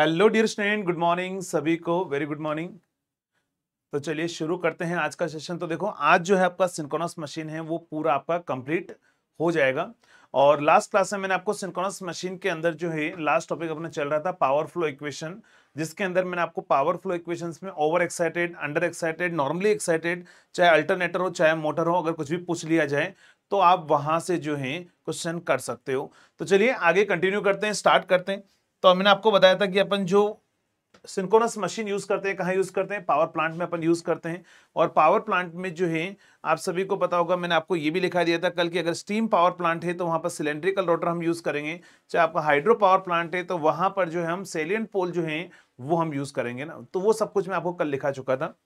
hello dear student good morning सभी को very good morning तो चलिए शुरू करते हैं आज का सेशन तो देखो आज जो है आपका सिंकोनस मशीन है वो पूरा आपका कंप्लीट हो जाएगा और लास्ट क्लास में मैंने आपको सिंकोनस मशीन के अंदर जो है लास्ट टॉपिक अपना चल रहा था पावर फ्लो इक्वेशन जिसके अंदर मैंने आपको पावर फ्लो इक्वेशन में over excited under excited normally excited चाहे अल्टरनेटर हो चाहे मोटर हो अगर कुछ भी पूछ लिया जाए तो आप वहां से जो है क्वेश्चन कर सकते हो तो चलिए आगे कंटिन्यू करते हैं स्टार्ट करते हैं तो हमने आपको बताया था कि अपन जो सिंकोनस मशीन यूज करते हैं कहाँ यूज करते हैं पावर प्लांट में अपन यूज करते हैं और पावर प्लांट में जो है आप सभी को पता होगा मैंने आपको ये भी लिखा दिया था कल कि अगर स्टीम पावर प्लांट है तो वहाँ पर सिलेंड्रिकल रोटर हम यूज करेंगे चाहे आपका हाइड्रो पावर प्लांट है तो वहाँ पर जो है हम सेलियंट पोल जो है वो हम यूज करेंगे ना तो वो सब कुछ मैं आपको कल लिखा चुका था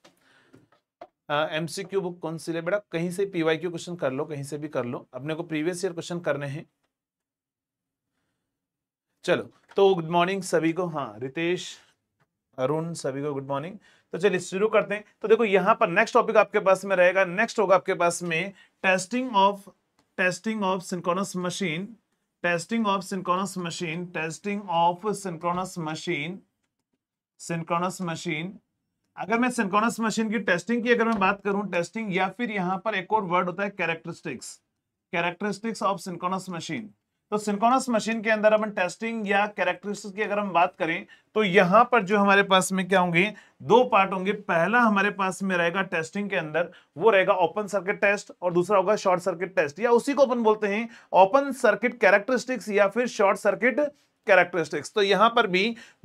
एम सी क्यू बुक कौन सी ले बेटा कहीं से पी वाई क्यू क्वेश्चन कर लो कहीं से भी कर लो अपने को प्रीवियस ईयर क्वेश्चन करने हैं चलो तो गुड मॉर्निंग सभी को हाँ रितेश अरुण सभी को गुड मॉर्निंग तो चलिए शुरू करते हैं तो देखो यहाँ पर नेक्स्ट टॉपिक आपके पास में रहेगा नेक्स्ट होगा आपके पास में testing of testing of synchronous machine testing of synchronous machine testing of synchronous machine synchronous machine अगर मैं सिंक्रोनस मशीन की टेस्टिंग की अगर मैं बात करूं टेस्टिंग या फिर यहाँ पर एक और वर्ड होता है characteristics characteristics of synchronous machine तो सिंकोनस मशीन के अंदर अपन टेस्टिंग या कैरेक्टरिस्टिक्स की अगर हम बात करें तो यहाँ पर जो हमारे पास में क्या होंगे दो पार्ट होंगे पहला हमारे पास में रहेगा टेस्टिंग के अंदर वो रहेगा ओपन सर्किट टेस्ट और दूसरा होगा शॉर्ट सर्किट टेस्ट या उसी को अपन बोलते हैं ओपन सर्किट कैरेक्टरिस्टिक्स या फिर शॉर्ट सर्किट कैरेक्टरिस्टिक्स तो यहां पर भी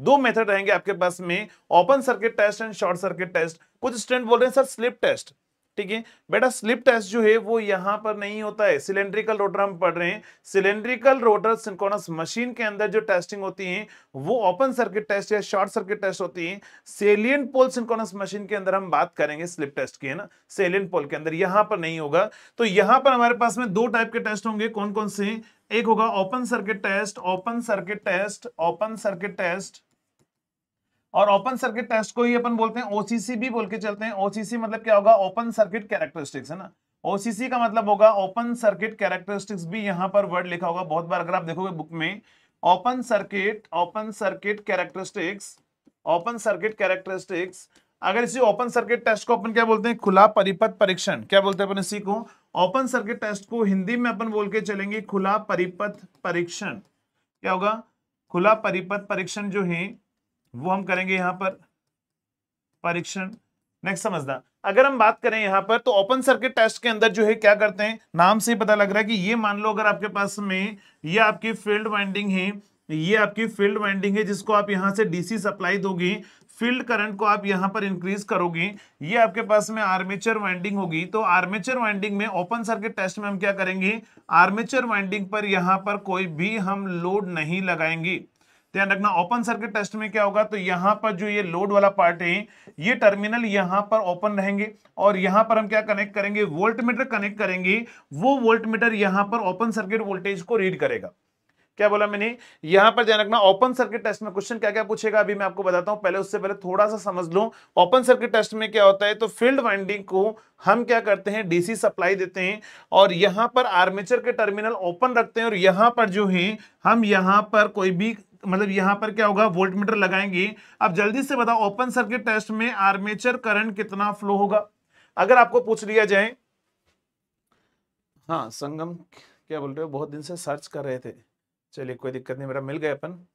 दो मेथड रहेंगे आपके पास में open circuit test and short circuit test कुछ स्टूडेंट बोल रहे हैं सर स्लिप टेस्ट ठीक है बेटा स्लिप टेस्ट जो है वो यहां पर नहीं होता है सिलेंड्रिकल रोटर हम पढ़ रहे हैं सिलेंड्रिकल रोटर सिंकोनस मशीन के अंदर जो टेस्टिंग होती है वो ओपन सर्किट टेस्ट या शॉर्ट सर्किट टेस्ट होती है सेलियन पोल सिंकोनस मशीन के अंदर हम बात करेंगे स्लिप टेस्ट की है ना सेलियन पोल के अंदर यहां पर नहीं होगा तो यहां पर हमारे पास में दो टाइप के टेस्ट होंगे कौन कौन से एक होगा open circuit test open circuit test open circuit test और ओपन सर्किट टेस्ट को ही अपन बोलते हैं ओसीसी भी बोल के चलते हैं ओसीसी मतलब क्या होगा ओपन सर्किट कैरेक्टरिस्टिक्स है ना ओसीसी का मतलब होगा ओपन सर्किट कैरेक्टरिस्टिक्स भी यहां पर वर्ड लिखा होगा बहुत बार अगर आप देखोगे बुक में open circuit open circuit characteristics open circuit characteristics अगर इसी ओपन सर्किट टेस्ट को अपन क्या बोलते हैं खुला परिपथ परीक्षण क्या बोलते हैं अपन इसी को ओपन सर्किट टेस्ट को हिंदी में अपन बोल के चलेंगे खुला परिपथ परीक्षण क्या होगा खुला परिपथ परीक्षण जो है वो हम करेंगे यहाँ पर परीक्षण नेक्स्ट समझना अगर हम बात करें यहाँ पर तो ओपन सर्किट टेस्ट के अंदर जो है क्या करते हैं नाम से पता लग रहा है कि ये मान लो अगर आपके पास में ये आपकी फील्ड वाइंडिंग है ये आपकी फील्ड वाइंडिंग है जिसको आप यहां से डीसी सप्लाई दोगे फील्ड करंट को आप यहां पर इंक्रीज करोगे ये आपके पास में आर्मेचर वाइंडिंग होगी तो आर्मेचर वाइंडिंग में ओपन सर्किट टेस्ट में हम क्या करेंगे आर्मेचर वाइंडिंग पर यहाँ पर कोई भी हम लोड नहीं लगाएंगे ध्यान रखना ओपन सर्किट टेस्ट में क्या होगा तो यहां पर जो ये लोड वाला पार्ट है ये टर्मिनल यहां पर ओपन रहेंगे और यहां पर हम क्या कनेक्ट करेंगे वोल्ट मीटर कनेक्ट करेंगे वो वोल्ट मीटर यहाँ पर ओपन सर्किट वोल्टेज को रीड करेगा क्या बोला मैंने यहां पर ध्यान रखना ओपन सर्किट टेस्ट में क्वेश्चन क्या क्या पूछेगा अभी मैं आपको बताता हूं पहले उससे पहले थोड़ा सा समझ लो ओपन सर्किट टेस्ट में क्या होता है तो फील्ड वाइंडिंग को हम क्या करते हैं डीसी सप्लाई देते हैं और यहां पर आर्मेचर के टर्मिनल ओपन रखते हैं और यहां पर जो है हम यहां पर कोई भी मतलब यहां पर क्या होगा वोल्ट मीटर लगाएंगे अब जल्दी से बताओ ओपन सर्किट टेस्ट में आर्मेचर करंट कितना फ्लो होगा अगर आपको पूछ लिया जाए हाँ संगम क्या बोल रहे हो बहुत दिन से सर्च कर रहे थे चलिए कोई दिक्कत नहीं मेरा मिल गया अपन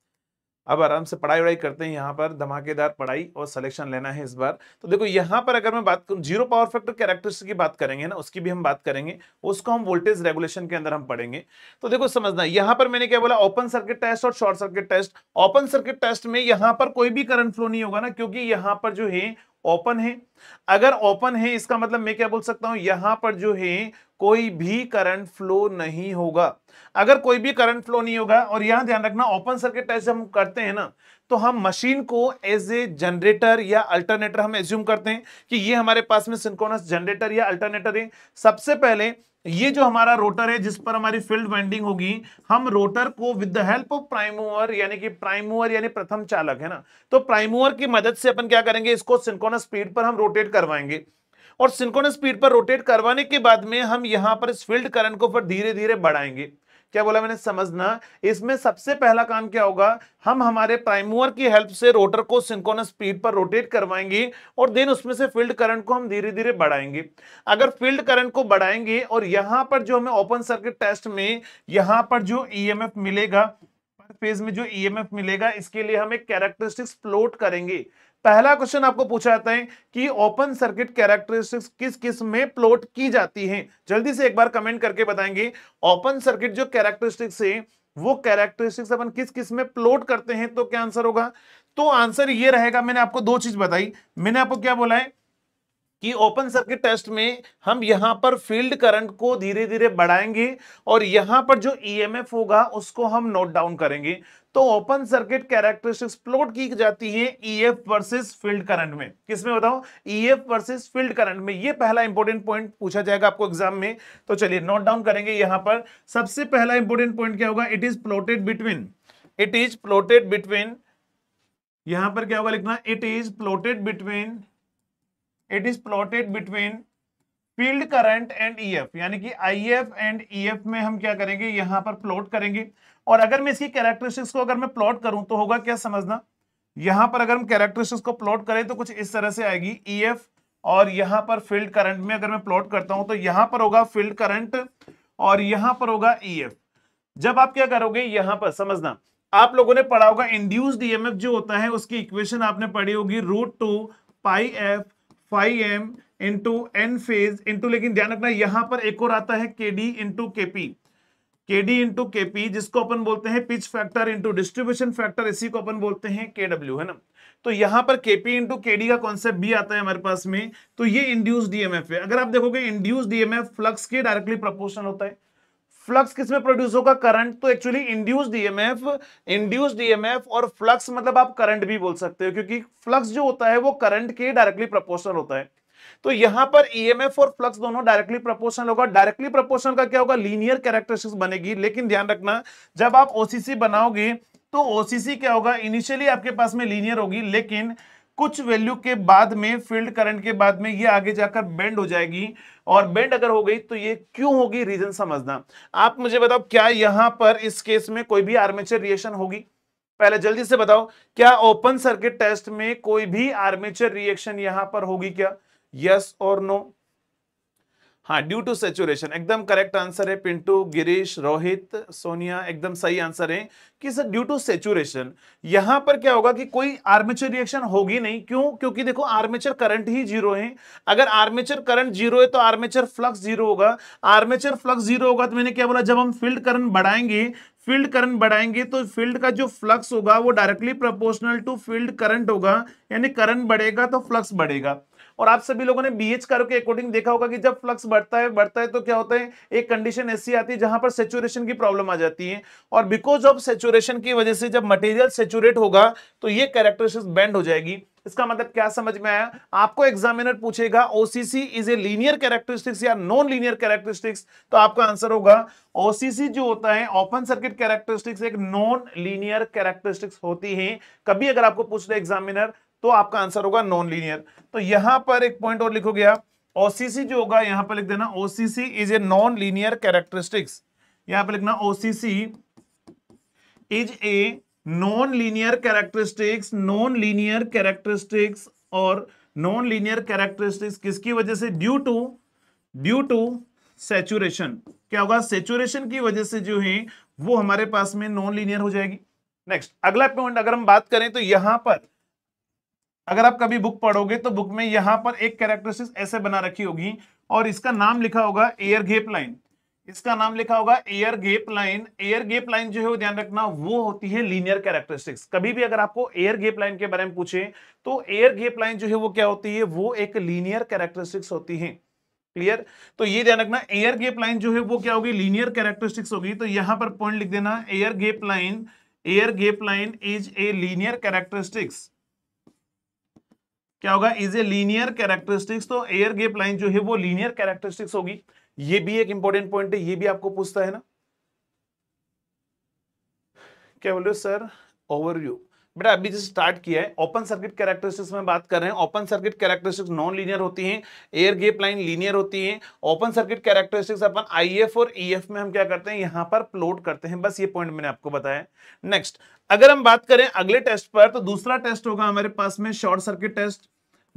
अब आराम से पढ़ाई वढ़ाई करते हैं यहाँ पर धमाकेदार पढ़ाई और सिलेक्शन लेना है इस बार तो देखो यहाँ पर अगर मैं बात करूँ जीरो पावर फैक्टर कैरेक्टर्स की बात करेंगे ना उसकी भी हम बात करेंगे उसको हम वोल्टेज रेगुलेशन के अंदर हम पढ़ेंगे तो देखो समझना यहाँ पर मैंने क्या बोला ओपन सर्किट टेस्ट और short circuit test open circuit test में यहाँ पर कोई भी करंट फ्लो नहीं होगा ना क्योंकि यहाँ पर जो है ओपन है अगर ओपन है इसका मतलब मैं क्या बोल सकता हूं यहां पर जो है कोई भी करंट फ्लो नहीं होगा अगर कोई भी करंट फ्लो नहीं होगा और यहां ध्यान रखना ओपन सर्किट टेस्ट हम करते हैं ना तो हम मशीन को एज ए जनरेटर या अल्टरनेटर हम एज्यूम करते हैं कि ये हमारे पास में सिंकोनस जनरेटर या अल्टरनेटर है सबसे पहले ये जो हमारा रोटर है जिस पर हमारी फील्ड वाइंडिंग होगी हम रोटर को with the help of mover यानी कि मूवर यानी प्रथम चालक है ना तो मूवर की मदद से अपन क्या करेंगे इसको सिंकोनस स्पीड पर हम रोटेट करवाएंगे और सिंकोन स्पीड पर रोटेट करवाने के बाद में हम यहां पर इस फील्ड करंट को फिर धीरे धीरे बढ़ाएंगे क्या बोला मैंने समझना इसमें सबसे पहला काम क्या होगा हम हमारे प्राइमूवर की हेल्प से रोटर को सिंकोनस स्पीड पर रोटेट करवाएंगे और देन उसमें से फील्ड करंट को हम धीरे धीरे बढ़ाएंगे अगर फील्ड करंट को बढ़ाएंगे और यहां पर जो हमें ओपन सर्किट टेस्ट में यहां पर जो ईएमएफ e मिलेगा फेज में जो ईएमएफ e मिलेगा इसके लिए हम एक कैरेक्टरिस्टिक्स प्लॉट करेंगे पहला क्वेश्चन आपको पूछा जाता है कि ओपन सर्किट कैरेक्टरिस्टिक्स किस किस में प्लॉट की जाती हैं जल्दी से एक बार कमेंट करके बताएंगे ओपन सर्किट जो कैरेक्टरिस्टिक्स है वो कैरेक्टरिस्टिक्स अपन किस किस में प्लॉट करते हैं तो क्या आंसर होगा तो आंसर ये रहेगा मैंने आपको दो चीज बताई मैंने आपको क्या बोला है कि ओपन सर्किट टेस्ट में हम यहां पर फील्ड करंट को धीरे धीरे बढ़ाएंगे और यहां पर जो ईएमएफ होगा उसको हम नोट डाउन करेंगे तो ओपन सर्किट कैरेक्टरिस्टिक्स प्लॉट की जाती है ईएफ वर्सेस फील्ड करंट में किसमें बताओ ईएफ वर्सेस फील्ड करंट में ये पहला इंपॉर्टेंट पॉइंट पूछा जाएगा आपको एग्जाम में तो चलिए नोट डाउन करेंगे यहां पर सबसे पहला इंपॉर्टेंट पॉइंट क्या होगा it is plotted between it is plotted between यहां पर क्या होगा लिखना it is plotted between it is plotted between field current and EF e यानी कि आईएफ एंड ईएफ में हम क्या करेंगे यहां पर प्लॉट करेंगे और अगर मैं इसकी कैरेक्टरिस्टिक्स को अगर मैं प्लॉट करूं तो होगा क्या समझना यहां पर अगर हम कैरेक्टरिस्टिक्स को प्लॉट करें तो कुछ इस तरह से आएगी ई e एफ और यहां पर फील्ड करंट में अगर मैं प्लॉट करता हूं तो यहां पर होगा फील्ड करंट और यहां पर होगा ई e एफ जब आप क्या करोगे यहां पर समझना आप लोगों ने पढ़ा होगा इंड्यूस्ड ईएमएफ e जो होता है उसकी इक्वेशन आपने पढ़ी होगी root two pi F five M into N phase into लेकिन ध्यान रखना यहां पर एक और आता है K D into K P K D into K P जिसको अपन बोलते हैं pitch factor into distribution factor इसी को अपन बोलते हैं के डब्ल्यू है ना तो यहां पर K P into K D का कॉन्सेप्ट भी आता है हमारे पास में तो ये इंड्यूस डीएमएफ है अगर आप देखोगे इंड्यूस डीएमएफ फ्लक्स के डायरेक्टली प्रपोर्शन होता है फ्लक्स किसमें प्रोड्यूस होगा करंट तो actually induced DMF induced DMF और फ्लक्स मतलब आप करंट भी बोल सकते हो क्योंकि फ्लक्स जो होता है वो करंट के डायरेक्टली प्रपोर्शनल होता है तो यहां पर ईएमएफ e और फ्लक्स दोनों डायरेक्टली प्रोपोर्शनल होगा डायरेक्टली प्रोपोर्शनल का क्या होगा लीनियर कैरेक्टरिस्टिक्स बनेगी लेकिन ध्यान रखना जब आप ओसीसी बनाओगे तो ओसीसी क्या होगा इनिशियली आपके पास में लीनियर होगी लेकिन कुछ वैल्यू के बाद में फील्ड करंट के बाद में ये आगे जाकर बेंड हो जाएगी और बेंड अगर हो गई तो ये क्यों होगी रीजन समझना आप मुझे बताओ क्या यहां पर इस केस में कोई भी आर्मेचर रिएक्शन होगी पहले जल्दी से बताओ क्या ओपन सर्किट टेस्ट में कोई भी आर्मेचर रिएक्शन यहां पर होगी क्या यस और नो हाँ ड्यू टू सेचुरेशन एकदम करेक्ट आंसर है पिंटू गिरीश रोहित सोनिया एकदम सही आंसर है कि सर ड्यू टू सेचुरेशन यहां पर क्या होगा कि कोई आर्मेचर रिएक्शन होगी नहीं क्यों क्योंकि देखो आर्मेचर करंट ही जीरो है अगर आर्मेचर करंट जीरो है तो आर्मेचर फ्लक्स जीरो होगा आर्मेचर फ्लक्स जीरो होगा तो मैंने क्या बोला जब हम फील्ड करंट बढ़ाएंगे फील्ड करंट बढ़ाएंगे तो फील्ड का जो फ्लक्स होगा वो directly proportional to field current होगा यानी करंट बढ़ेगा तो फ्लक्स बढ़ेगा और आप सभी लोगों ने बीएच कर्व के अकॉर्डिंग देखा होगा कि जब फ्लक्स बढ़ता है बढ़ता है तो क्या होता है एक कंडीशन ऐसी आती है जहां पर सेचुरेशन की प्रॉब्लम आ जाती है और बिकॉज ऑफ सेचुरेशन की वजह से जब मटेरियल सेचुरेट होगा तो ये कैरेक्टरिस्टिक्स बैंड हो जाएगी इसका मतलब क्या समझ में आया आपको एग्जामिनर पूछेगा OCC is a linear characteristics या नॉन लीनियर कैरेक्टरिस्टिक्स तो आपका आंसर होगा ओसीसी जो होता है ओपन सर्किट कैरेक्टरिस्टिक्स एक नॉन लीनियर कैरेक्टरिस्टिक्स होती है कभी अगर आपको पूछ रहे एग्जामिनर तो आपका आंसर होगा नॉन लीनियर तो यहां पर एक पॉइंट और लिखोगे आप ओसीसी जो होगा यहां पर लिख देना OCC is a non linear characteristics यहां पर लिखना OCC is a non linear characteristics non linear characteristics और नॉन लीनियर कैरेक्टरिस्टिक्स किसकी वजह से due to due to saturation क्या होगा सेचुरेशन की वजह से जो है वो हमारे पास में नॉन लीनियर हो जाएगी नेक्स्ट अगला पॉइंट अगर हम बात करें तो यहां पर अगर आप कभी बुक पढ़ोगे तो बुक में यहां पर एक कैरेक्टरिस्टिक्स ऐसे बना रखी होगी और इसका नाम लिखा होगा एयर गेप लाइन इसका नाम लिखा होगा air gap line air gap line जो है वो ध्यान रखना वो होती है लीनियर कैरेक्टरिस्टिक्स कभी भी अगर आपको एयर गेप लाइन के बारे में पूछे तो एयर गेप लाइन जो है वो क्या होती है वो एक लीनियर कैरेक्टरिस्टिक्स होती है क्लियर तो ये ध्यान रखना एयर गेप लाइन जो है वो क्या होगी लीनियर कैरेक्टरिस्टिक्स होगी तो यहां पर पॉइंट लिख देना air gap line air gap line is a linear characteristics क्या होगा इज ए लीनियर कैरेक्टरिस्टिक्स तो एयर गेप लाइन जो है वो लीनियर कैरेक्टरिस्टिक्स होगी ये भी एक इंपॉर्टेंट पॉइंट है ये भी आपको पूछता है ना क्या बोल रहे हो सर ओवरव्यू बेटा अभी जैसे स्टार्ट किया है ओपन सर्किट कैरेक्टरिस्टिक्स में बात कर रहे हैं open circuit characteristics non linear होती हैं एयर गेप लाइन लीनियर होती हैं ओपन सर्किट कैरेक्टरिस्टिक्स अपन आईएफ और ईएफ e में हम क्या करते हैं यहां पर प्लॉट करते हैं बस ये पॉइंट मैंने आपको बताया नेक्स्ट अगर हम बात करें अगले टेस्ट पर तो दूसरा टेस्ट होगा हमारे पास में शॉर्ट सर्किट टेस्ट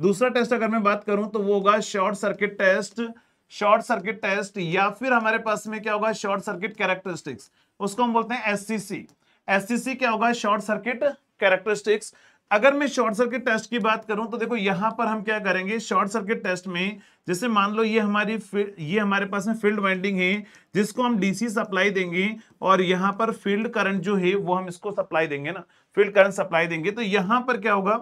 दूसरा टेस्ट अगर मैं बात करूं तो वो होगा short circuit test short circuit test या फिर हमारे पास में क्या होगा शॉर्ट सर्किट कैरेक्टरिस्टिक्स उसको हम बोलते हैं एससीसी एससीसी क्या होगा शॉर्ट सर्किट कैरेक्टरिस्टिक्स अगर मैं शॉर्ट सर्किट टेस्ट की बात करूं तो देखो यहां पर हम क्या करेंगे शॉर्ट सर्किट टेस्ट में जैसे मान लो ये हमारी ये हमारे पास में फील्ड वाइंडिंग है जिसको हम डीसी सप्लाई देंगे और यहां पर फील्ड करंट जो है वो हम इसको सप्लाई देंगे ना फील्ड करंट सप्लाई देंगे तो यहां पर क्या होगा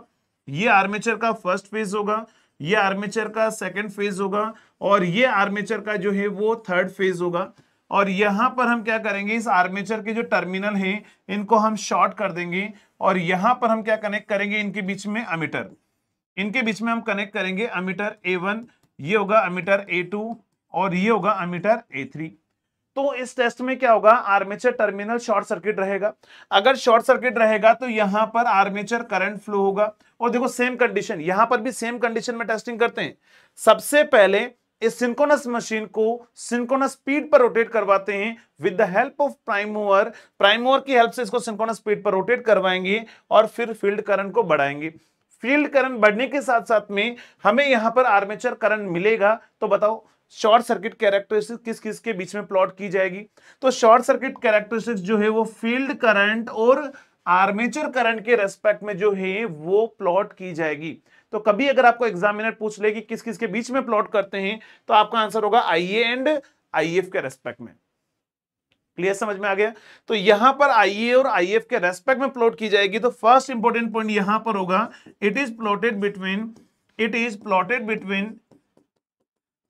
ये आर्मेचर का फर्स्ट फेज होगा ये आर्मेचर का सेकेंड फेज होगा और ये आर्मेचर का जो है वो थर्ड फेज होगा और यहां पर हम क्या करेंगे इस आर्मेचर के जो टर्मिनल हैं इनको हम शॉर्ट कर देंगे और यहां पर हम क्या कनेक्ट करेंगे इनके बीच में अमीटर इनके बीच में हम कनेक्ट करेंगे अमीटर ए वन ये होगा अमीटर ए टू और ये होगा अमीटर ए थ्री तो इस टेस्ट में क्या होगा आर्मेचर टर्मिनल शॉर्ट सर्किट रहेगा अगर शॉर्ट सर्किट रहेगा तो यहां पर आर्मेचर करंट फ्लो होगा और देखो सेम कंडीशन यहां पर भी सेम कंडीशन में टेस्टिंग करते हैं सबसे पहले इस सिंकोनस मशीन को सिंकोनस स्पीड पर रोटेट करवाते हैं with the help of prime mover prime mover की हेल्प से इसको सिंकोनस स्पीड पर रोटेट करवाएंगे और फिर फील्ड करंट को बढ़ाएंगे फील्ड करंट बढ़ने के साथ साथ में हमें यहां पर आर्मेचर करंट मिलेगा तो बताओ शॉर्ट सर्किट कैरेक्टरिस्टिक किस किस के बीच में प्लॉट की जाएगी तो शॉर्ट सर्किट कैरेक्टरिस्टिक जो है वो फील्ड करंट और आर्मेचर करंट के रेस्पेक्ट में जो है वो प्लॉट की जाएगी तो कभी अगर आपको एग्जामिनर पूछ ले कि किस किस के बीच में प्लॉट करते हैं तो आपका आंसर होगा आई एंड आई के रेस्पेक्ट में क्लियर समझ में आ गया तो यहां पर आई और आई के रेस्पेक्ट में प्लॉट की जाएगी तो फर्स्ट इंपॉर्टेंट पॉइंट यहां पर होगा it is plotted between it is plotted between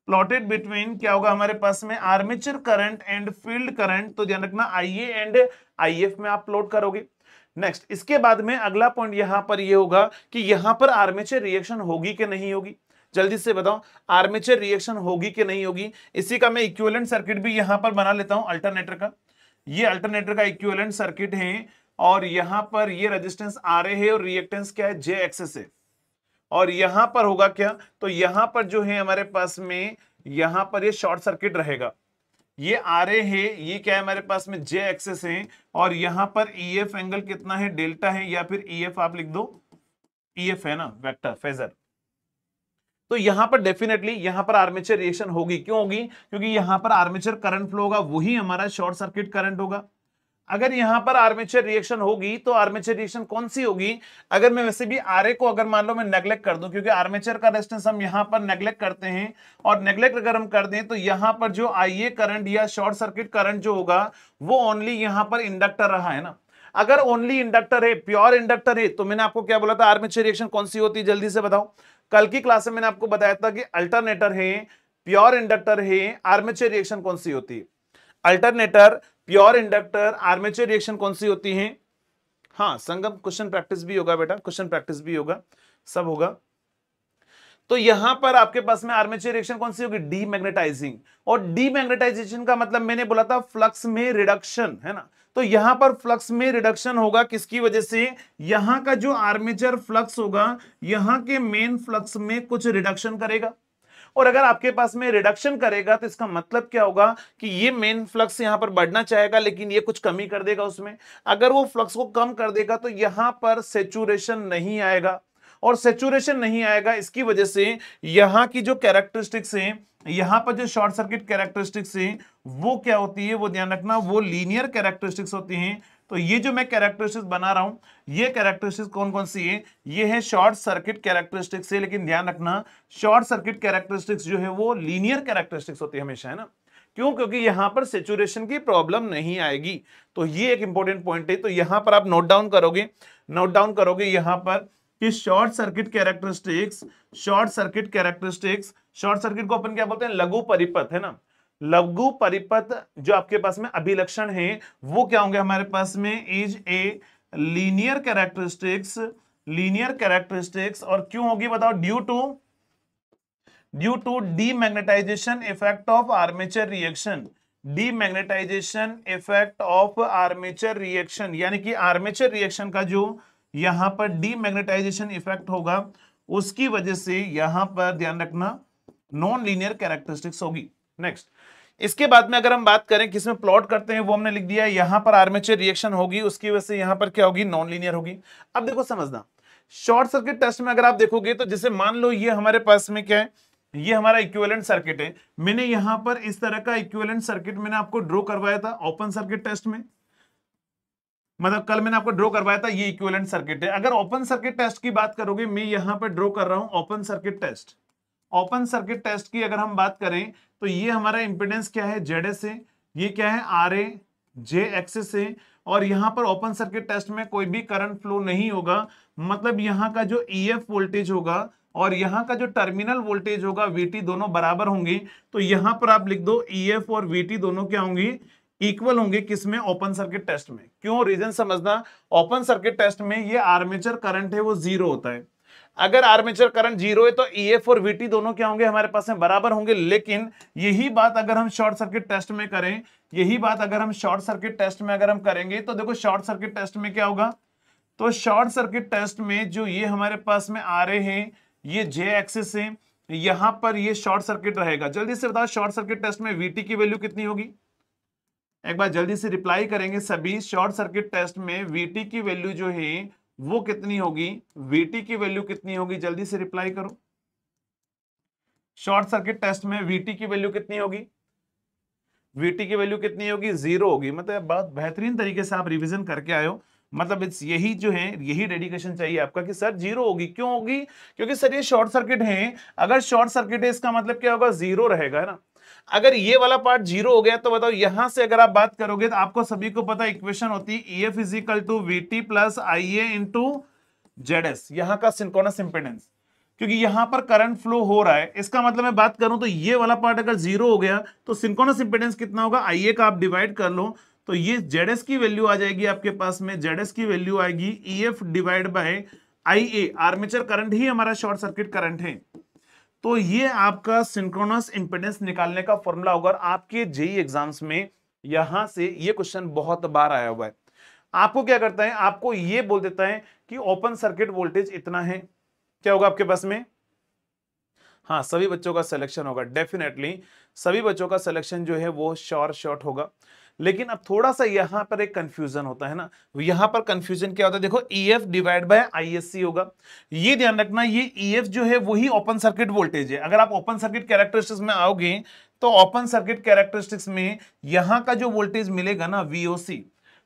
plotted between क्या होगा हमारे पास में armature current and field current तो ध्यान रखना आई एंड आई में आप प्लॉट करोगे नेक्स्ट इसके बाद में अगला पॉइंट यहां पर ये होगा कि यहां पर आर्मेचर रिएक्शन होगी कि नहीं होगी जल्दी से बताओ आर्मेचर रिएक्शन होगी कि नहीं होगी इसी का मैं इक्विवेलेंट सर्किट भी यहां पर बना लेता हूं अल्टरनेटर का ये अल्टरनेटर का इक्विवेलेंट सर्किट है और यहां पर ये रेजिस्टेंस आर है और रिएक्टेंस क्या है जे एक्सेस है और यहां पर होगा क्या तो यहां पर जो है हमारे पास में यहां पर ये शॉर्ट सर्किट रहेगा ये आर ए है ये क्या है हमारे पास में जे एक्सेस है और यहां पर ई एफ एंगल कितना है डेल्टा है या फिर ई e एफ आप लिख दो ई e एफ है ना वेक्टर फेजर तो यहां पर डेफिनेटली यहां पर आर्मेचर रिएक्शन होगी क्यों होगी क्योंकि यहां पर आर्मेचर करंट फ्लो होगा वही हमारा शॉर्ट सर्किट करंट होगा अगर यहां पर आर्मेचर रिएक्शन होगी तो आर्मेचर रिएक्शन कौन सी होगी अगर मैं वैसे भी आर को अगर मान लो मैं नेग्लेक्ट कर दूं क्योंकि आर्मेचर का रेस्टेंस हम यहां पर नेग्लेक्ट करते हैं और नेग्लेक्ट अगर हम कर दें तो यहां पर जो आई करंट या शॉर्ट सर्किट करंट जो होगा वो ओनली यहां पर इंडक्टर रहा है ना अगर ओनली इंडक्टर है प्योर इंडक्टर है तो मैंने आपको क्या बोला था आर्मेचर रिएक्शन कौन सी होती है जल्दी से बताओ कल की क्लास में मैंने आपको बताया था कि अल्टरनेटर है प्योर इंडक्टर है आर्मेचर रिएक्शन कौन सी होती है alternator pure inductor armature reaction कौन सी होती है हाँ संगम क्वेश्चन प्रैक्टिस भी होगा बेटा क्वेश्चन प्रैक्टिस भी होगा सब होगा तो यहां पर आपके पास में आर्मेचर रिएक्शन कौन सी होगी डीमैग्नेटाइजिंग और डीमैग्नेटाइजेशन का मतलब मैंने बोला था फ्लक्स में रिडक्शन है ना तो यहां पर फ्लक्स में रिडक्शन होगा किसकी वजह से यहां का जो आर्मेचर फ्लक्स होगा यहां के मेन फ्लक्स में कुछ रिडक्शन करेगा और अगर आपके पास में रिडक्शन करेगा तो इसका मतलब क्या होगा कि ये मेन फ्लक्स यहाँ पर बढ़ना चाहेगा लेकिन ये कुछ कमी कर देगा उसमें अगर वो फ्लक्स को कम कर देगा तो यहां पर सेचुरेशन नहीं आएगा और सेचुरेशन नहीं आएगा इसकी वजह से यहां की जो कैरेक्टरिस्टिक्स हैं यहां पर जो शॉर्ट सर्किट कैरेक्टरिस्टिक्स हैं वो क्या होती है वो ध्यान रखना वो लीनियर कैरेक्टरिस्टिक्स होती हैं तो ये जो मैं कैरेक्टरिस्टिक्स बना रहा हूं ये कैरेक्टरिस्टिक्स कौन कौन सी है ये है शॉर्ट सर्किट कैरेक्टरिस्टिक्स है लेकिन ध्यान रखना शॉर्ट सर्किट कैरेक्टरिस्टिक्स जो है वो लीनियर कैरेक्टरिस्टिक्स होती है हमेशा है ना क्यों क्योंकि यहां पर सेचुरेशन की प्रॉब्लम नहीं आएगी तो ये एक इंपॉर्टेंट पॉइंट है तो यहां पर आप नोट डाउन करोगे नोट डाउन करोगे यहां पर कि short circuit characteristics short circuit characteristics short circuit को अपन क्या बोलते हैं लघु परिपथ है ना लघु परिपथ जो आपके पास में अभिलक्षण है वो क्या होंगे हमारे पास में is a linear characteristics linear characteristics और क्यों होगी बताओ due to due to magnetization effect of armature reaction demagnetization effect of armature reaction यानी कि आर्मेचर रिएक्शन का जो यहां पर डी मैग्नेटाइजेशन इफेक्ट होगा उसकी वजह से यहां पर ध्यान रखना नॉन लीनियर कैरेक्टरिस्टिक्स होगी नेक्स्ट इसके बाद में अगर हम बात करें किसमें प्लॉट करते हैं वो हमने लिख दिया यहां पर आर्मेचर रिएक्शन होगी उसकी वजह से यहां पर क्या होगी नॉन लीनियर होगी अब देखो समझना शॉर्ट सर्किट टेस्ट में अगर आप देखोगे तो जैसे मान लो ये हमारे पास में क्या है ये हमारा इक्विवेलेंट सर्किट है मैंने यहां पर इस तरह का इक्विवेलेंट सर्किट मैंने आपको ड्रॉ करवाया था ओपन सर्किट टेस्ट में मतलब कल मैंने आपको ड्रॉ करवाया था ये इक्विवेलेंट सर्किट है अगर ओपन सर्किट टेस्ट की बात करोगे मैं यहां पर ड्रॉ कर रहा हूं open circuit test open circuit test की अगर हम बात करें तो ये हमारा इंपेडेंस क्या है जेड एस से ये क्या है आर ए जे एक्स से और यहाँ पर ओपन सर्किट टेस्ट में कोई भी करंट फ्लो नहीं होगा मतलब यहाँ का जो ई एफ वोल्टेज होगा और यहाँ का जो टर्मिनल वोल्टेज होगा वीटी दोनों बराबर होंगे तो यहाँ पर आप लिख दो ई e एफ और वीटी दोनों क्या होंगी इक्वल होंगे किसमें ओपन सर्किट टेस्ट में क्यों रीजन समझना ओपन सर्किट टेस्ट में ये आर्मेचर करंट है वो जीरो होता है अगर आर्मेचर करंट जीरो है तो ईएफ और वीटी दोनों क्या होंगे हमारे पास में बराबर होंगे लेकिन यही बात अगर हम शॉर्ट सर्किट टेस्ट में करें यही बात अगर हम शॉर्ट सर्किट टेस्ट में अगर हम करेंगे तो देखो शॉर्ट सर्किट टेस्ट में क्या होगा तो शॉर्ट सर्किट टेस्ट में जो ये हमारे पास में आ रहे हैं ये जे एक्सेस है यहां पर ये शॉर्ट सर्किट रहेगा जल्दी से बताओ शॉर्ट सर्किट टेस्ट में वीटी की वैल्यू कितनी होगी एक बार जल्दी से रिप्लाई करेंगे सभी शॉर्ट सर्किट टेस्ट में वीटी की वैल्यू जो है वो कितनी होगी VT की वैल्यू कितनी होगी जल्दी से रिप्लाई करो शॉर्ट सर्किट टेस्ट में वीटी की वैल्यू कितनी होगी वीटी की वैल्यू कितनी होगी जीरो होगी मतलब बहुत बेहतरीन तरीके से आप रिविजन करके आयो मतलब इट्स यही जो है यही डेडिकेशन चाहिए आपका कि सर जीरो होगी क्यों होगी क्योंकि सर ये शॉर्ट सर्किट है अगर शॉर्ट सर्किट है इसका मतलब क्या होगा जीरो रहेगा है ना अगर ये वाला पार्ट जीरो हो गया तो बताओ यहां से अगर आप बात करोगे तो आपको सभी को पता इक्वेशन होती है E F equal to V T plus I A into Z S यहां का सिंकोनस इंपेडेंस क्योंकि यहां पर करंट फ्लो हो रहा है इसका मतलब मैं बात करूं तो ये वाला पार्ट अगर जीरो हो गया तो सिंकोनस इंपेडेंस कितना होगा आई ए का आप डिवाइड कर लो तो ये जेड एस की वैल्यू आ जाएगी आपके पास में जेड एस की वैल्यू आएगी E F divide by I A armature current ही हमारा शॉर्ट सर्किट करंट है तो ये आपका सिंक्रोनस इंपेडेंस निकालने का फॉर्मूला होगा आपके जेई एग्जाम्स में यहां से ये क्वेश्चन बहुत बार आया हुआ है आपको क्या करता है आपको ये बोल देता है कि ओपन सर्किट वोल्टेज इतना है क्या होगा आपके पास में हाँ सभी बच्चों का सिलेक्शन होगा डेफिनेटली सभी बच्चों का सिलेक्शन जो है वो श्योर शॉर्ट होगा लेकिन अब थोड़ा सा यहां पर एक कंफ्यूजन होता है ना तो यहां पर कंफ्यूजन क्या होता है देखो E F divide by ISC होगा ये ध्यान रखना ये ई e एफ जो है वही ओपन सर्किट वोल्टेज है अगर आप ओपन सर्किट कैरेक्टरिस्टिक्स में आओगे तो ओपन सर्किट कैरेक्टरिस्टिक्स में यहां का जो वोल्टेज मिलेगा ना वीओसी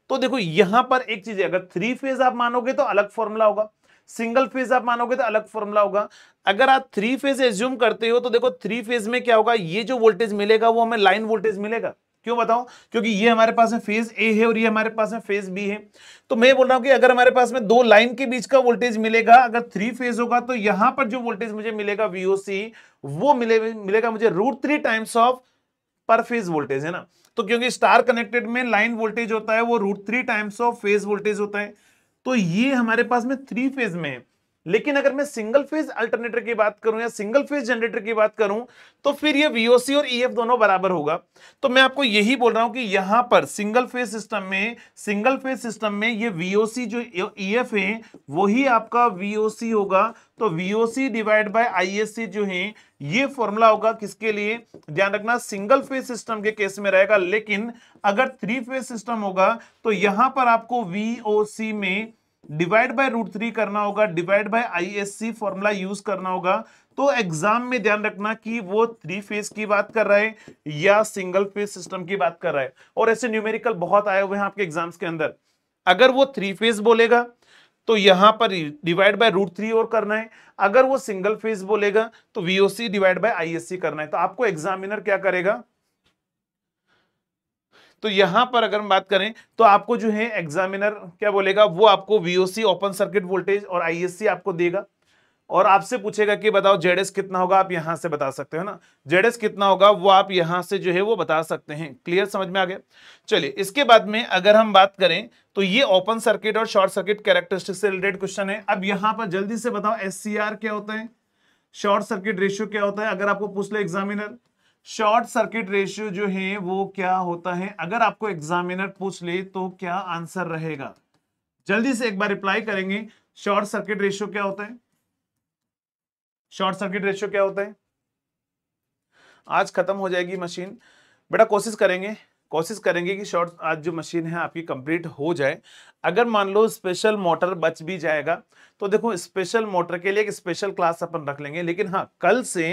तो देखो यहां पर एक चीज है अगर थ्री फेज आप मानोगे तो अलग फॉर्मूला होगा सिंगल फेज आप मानोगे तो अलग फॉर्मूला होगा अगर आप थ्री फेज एज्यूम करते हो तो देखो थ्री फेज में क्या होगा ये जो वोल्टेज मिलेगा वो हमें लाइन वोल्टेज मिलेगा क्यों बताऊं क्योंकि ये हमारे पास में फेज ए है और ये हमारे पास में फेज बी है तो मैं बोल रहा हूं कि अगर हमारे पास में दो लाइन के बीच का वोल्टेज मिलेगा अगर थ्री फेज होगा तो यहां पर जो वोल्टेज मुझे मिलेगा वीओसी वो मिले मिलेगा मुझे root three times of per phase voltage है ना तो क्योंकि स्टार कनेक्टेड में लाइन वोल्टेज होता है वो root three times of phase voltage होता है तो ये हमारे पास में थ्री फेज में है लेकिन अगर मैं सिंगल फेज अल्टरनेटर की बात करूं या सिंगल फेज जनरेटर की बात करूं तो फिर ये वीओसी और ईएफ e दोनों बराबर होगा तो मैं आपको यही बोल रहा हूं कि यहां पर सिंगल फेज सिस्टम में सिंगल फेज सिस्टम में ये वीओसी जो ईएफ e है वही आपका वीओसी होगा तो वीओसी डिवाइड बाय आईएससी जो है ये फॉर्मूला होगा किसके लिए ध्यान रखना सिंगल फेज सिस्टम के केस में रहेगा लेकिन अगर थ्री फेज सिस्टम होगा तो यहां पर आपको वीओसी में डिवाइड बाय रूट थ्री करना होगा divide by ISC formula use करना होगा तो एग्जाम में ध्यान रखना कि वो थ्री फेज की बात कर रहा है या सिंगल फेज सिस्टम की बात कर रहा है और ऐसे न्यूमेरिकल बहुत आए हुए हैं आपके एग्जाम्स के अंदर अगर वो थ्री फेज बोलेगा तो यहां पर डिवाइड बाय रूट थ्री और करना है अगर वो सिंगल फेज बोलेगा तो वीओसी डिवाइड बाय आईएससी करना है तो आपको एग्जामिनर क्या करेगा तो यहां पर अगर हम बात करें तो आपको जो है एग्जामिनर क्या बोलेगा वो आपको वीओसी ओपन सर्किट वोल्टेज और आईएससी आपको देगा और आपसे पूछेगा कि बताओ जेडेस कितना होगा आप यहां से बता सकते हो ना जेडेस कितना होगा वो आप यहां से जो है वो बता सकते हैं क्लियर समझ में आ गया चलिए इसके बाद में अगर हम बात करें तो ये ओपन सर्किट और शॉर्ट सर्किट कैरेक्टरिस्टिक से रिलेटेड क्वेश्चन है अब यहां पर जल्दी से बताओ एस क्या होता है शॉर्ट सर्किट रेशियो क्या होता है अगर आपको पूछ लो एग्जामिनर शॉर्ट सर्किट रेशियो जो है वो क्या होता है अगर आपको एग्जामिनर पूछ ले तो क्या आंसर रहेगा जल्दी से एक बार रिप्लाई करेंगे शॉर्ट सर्किट रेशियो क्या होता है शॉर्ट सर्किट रेशियो क्या होता है आज खत्म हो जाएगी मशीन बेटा कोशिश करेंगे कोशिश करेंगे कि शॉर्ट आज जो मशीन है आपकी कंप्लीट हो जाए अगर मान लो स्पेशल मोटर बच भी जाएगा तो देखो स्पेशल मोटर के लिए एक स्पेशल क्लास अपन रख लेंगे लेकिन हाँ कल से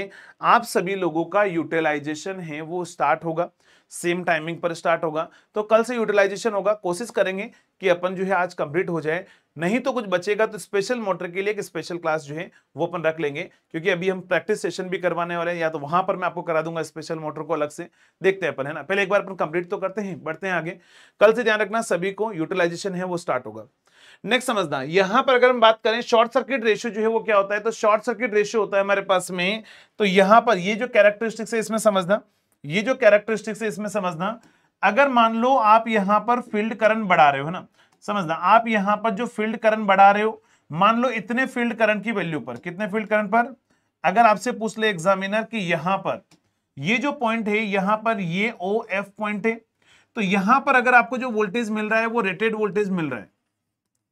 आप सभी लोगों का यूटिलाइजेशन है वो स्टार्ट होगा सेम टाइमिंग पर स्टार्ट होगा तो कल से यूटिलाइजेशन होगा कोशिश करेंगे कि अपन जो है आज कंप्लीट हो जाए नहीं तो कुछ बचेगा तो स्पेशल मोटर के लिए एक स्पेशल क्लास जो है वो अपन रख लेंगे क्योंकि अभी हम प्रैक्टिस सेशन भी करवाने वाले हैं या तो वहां पर मैं आपको करा दूंगा स्पेशल मोटर को अलग से देखते हैं अपन है ना पहले एक बार अपन कंप्लीट तो करते हैं बढ़ते हैं आगे कल से ध्यान रखना सभी को यूटिलाइजेशन है वो स्टार्ट होगा नेक्स्ट समझना यहां पर अगर हम बात करें शॉर्ट सर्किट रेशियो जो है वो क्या होता है तो शॉर्ट सर्किट रेशियो होता है हमारे पास में तो यहां पर ये जो कैरेक्टरिस्टिक्स है इसमें समझना ये जो कैरेक्टरिस्टिक्स है इसमें समझना अगर मान लो आप यहां पर फील्ड करंट बढ़ा रहे हो ना समझना आप यहां पर जो फील्ड करंट बढ़ा रहे हो मान लो इतने फील्ड करंट की वैल्यू पर कितने फील्ड करंट पर अगर आपसे पूछ ले एग्जामिनर कि यहां पर ये जो पॉइंट है यहां पर ये ओ एफ पॉइंट है तो यहां पर अगर आपको जो वोल्टेज मिल रहा है वो रेटेड वोल्टेज मिल रहा है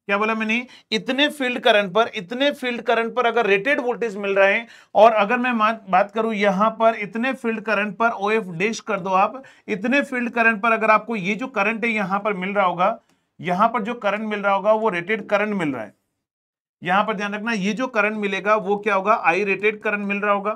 क्या बोला मैंने इतने फील्ड करंट पर इतने फील्ड करंट पर अगर रेटेड वोल्टेज मिल रहा है और अगर मैं बात करूं यहां पर इतने फील्ड करंट पर ओ एफ डैश कर दो आप इतने फील्ड करंट पर अगर आपको ये जो करंट है यहां पर मिल रहा होगा यहां पर जो करंट मिल रहा होगा वो रेटेड करंट मिल रहा है यहां पर ध्यान रखना ये जो करंट मिलेगा वो क्या होगा आई रेटेड करंट मिल रहा होगा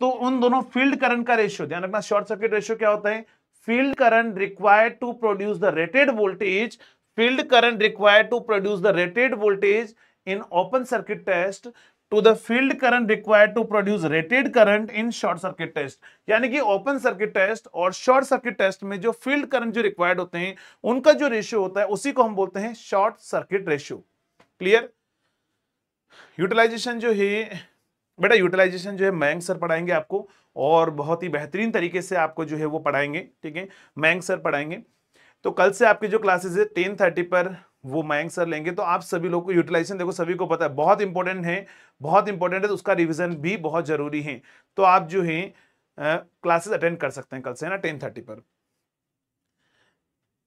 तो उन दोनों फील्ड करंट का रेशियो ध्यान रखना शॉर्ट सर्किट रेशियो क्या होता है field current required to produce the rated voltage field current required to produce the rated voltage in open circuit test to the field current require to produce rated current in short circuit test यानी कि open circuit test और short circuit test में जो field current जो required होते हैं उनका जो रेशियो होता है उसी को हम बोलते हैं short circuit ratio clear utilization जो है बेटा यूटिलाइजेशन जो है मैंग सर पढ़ाएंगे आपको और बहुत ही बेहतरीन तरीके से आपको जो है वो पढ़ाएंगे ठीक है मैंग सर पढ़ाएंगे तो कल से आपकी जो क्लासेस है टेन थर्टी पर वो मयंक सर लेंगे तो आप सभी लोग को यूटिलाइजेशन देखो सभी को पता है बहुत इंपॉर्टेंट है बहुत इंपॉर्टेंट है तो उसका रिविजन भी बहुत जरूरी है तो आप जो है क्लासेस अटेंड कर सकते हैं कल से ना टेन थर्टी पर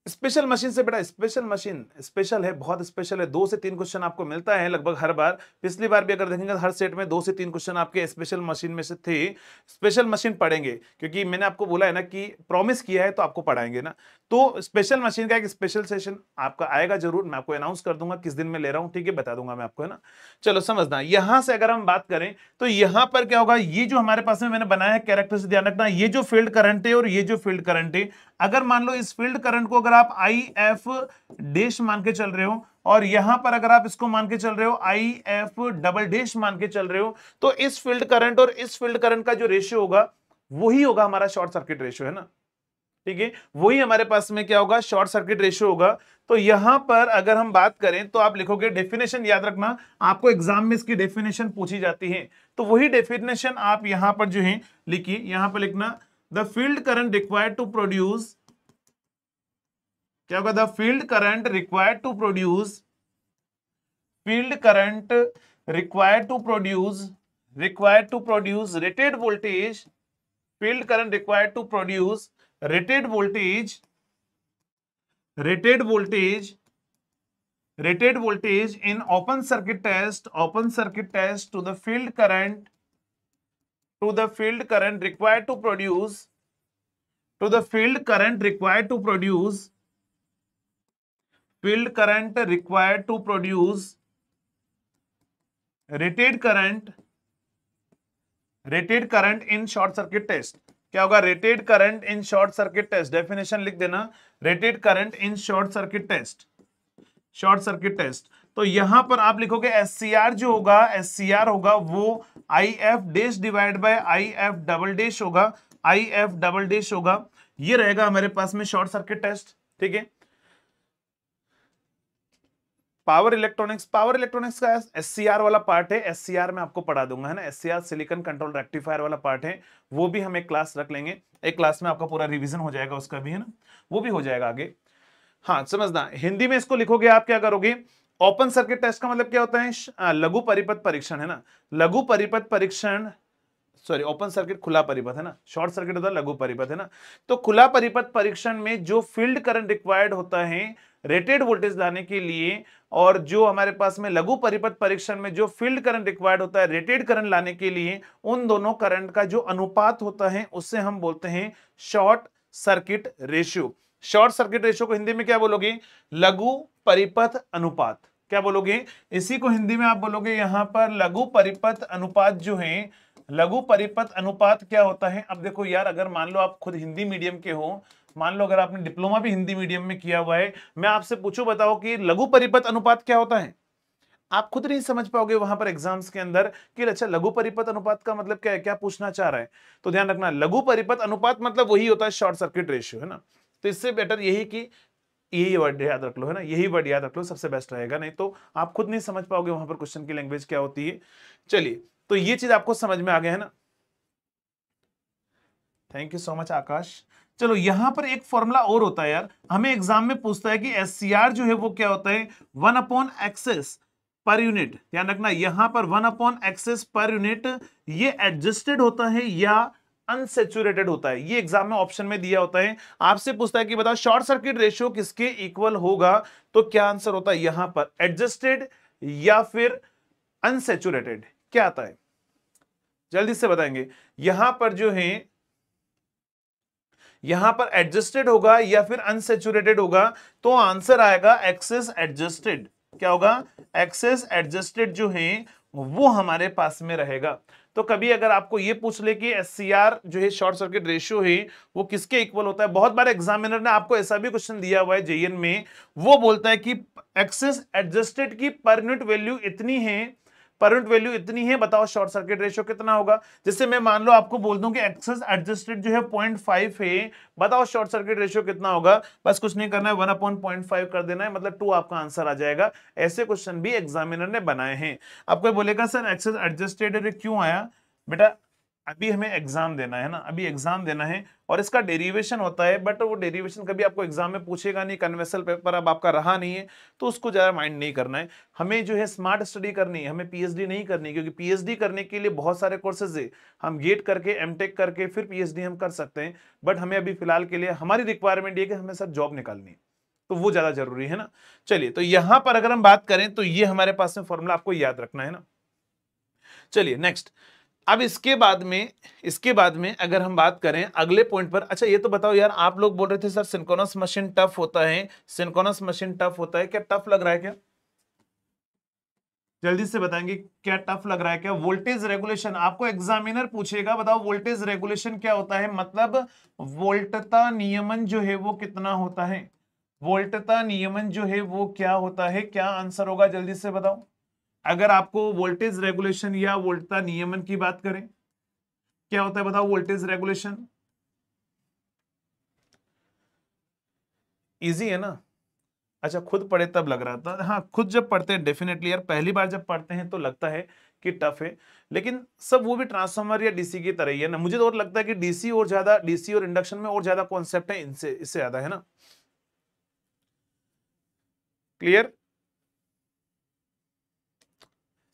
स्पेशल मशीन से बेटा स्पेशल मशीन स्पेशल है बहुत स्पेशल है दो से तीन क्वेश्चन आपको मिलता है लगभग हर बार पिछली बार भी अगर देखेंगे हर सेट में दो से तीन क्वेश्चन आपके स्पेशल मशीन में से थे स्पेशल मशीन पढ़ेंगे क्योंकि मैंने आपको बोला है ना कि प्रॉमिस किया है तो आपको पढ़ाएंगे ना तो स्पेशल मशीन का एक स्पेशल सेशन आपका आएगा जरूर मैं आपको अनाउंस कर दूंगा किस दिन में ले रहा हूं ठीक है बता दूंगा मैं आपको है ना चलो समझना यहां से अगर हम बात करें तो यहां पर क्या होगा ये जो हमारे पास में मैंने बनाया है कैरेक्टर से ध्यान रखना ये जो फील्ड करंट है और ये जो फील्ड करंट है अगर मान लो इस फील्ड करंट को अगर आप आई एफ डेश मान के चल रहे हो और यहां पर अगर आप इसको मान के चल रहे हो आई एफ डबल डेश मान के चल रहे हो तो इस फील्ड करंट और इस फील्ड करंट का जो रेशियो होगा वही होगा हमारा शॉर्ट सर्किट रेशियो है ना ठीक है वही हमारे पास में क्या होगा शॉर्ट सर्किट रेशियो होगा तो यहां पर अगर हम बात करें तो आप लिखोगे डेफिनेशन याद रखना आपको एग्जाम में इसकी डेफिनेशन पूछी जाती है तो वही डेफिनेशन आप यहां पर जो है लिखिए यहां पर लिखना the field current required to produce क्या होगा the field current required to produce field current required to produce required to produce rated voltage field current required to produce rated voltage rated voltage rated voltage in open circuit test open circuit test to the field current to the field current required to produce to the field current required to produce field current required to produce rated current rated current in short circuit test क्या होगा rated current in short circuit test definition लिख देना rated current in short circuit test short circuit test तो यहां पर आप लिखोगे S जो होगा एस होगा वो I F dash divide by I F double dash होगा आई एफ डबल डेस होगा ये रहेगा हमारे पास में शॉर्ट सर्किट टेस्ट ठीक है पावर इलेक्ट्रॉनिक्स पावर इलेक्ट्रॉनिक्स का एस वाला पार्ट है एस में आपको पढ़ा दूंगा है ना एस सिलिकॉन कंट्रोल रेक्टिफायर वाला पार्ट है वो भी हम एक क्लास रख लेंगे एक क्लास में आपका पूरा रिवीजन हो जाएगा उसका भी है ना वो भी हो जाएगा आगे हाँ समझना हिंदी में इसको लिखोगे आप क्या करोगे ओपन सर्किट टेस्ट का मतलब क्या होता है लघु परिपथ परीक्षण है ना लघु परिपथ परीक्षण सॉरी ओपन सर्किट खुला परिपथ है ना शॉर्ट सर्किट होता है लघु परिपथ है ना तो खुला परिपथ परीक्षण में जो फील्ड करंट रिक्वायर्ड होता है रेटेड वोल्टेज लाने के लिए और जो हमारे पास में लघु परिपथ परीक्षण में जो फील्ड करंट रिक्वायर्ड होता है रेटेड करंट लाने के लिए उन दोनों करंट का जो अनुपात होता है उससे हम बोलते हैं short circuit ratio short circuit ratio को हिंदी में क्या बोलोगे लघु परिपथ अनुपात क्या बोलोगे इसी को हिंदी में आप बोलोगे यहां पर लघु परिपथ अनुपात जो है लघु परिपथ अनुपात क्या होता है अब देखो यार अगर मान लो आप खुद हिंदी मीडियम के हो मान लो अगर आपने डिप्लोमा भी हिंदी मीडियम में किया हुआ है मैं आपसे पूछू बताओ कि लघु परिपथ अनुपात क्या होता है आप खुद नहीं समझ पाओगे वहां पर एग्जाम्स के अंदर कि अच्छा लघु परिपथ अनुपात का मतलब क्या है क्या पूछना चाह रहा है तो ध्यान रखना लघु परिपथ अनुपात मतलब वही होता है शॉर्ट सर्किट रेशियो है ना तो इससे बेटर यही कि यही वर्ड याद रख लो है ना यही वर्ड याद रख लो सबसे बेस्ट रहेगा नहीं तो आप खुद नहीं समझ पाओगे वहां पर क्वेश्चन की लैंग्वेज क्या होती है चलिए तो ये चीज आपको समझ में आ गया है ना thank you so much Akash चलो यहां पर एक फॉर्मूला और होता है यार हमें एग्जाम में पूछता है कि एस जो है वो क्या होता है one upon X S per unit ध्यान रखना यहां पर one upon X S per unit ये एडजस्टेड होता है या अनसेचुरेटेड होता है ये एग्जाम में ऑप्शन में दिया होता है आपसे पूछता है कि बताओ शॉर्ट सर्किट रेशियो किसके इक्वल होगा तो क्या आंसर होता है यहां पर एडजस्टेड या फिर अनसेचुरेटेड क्या आता है जल्दी से बताएंगे यहां पर जो है यहां पर एडजस्टेड होगा या फिर अनसेचुरेटेड होगा तो आंसर आएगा एक्सेस एडजस्टेड क्या होगा एक्सेस एडजस्टेड जो है वो हमारे पास में रहेगा तो कभी अगर आपको ये पूछ ले कि एस जो है शॉर्ट सर्किट रेशियो है वो किसके इक्वल होता है बहुत बार एग्जामिनर ने आपको ऐसा भी क्वेश्चन दिया हुआ है जेएन में वो बोलता है कि एक्सेस एडजस्टेड की पर यूनिट वैल्यू इतनी है परंट वैल्यू इतनी है बताओ शॉर्ट सर्किट रेशियो कितना होगा जिससे मैं मान लो आपको बोल दूं कि एक्सेस एडजस्टेड जो है पॉइंट है बताओ शॉर्ट सर्किट रेशियो कितना होगा बस कुछ नहीं करना है वन अपॉइंट पॉइंट फाइव कर देना है मतलब टू आपका आंसर आ जाएगा ऐसे क्वेश्चन भी एग्जामिनर ने बनाए हैं आपको बोलेगा सर एक्सेस एडजस्टेड क्यों आया बेटा अभी हमें एग्जाम देना है ना अभी एग्जाम देना है और इसका डेरिवेशन होता है बट वो डेरिवेशन कभी आपको एग्जाम में पूछेगा नहीं कन्वेसल पेपर अब आपका रहा नहीं है तो उसको ज़्यादा माइंड नहीं करना है हमें जो है स्मार्ट स्टडी करनी है हमें पीएचडी नहीं करनी क्योंकि पीएचडी करने के लिए बहुत सारे कोर्सेज है हम गेट करके एम करके फिर पी हम कर सकते हैं बट हमें अभी फिलहाल के लिए हमारी रिक्वायरमेंट ये कि हमें सर जॉब निकालनी है तो वो ज़्यादा जरूरी है ना चलिए तो यहाँ पर अगर हम बात करें तो ये हमारे पास में फॉर्मूला आपको याद रखना है ना चलिए नेक्स्ट अब इसके बाद में इसके बाद में अगर हम बात करें अगले पॉइंट पर अच्छा ये तो बताओ यार आप लोग बोल रहे थे सर सिंकोनस मशीन टफ होता है सिंकोनस मशीन टफ होता है क्या टफ लग रहा है क्या जल्दी से बताएंगे क्या टफ लग रहा है क्या वोल्टेज रेगुलेशन आपको एग्जामिनर पूछेगा बताओ वोल्टेज रेगुलेशन क्या होता है मतलब वोल्टता नियमन जो है वो कितना होता है वोल्टता नियमन जो है वो क्या होता है क्या आंसर होगा जल्दी से बताओ अगर आपको वोल्टेज रेगुलेशन या वोल्टता नियमन की बात करें क्या होता है बताओ वोल्टेज रेगुलेशन इजी है ना अच्छा खुद पढ़े तब लग रहा था हाँ खुद जब पढ़ते हैं डेफिनेटली यार पहली बार जब पढ़ते हैं तो लगता है कि टफ है लेकिन सब वो भी ट्रांसफार्मर या डीसी की तरह ही है ना मुझे तो और लगता है कि डीसी और ज्यादा डीसी और इंडक्शन में और ज्यादा कॉन्सेप्ट है इनसे इससे ज्यादा है ना क्लियर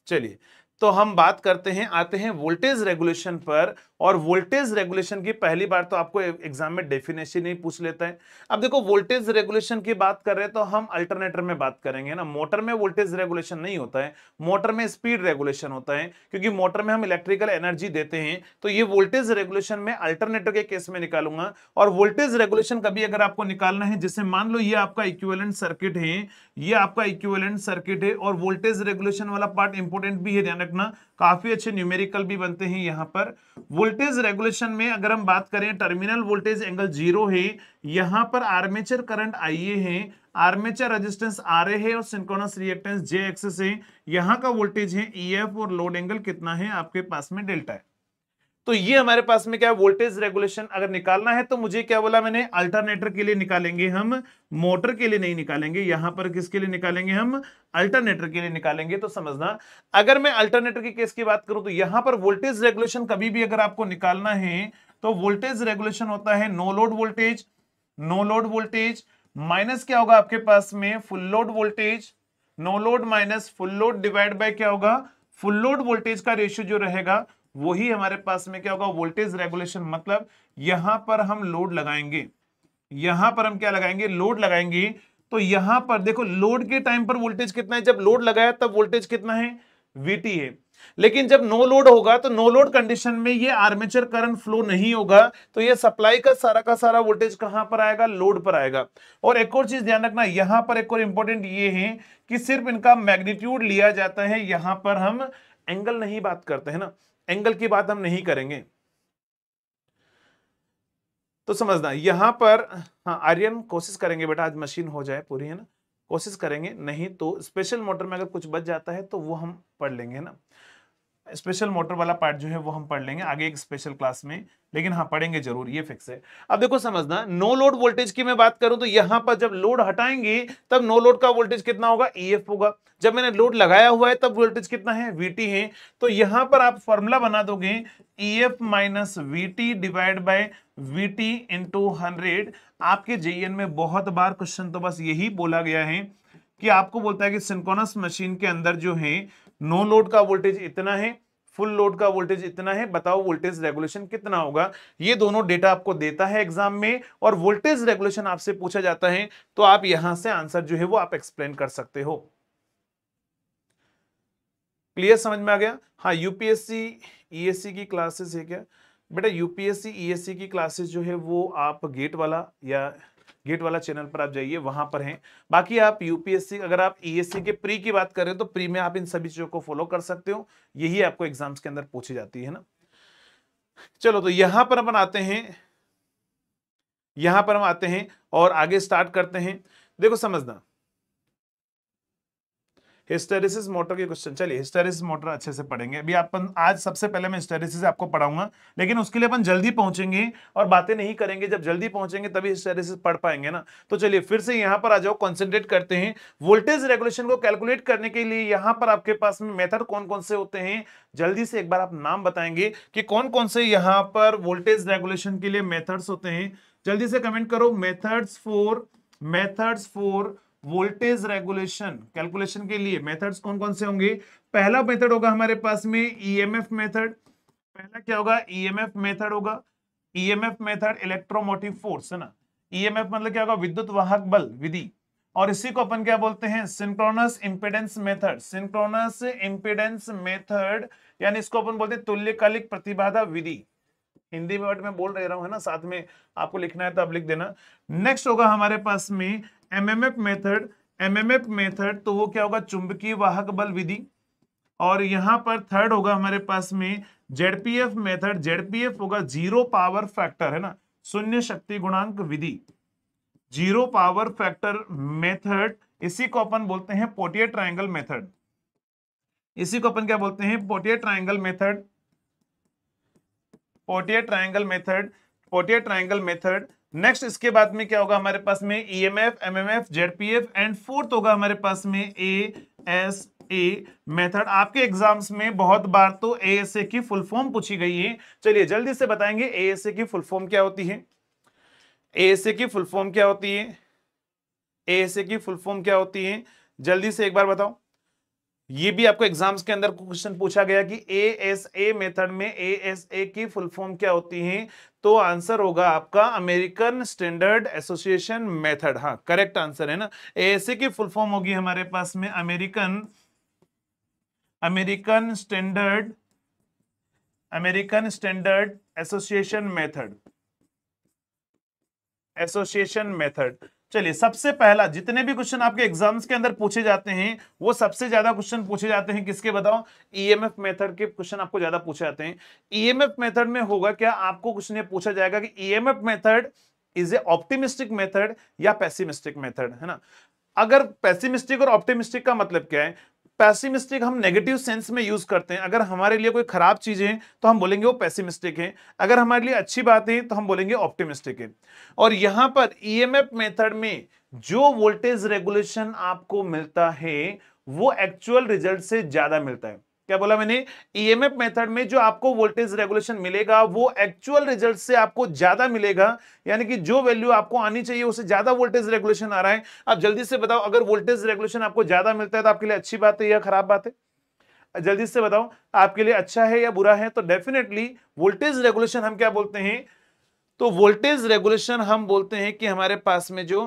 चलिए तो हम बात करते हैं आते हैं वोल्टेज रेगुलेशन पर और वोल्टेज रेगुलेशन की पहली बार तो आपको एग्जाम में डेफिनेशन ही पूछ लेता है अब देखो वोल्टेज रेगुलेशन की बात कर रहे हैं तो हम अल्टरनेटर में बात करेंगे ना मोटर में वोल्टेज रेगुलेशन नहीं होता है मोटर में स्पीड रेगुलेशन होता है क्योंकि मोटर में हम इलेक्ट्रिकल एनर्जी देते हैं तो ये वोल्टेज रेगुलेशन में अल्टरनेटर के केस में निकालूंगा और वोल्टेज रेगुलेशन कभी अगर आपको निकालना है जैसे मान लो ये आपका इक्वेलेंट सर्किट है ये आपका इक्वेलेंट सर्किट है और वोल्टेज रेगुलेशन वाला पार्ट इंपोर्टेंट भी है ध्यान रखना काफी अच्छे न्यूमेरिकल भी बनते हैं यहाँ पर वोल्ट वोल्टेज रेगुलेशन में अगर हम बात करें टर्मिनल वोल्टेज एंगल जीरो है यहाँ पर आर्मेचर करंट आइए है आर्मेचर रेजिस्टेंस आर है और सिंक्रोनस रिएक्टेंस जे एक्सेस है यहाँ का वोल्टेज है ई e एफ और लोड एंगल कितना है आपके पास में डेल्टा है तो ये हमारे पास में क्या है वोल्टेज रेगुलेशन अगर निकालना है तो मुझे क्या बोला मैंने अल्टरनेटर के लिए निकालेंगे हम मोटर के लिए नहीं निकालेंगे यहां पर किसके लिए निकालेंगे हम अल्टरनेटर के लिए निकालेंगे तो समझना अगर मैं अल्टरनेटर के केस की बात करूं तो यहां पर वोल्टेज रेगुलेशन कभी भी अगर आपको निकालना है तो वोल्टेज रेगुलेशन होता है no load voltage no load voltage minus क्या होगा आपके पास में full load voltage no load minus full load divide by क्या होगा फुल लोड वोल्टेज का रेशियो जो रहेगा वही हमारे पास में क्या होगा वोल्टेज रेगुलेशन मतलब यहां पर हम लोड लगाएंगे यहां पर हम क्या लगाएंगे लोड लगाएंगे तो यहां पर देखो लोड के टाइम पर वोल्टेज कितना है जब लोड लगाया तब वोल्टेज कितना है वीटी है लेकिन जब नो लोड होगा तो नो लोड कंडीशन में ये आर्मेचर करंट फ्लो नहीं होगा तो ये सप्लाई का सारा का सारा वोल्टेज कहां पर आएगा लोड पर आएगा और एक और चीज ध्यान रखना यहां पर एक और इंपॉर्टेंट ये है कि सिर्फ इनका मैग्नीट्यूड लिया जाता है यहां पर हम एंगल नहीं बात करते हैं ना एंगल की बात हम नहीं करेंगे तो समझना यहां पर हाँ आर्यन कोशिश करेंगे बेटा आज मशीन हो जाए पूरी है ना कोशिश करेंगे नहीं तो स्पेशल मोटर में अगर कुछ बच जाता है तो वो हम पढ़ लेंगे ना स्पेशल मोटर वाला पार्ट जो है वो हम पढ़ लेंगे आगे एक स्पेशल क्लास में लेकिन हाँ पढ़ेंगे जरूर ये फिक्स है अब देखो समझना नो लोड वोल्टेज की मैं बात करूं तो यहाँ पर जब लोड हटाएंगे तब नो लोड का वोल्टेज कितना होगा ई e होगा जब मैंने लोड लगाया हुआ है तब वोल्टेज कितना है वी है तो यहाँ पर आप फॉर्मूला बना दोगे E F minus V T divide by V T into hundred आपके जेईएन में बहुत बार क्वेश्चन तो बस यही बोला गया है कि आपको बोलता है कि सिंकोनस मशीन के अंदर जो है नो लोड का वोल्टेज इतना है फुल लोड का वोल्टेज इतना है बताओ वोल्टेज रेगुलेशन कितना होगा ये दोनों डेटा आपको देता है एग्जाम में और वोल्टेज रेगुलेशन आपसे पूछा जाता है तो आप यहां से आंसर जो है वो आप एक्सप्लेन कर सकते हो क्लियर समझ में आ गया हाँ यूपीएससी ईएससी e की क्लासेस है क्या बेटा यूपीएससी ईएससी e की क्लासेस जो है वो आप गेट वाला या गेट वाला चैनल पर आप जाइए वहां पर हैं बाकी आप यूपीएससी अगर आप ईएससी e के प्री की बात करें तो प्री में आप इन सभी चीजों को फॉलो कर सकते हो यही आपको एग्जाम्स के अंदर पूछी जाती है ना चलो तो यहां पर अपन आते हैं यहां पर हम आते हैं और आगे स्टार्ट करते हैं देखो समझना हिस्टेरिसिस मोटर के क्वेश्चन चलिए हिस्टेरिसिस मोटर अच्छे से पढ़ेंगे अभी अपन आज सबसे पहले मैं हिस्टेरिसिस आपको पढ़ाऊंगा लेकिन उसके लिए अपन जल्दी पहुंचेंगे और बातें नहीं करेंगे जब जल्दी पहुंचेंगे तभी हिस्टेरिसिस पढ़ पाएंगे ना तो चलिए फिर से यहाँ पर आ जाओ कॉन्सेंट्रेट करते हैं वोल्टेज रेगुलेशन को कैलकुलेट करने के लिए यहाँ पर आपके पास में मेथड कौन कौन से होते हैं जल्दी से एक बार आप नाम बताएंगे कि कौन कौन से यहाँ पर वोल्टेज रेगुलेशन के लिए मेथड्स होते हैं जल्दी से कमेंट करो methods for methods for voltage regulation calculation के लिए मेथड्स कौन कौन से होंगे पहला मेथड होगा हमारे पास में ईएमएफ e मेथड पहला क्या होगा ईएमएफ e मेथड होगा EMF e method electromotive force है ना ईएमएफ मतलब क्या होगा विद्युत वाहक बल विधि और इसी को अपन क्या बोलते हैं synchronous impedance method synchronous impedance method यानी इसको अपन बोलते हैं तुल्यकालिक प्रतिबाधा विधि हिंदी में बोल रह रहा हूं है ना साथ में आपको लिखना है तो आप लिख देना नेक्स्ट होगा हमारे पास में एमएमएफ मेथड एमएमएफ मेथड तो वो क्या होगा चुंबकीय वाहक बल विधि और यहां पर थर्ड होगा हमारे पास में जेडपीएफ मेथड जेडपीएफ होगा जीरो पावर फैक्टर है ना शून्य शक्ति गुणांक विधि जीरो पावर फैक्टर मेथड इसी को अपन बोलते हैं पोटियर ट्राइंगल मेथड इसी को अपन क्या बोलते हैं Potier triangle method Potier triangle method Potier triangle method next इसके बाद में क्या होगा हमारे पास में E M F M M F Z P F and fourth होगा हमारे पास में ए एस ए मेथड आपके एग्जाम्स में बहुत बार तो ए एस ए की फुल फॉर्म पूछी गई है चलिए जल्दी से बताएंगे ए एस ए की फुल फॉर्म क्या होती है ए एस ए की फुल फॉर्म क्या होती है ए एस ए की फुल फॉर्म क्या होती है जल्दी से एक बार बताओ ये भी आपको एग्जाम्स के अंदर क्वेश्चन पूछा गया कि ए एस ए मेथड में ए एस ए की फुल फॉर्म क्या होती है तो आंसर होगा आपका अमेरिकन स्टैंडर्ड एसोसिएशन मेथड हाँ करेक्ट आंसर है ना ए एस ए की फुल फॉर्म होगी हमारे पास में American American standard American standard association method association method चलिए सबसे पहला जितने भी क्वेश्चन आपके एग्जाम्स के अंदर पूछे जाते हैं वो सबसे ज्यादा क्वेश्चन पूछे जाते हैं किसके बताओ ईएमएफ मेथड के क्वेश्चन आपको ज्यादा पूछे जाते हैं ईएमएफ e मेथड में होगा क्या आपको क्वेश्चन ये पूछा जाएगा कि EMF method is a optimistic method या पेसिमिस्टिक मेथड है ना अगर पेसिमिस्टिक और ऑप्टिमिस्टिक का मतलब क्या है पैसिमिस्टिक हम नेगेटिव सेंस में यूज करते हैं अगर हमारे लिए कोई खराब चीजें है तो हम बोलेंगे वो पैसिमिस्टिक है अगर हमारे लिए अच्छी बात है तो हम बोलेंगे ऑप्टिमिस्टिक है और यहां पर ईएमएफ e मेथड में जो वोल्टेज रेगुलेशन आपको मिलता है वो एक्चुअल रिजल्ट से ज्यादा मिलता है क्या बोला मैंने ईएमएफ e मेथड में जो आपको वोल्टेज रेगुलेशन मिलेगा वो एक्चुअल रिजल्ट से आपको ज्यादा मिलेगा यानी कि जो वैल्यू आपको आनी चाहिए उससे ज्यादा वोल्टेज रेगुलेशन आ रहा है आप जल्दी से बताओ अगर वोल्टेज रेगुलेशन आपको ज्यादा मिलता है तो आपके लिए अच्छी बात है या खराब बात है जल्दी से बताओ आपके लिए अच्छा है या बुरा है तो डेफिनेटली वोल्टेज रेगुलेशन हम क्या बोलते हैं तो वोल्टेज रेगुलेशन हम बोलते हैं कि हमारे पास में जो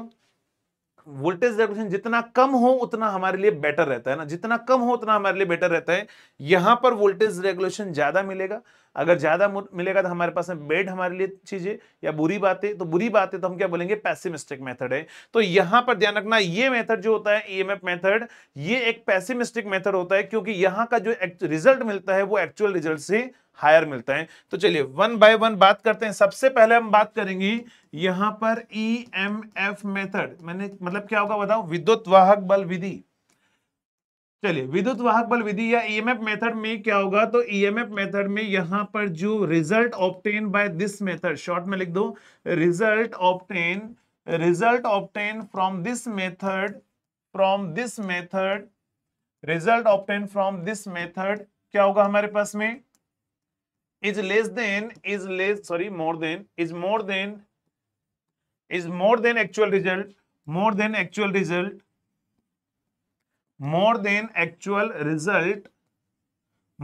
वोल्टेज रेगुलेशन जितना कम हो उतना हमारे लिए बेटर रहता है ना जितना कम हो उतना हमारे लिए बेटर रहता है यहां पर वोल्टेज रेगुलेशन ज़्यादा मिलेगा अगर ज़्यादा मिलेगा तो हमारे पास में बेड हमारे लिए चीज़ें या बुरी बातें तो बुरी बातें तो हम क्या बोलेंगे पैसिमिस्टिक मेथड है तो यहां पर ध्यान रखना ये मेथड जो होता है ई e मेथड ये एक पैसिमिस्टिक मेथड होता है क्योंकि यहाँ का जो रिजल्ट मिलता है वो एक्चुअल रिजल्ट से हायर मिलता है तो चलिए वन बाय वन बात करते हैं सबसे पहले हम बात करेंगे यहां पर ई एम एफ मेथड मैंने मतलब क्या होगा बताओ विद्युत वाहक बल विधि चलिए विद्युत वाहक बल विधि या ईएमएफ e मेथड में क्या होगा तो ईएमएफ e मेथड में यहां पर जो result obtain by this method short में लिख दो result obtain result obtain from this method from this method result obtain from this method क्या होगा हमारे पास में is less than is less sorry more than is more than is more than actual result more than actual result more than actual result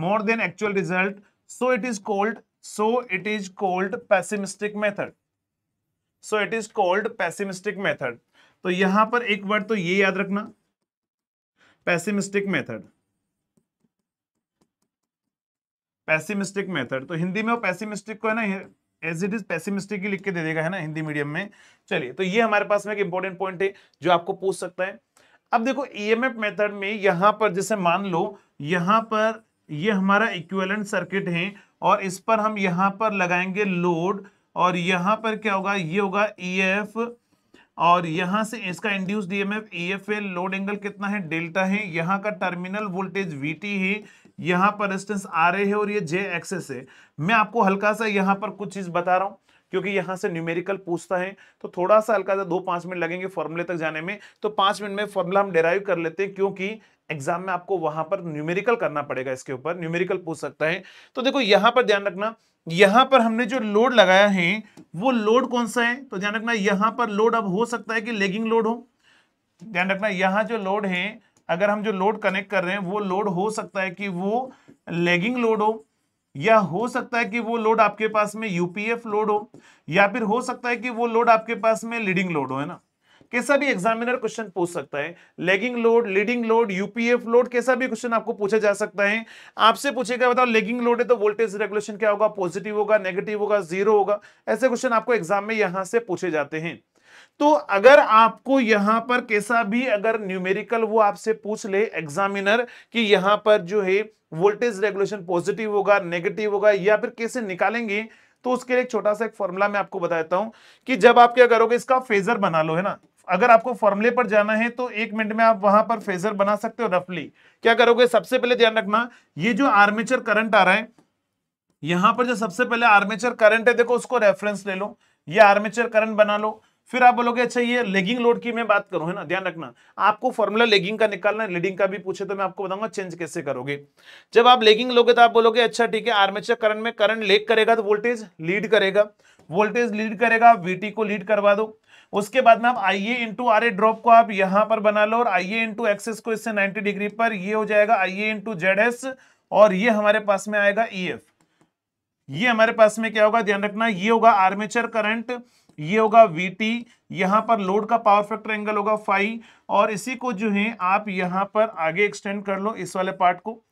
more than actual result so it is called so it is called pessimistic method so it is called pessimistic method तो यहां पर एक word तो ये याद रखना pessimistic method pessimistic method तो हिंदी में वो पैसिमिस्टिक को है ना एज इट इज पैसिमिस्टिक ही लिख के दे देगा है ना हिंदी मीडियम में चलिए तो ये हमारे पास में एक इंपॉर्टेंट पॉइंट है जो आपको पूछ सकता है अब देखो ईएमएफ e मेथड में यहां पर जैसे मान लो यहां पर ये हमारा इक्विवेलेंट सर्किट है और इस पर हम यहां पर लगाएंगे लोड और यहां पर क्या होगा ये होगा ईएफ e और यहां से इसका इंड्यूस डीएमएफ ईएफएल लोड एंगल कितना है डेल्टा है यहां का टर्मिनल वोल्टेज वीटी है यहां पर रेजिस्टेंस आर ए है और ये जे एक्सेस है मैं आपको हल्का सा यहां पर कुछ चीज बता रहा हूं क्योंकि यहां से न्यूमेरिकल पूछता है तो थोड़ा सा हल्का सा दो पांच मिनट लगेंगे फॉर्मुले तक जाने में तो पांच मिनट में फॉर्मुला हम डेराइव कर लेते हैं क्योंकि एग्जाम में आपको वहां पर न्यूमेरिकल करना पड़ेगा इसके ऊपर न्यूमेरिकल पूछ सकता है तो देखो यहाँ पर ध्यान रखना यहाँ पर हमने जो लोड लगाया है वो लोड कौन सा है तो ध्यान रखना यहाँ पर लोड अब हो सकता है कि लेगिंग लोड हो ध्यान रखना यहाँ जो लोड है अगर हम जो लोड कनेक्ट कर रहे हैं वो लोड हो सकता है कि वो लेगिंग लोड हो या हो सकता है कि वो लोड आपके पास में यूपीएफ लोड हो या फिर हो सकता है कि वो लोड आपके पास में लीडिंग लोड हो है ना कैसा भी एग्जामिनर क्वेश्चन पूछ सकता है lagging load leading load UPF load कैसा भी क्वेश्चन आपको पूछा जा सकता है आपसे पूछेगा बताओ लेगिंग लोड है तो वोल्टेज रेगुलेशन क्या होगा पॉजिटिव होगा नेगेटिव होगा जीरो होगा ऐसे क्वेश्चन आपको एग्जाम में यहां से पूछे जाते हैं तो अगर आपको यहां पर कैसा भी अगर न्यूमेरिकल वो आपसे पूछ ले एग्जामिनर कि यहां पर जो है वोल्टेज रेगुलेशन पॉजिटिव होगा नेगेटिव होगा या फिर कैसे निकालेंगे तो उसके लिए एक छोटा सा एक फॉर्मूला मैं आपको बता देता हूं कि जब आप क्या करोगे इसका फेजर बना लो है ना अगर आपको फॉर्मूले पर जाना है तो एक मिनट में आप वहां पर फेजर बना सकते हो रफली क्या करोगे सबसे पहले ध्यान रखना ये जो आर्मेचर करंट आ रहा है यहां पर जो सबसे पहले आर्मेचर करंट है देखो उसको रेफरेंस ले लो ये आर्मेचर करंट बना लो फिर आप बोलोगे अच्छा ये लेगिंग लोड की मैं बात करूं है ना ध्यान रखना आपको फॉर्मूला लेगिंग का निकालना है लीडिंग का भी पूछे तो मैं आपको बताऊंगा चेंज कैसे करोगे जब आप लेगिंग लोगे तो आप बोलोगे अच्छा ठीक है आर्मेचर करंट में करंट लेग करेगा तो वोल्टेज लीड करेगा वोल्टेज लीड करेगा वीटी को लीड करवा दो उसके बाद में आप I A into R A drop को आप यहां पर बना लो और आई ए इंटू एक्सेस को इससे 90 डिग्री पर ये हो जाएगा I A into Z S और ये हमारे पास में आएगा ई एफ ये हमारे पास में क्या होगा ध्यान रखना ये होगा आर्मेचर करंट ये होगा वी टी यहाँ पर लोड का पावर फैक्टर एंगल होगा फाइव और इसी को जो है आप यहाँ पर आगे एक्सटेंड कर लो इस वाले पार्ट को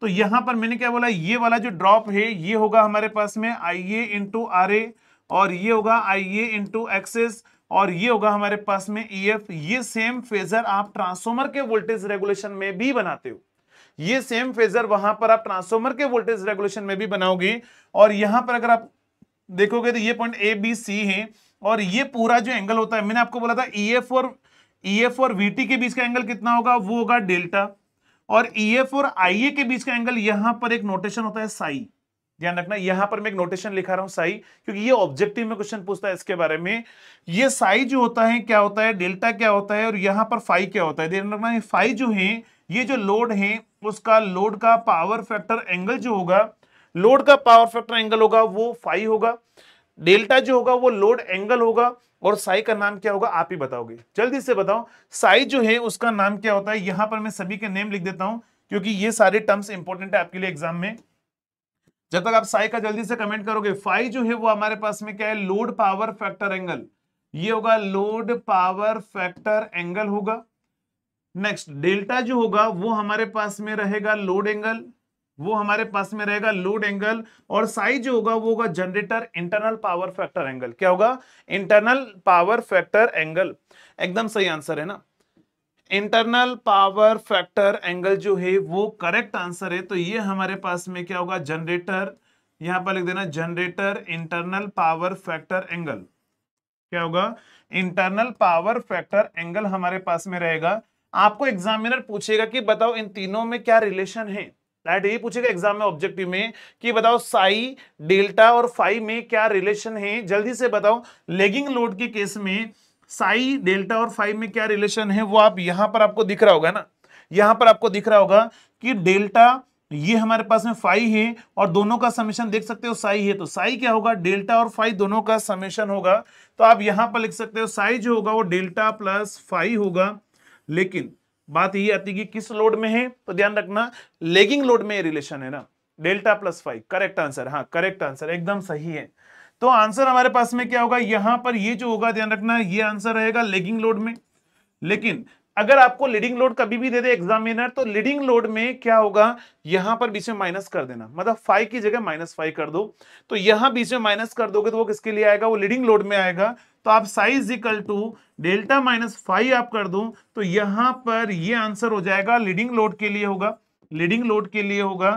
तो यहाँ पर मैंने क्या बोला ये वाला जो ड्रॉप है ये होगा हमारे पास में आई ए इंटू आर ए और ये होगा आई ए इंटू एक्सेस और ये होगा हमारे पास में ई एफ ये सेम फेजर आप ट्रांसफॉर्मर के वोल्टेज रेगुलेशन में भी बनाते हो ये सेम फेजर वहां पर आप ट्रांसफॉर्मर के वोल्टेज रेगुलेशन में भी बनाओगे और यहां पर अगर आप देखोगे तो ये पॉइंट ए बी सी है और ये पूरा जो एंगल होता है मैंने आपको बोला था ई e एफ और ई e एफ और वी टी के बीच का एंगल कितना होगा वो होगा डेल्टा और ई e एफ और आई ए के बीच का एंगल यहां पर एक नोटेशन होता है साई ध्यान रखना यहां पर मैं एक नोटेशन लिखा रहा हूं साई क्योंकि ये ऑब्जेक्टिव में क्वेश्चन पूछता है इसके बारे में ये साई जो होता है क्या होता है डेल्टा क्या होता है और यहां पर फाइव क्या होता है ध्यान रखना फाइव जो है ये जो लोड है उसका लोड का पावर फैक्टर एंगल जो होगा लोड का पावर फैक्टर एंगल होगा वो फाइव होगा डेल्टा जो होगा वो लोड एंगल होगा और साई का नाम क्या होगा आप ही बताओगे जल्दी से बताओ साई जो है उसका नाम क्या होता है यहां पर मैं सभी के नेम लिख देता हूं क्योंकि ये सारे टर्म्स इंपोर्टेंट है आपके लिए एग्जाम में जब तक आप साई का जल्दी से कमेंट करोगे फाइव जो है वो हमारे पास में क्या है लोड पावर फैक्टर एंगल ये होगा लोड पावर फैक्टर एंगल होगा नेक्स्ट डेल्टा जो होगा वो हमारे पास में रहेगा लोड एंगल वो हमारे पास में रहेगा लोड एंगल और साइज जो होगा वो होगा generator internal power factor angle क्या होगा इंटरनल पावर फैक्टर एंगल एकदम सही आंसर है ना इंटरनल पावर फैक्टर एंगल जो है वो करेक्ट आंसर है तो ये हमारे पास में क्या होगा जनरेटर यहां पर लिख देना generator internal power factor angle क्या होगा इंटरनल पावर फैक्टर एंगल हमारे पास में रहेगा आपको एग्जामिनर पूछेगा कि बताओ इन तीनों में क्या रिलेशन है राइट ये पूछेगा एग्जाम में ऑब्जेक्टिव में कि बताओ साई डेल्टा और फाई में क्या रिलेशन है जल्दी से बताओ लेगिंग लोड के केस में साई डेल्टा और फाइव में क्या रिलेशन है वो आप यहां पर आपको दिख रहा होगा ना यहां पर आपको दिख रहा होगा कि डेल्टा ये हमारे पास में फाइव है और दोनों का समेशन देख सकते हो साई है तो साई क्या होगा डेल्टा और फाइव दोनों का समेशन होगा तो आप यहां पर लिख सकते हो साई जो होगा वो डेल्टा प्लस फाइव होगा लेकिन बात ये आती कि किस लोड में है तो ध्यान रखना लेगिंग लोड में रिलेशन है ना delta plus phi correct answer हाँ करेक्ट आंसर एकदम सही है तो आंसर हमारे पास में क्या होगा यहां पर ये जो होगा ध्यान रखना ये आंसर रहेगा लेगिंग लोड में लेकिन अगर आपको लीडिंग लोड कभी भी दे दे एग्जामिनर तो लीडिंग लोड में क्या होगा यहां पर बीच में माइनस कर देना मतलब फाइव की जगह माइनस फाइव कर दो तो यहां बीच में माइनस कर दोगे तो वो किसके लिए आएगा वो लीडिंग लोड में आएगा तो आप psi equal to delta minus phi आप कर दो तो यहां पर ये आंसर हो जाएगा लीडिंग लोड के लिए होगा लीडिंग लोड के लिए होगा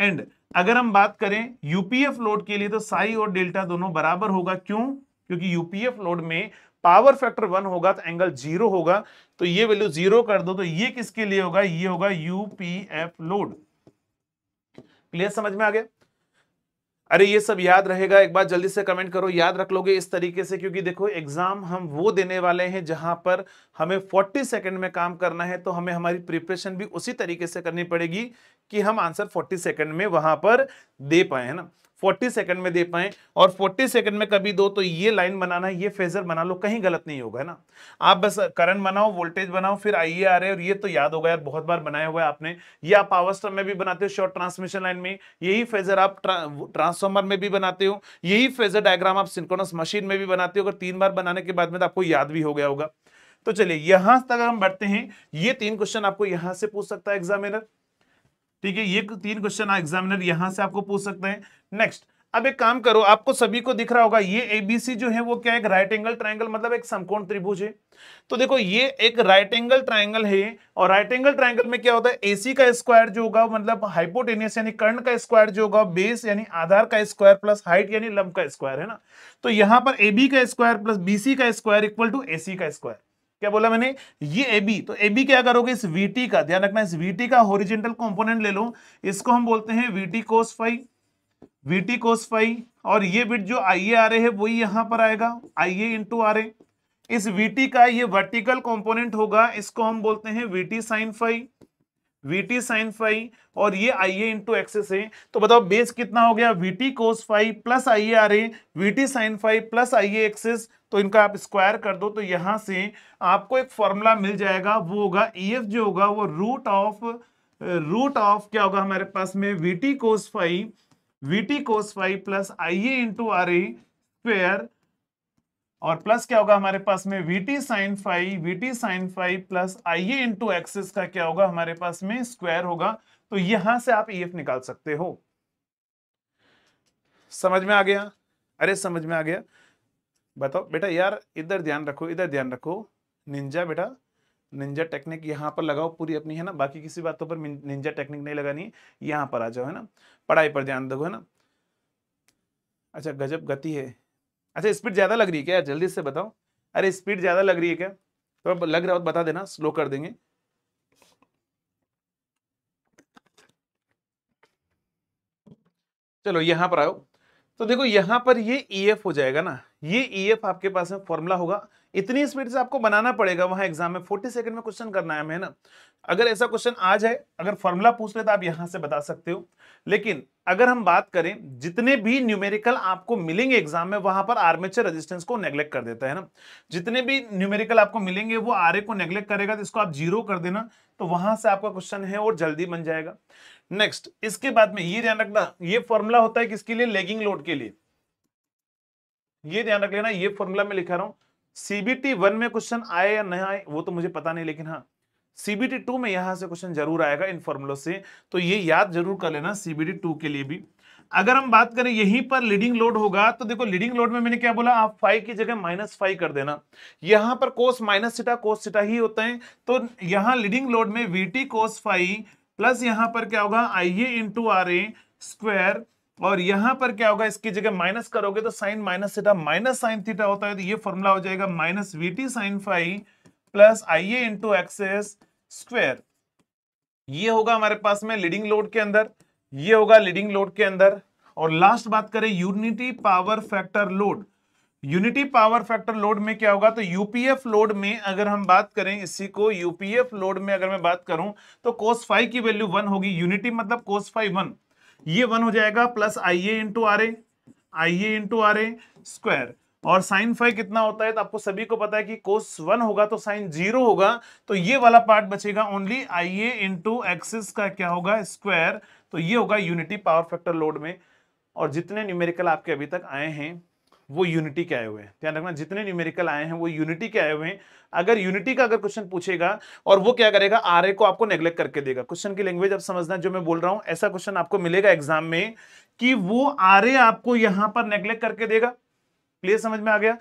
एंड अगर हम बात करें यूपीएफ लोड के लिए तो साई और डेल्टा दोनों बराबर होगा क्यों क्योंकि यूपीएफ लोड में पावर फैक्टर वन होगा तो एंगल जीरो होगा तो ये वैल्यू जीरो कर दो तो ये किसके लिए होगा ये होगा यूपीएफ लोड क्लियर समझ में आ गया अरे ये सब याद रहेगा एक बार जल्दी से कमेंट करो याद रख लोगे इस तरीके से क्योंकि देखो एग्जाम हम वो देने वाले हैं जहां पर हमें 40 सेकंड में काम करना है तो हमें हमारी प्रिपरेशन भी उसी तरीके से करनी पड़ेगी कि हम आंसर 40 सेकंड में वहां पर दे पाए है ना 40 सेकंड में दे पाए और 40 सेकंड में कभी दो तो ये लाइन बनाना ये फेजर बना लो कहीं गलत नहीं होगा ना आप बस करंट बनाओ वोल्टेज बनाओ फिर आइए आ रहे और ये तो याद होगा यार बहुत बार बनाया हुआ है आपने ये आप पावर स्टम में भी बनाते हो शॉर्ट ट्रांसमिशन लाइन में यही फेजर आप ट्रांसफॉर्मर में भी बनाते हो यही फेजर डायग्राम आप सिंकोनस मशीन में भी बनाते हो अगर तीन बार बनाने के बाद में तो आपको याद भी हो गया होगा तो चलिए यहां तक हम बढ़ते हैं ये तीन क्वेश्चन आपको यहां से पूछ सकता है एग्जामिनर ठीक है ये तीन क्वेश्चन एग्जामिनर यहां से आपको पूछ सकते हैं नेक्स्ट अब एक काम करो आपको सभी को दिख रहा होगा ये एबीसी जो है वो क्या एक राइट एंगल ट्राइंगल मतलब एक समकोण त्रिभुज है तो देखो ये एक राइट एंगल ट्राइंगल है और राइट एंगल ट्राइंगल में क्या होता है एसी का स्क्वायर जो होगा मतलब हाइपोटेनियस यानी कर्ण का स्क्वायर जो होगा बेस यानी आधार का स्क्वायर प्लस हाइट यानी लंब का स्क्वायर है ना तो यहां पर एबी का स्क्वायर प्लस बीसी का स्क्वायर इक्वल टू एसी का स्क्वायर क्या बोला मैंने ये ए बी तो ए बी क्या करोगे इस वीटी का ध्यान रखना इस टी का होरिजेंटल कॉम्पोनेंट ले लो इसको हम बोलते हैं VT cos phi T cos phi और ये बिट जो आई ए आ रहे है वही यहां पर आएगा आई ए इंटू आर ए इस वीटी का ये वर्टिकल कॉम्पोनेंट होगा इसको हम बोलते हैं VT sine phi V T sine phi और ये आई ए इंटू एक्सेस है तो बताओ बेस कितना हो गया V T cos phi plus I A R A V T sine phi plus I A X S तो इनका आप स्क्वायर कर दो तो यहां से आपको एक फॉर्मूला मिल जाएगा वो होगा ई e एफ जो होगा वो रूट ऑफ रूट ऑफ क्या होगा हमारे पास में V T cos phi V T cos phi plus I A into R A square और प्लस क्या होगा हमारे पास में V T sine phi V T sine phi plus I A into X S का क्या होगा हमारे पास में स्क्वायर होगा तो यहां से आप ई e एफ निकाल सकते हो समझ में आ गया अरे समझ में आ गया बताओ बेटा यार इधर ध्यान रखो इधर ध्यान रखो निंजा बेटा निंजा टेक्निक यहाँ पर लगाओ पूरी अपनी है ना बाकी किसी बातों पर निंजा टेक्निक नहीं लगानी है यहाँ पर आ जाओ है ना पढ़ाई पर ध्यान दोगे है ना अच्छा गजब गति है अच्छा स्पीड ज़्यादा लग रही है क्या जल्दी से बताओ अरे स्पीड ज़्यादा लग रही है क्या तो लग रहा हो बता देना स्लो कर देंगे चलो यहाँ पर आओ तो देखो यहां पर ये ईएफ e हो जाएगा ना ये ईएफ e आपके पास में फॉर्मूला होगा इतनी स्पीड से आपको बनाना पड़ेगा वहां एग्जाम में फोर्टी सेकंड में क्वेश्चन करना है हमें ना अगर ऐसा क्वेश्चन आ जाए अगर फॉर्मूला पूछ ले तो आप यहां से बता सकते हो लेकिन अगर हम बात करें जितने भी न्यूमेरिकल आपको मिलेंगे एग्जाम में वहां पर आर्मेचर रेजिस्टेंस को नेग्लेक्ट कर देता है ना जितने भी न्यूमेरिकल आपको मिलेंगे वो आर को नेग्लेक्ट करेगा तो इसको आप जीरो कर देना तो वहां से आपका क्वेश्चन है और जल्दी बन जाएगा नेक्स्ट इसके बाद में ये ध्यान रखना ये फॉर्मूला होता है किसके लिए लेगिंग लोड के लिए ये ध्यान रख लेना ये फॉर्मूला में लिखा रहा हूं सीबीटी वन में क्वेश्चन आए या नहीं आए वो तो मुझे पता नहीं लेकिन हाँ सीबीटी टू में यहां से क्वेश्चन जरूर आएगा इन फॉर्मुलों से तो ये याद जरूर कर लेना सीबीटी टू के लिए भी अगर हम बात करें यहीं पर लीडिंग लोड होगा तो देखो लीडिंग लोड में मैंने क्या बोला आप फाइव की जगह माइनस फाइव कर देना यहां पर कोस माइनस सीटा कोस सीटा ही होते हैं तो यहां लीडिंग लोड में V T cos phi plus यहां पर क्या होगा I A into R A square और यहां पर क्या होगा इसकी जगह माइनस करोगे तो sine minus theta minus sine theta होता है तो ये फॉर्मूला हो जाएगा minus V T sine phi plus I A into X S square ये होगा हमारे पास में लीडिंग लोड के अंदर ये होगा लीडिंग लोड के अंदर और लास्ट बात करें unity power factor load unity power factor load में क्या होगा तो यूपीएफ लोड में अगर हम बात करें इसी को यूपीएफ लोड में अगर मैं बात करूं तो कोस फाइव की वैल्यू वन होगी यूनिटी मतलब कोस फाइव वन ये वन हो जाएगा plus I A into R A I A into R A square और साइन फाइव कितना होता है तो आपको सभी को पता है कि कोस वन होगा तो साइन जीरो होगा तो ये वाला पार्ट बचेगा only I A into X S का क्या होगा स्क्वायर तो ये होगा यूनिटी पावर फैक्टर लोड में और जितने न्यूमेरिकल आपके अभी तक आए हैं वो यूनिटी के आए हुए हैं ध्यान रखना जितने न्यूमेरिकल आए हैं वो यूनिटी के आए हुए हैं अगर यूनिटी का अगर क्वेश्चन पूछेगा और वो क्या करेगा आर ए को आपको नेग्लेक्ट करके देगा क्वेश्चन की लैंग्वेज आप समझना जो मैं बोल रहा हूं ऐसा क्वेश्चन आपको मिलेगा एग्जाम में कि वो आर ए आपको यहां पर नेग्लेक्ट करके देगा क्लियर समझ में आ गया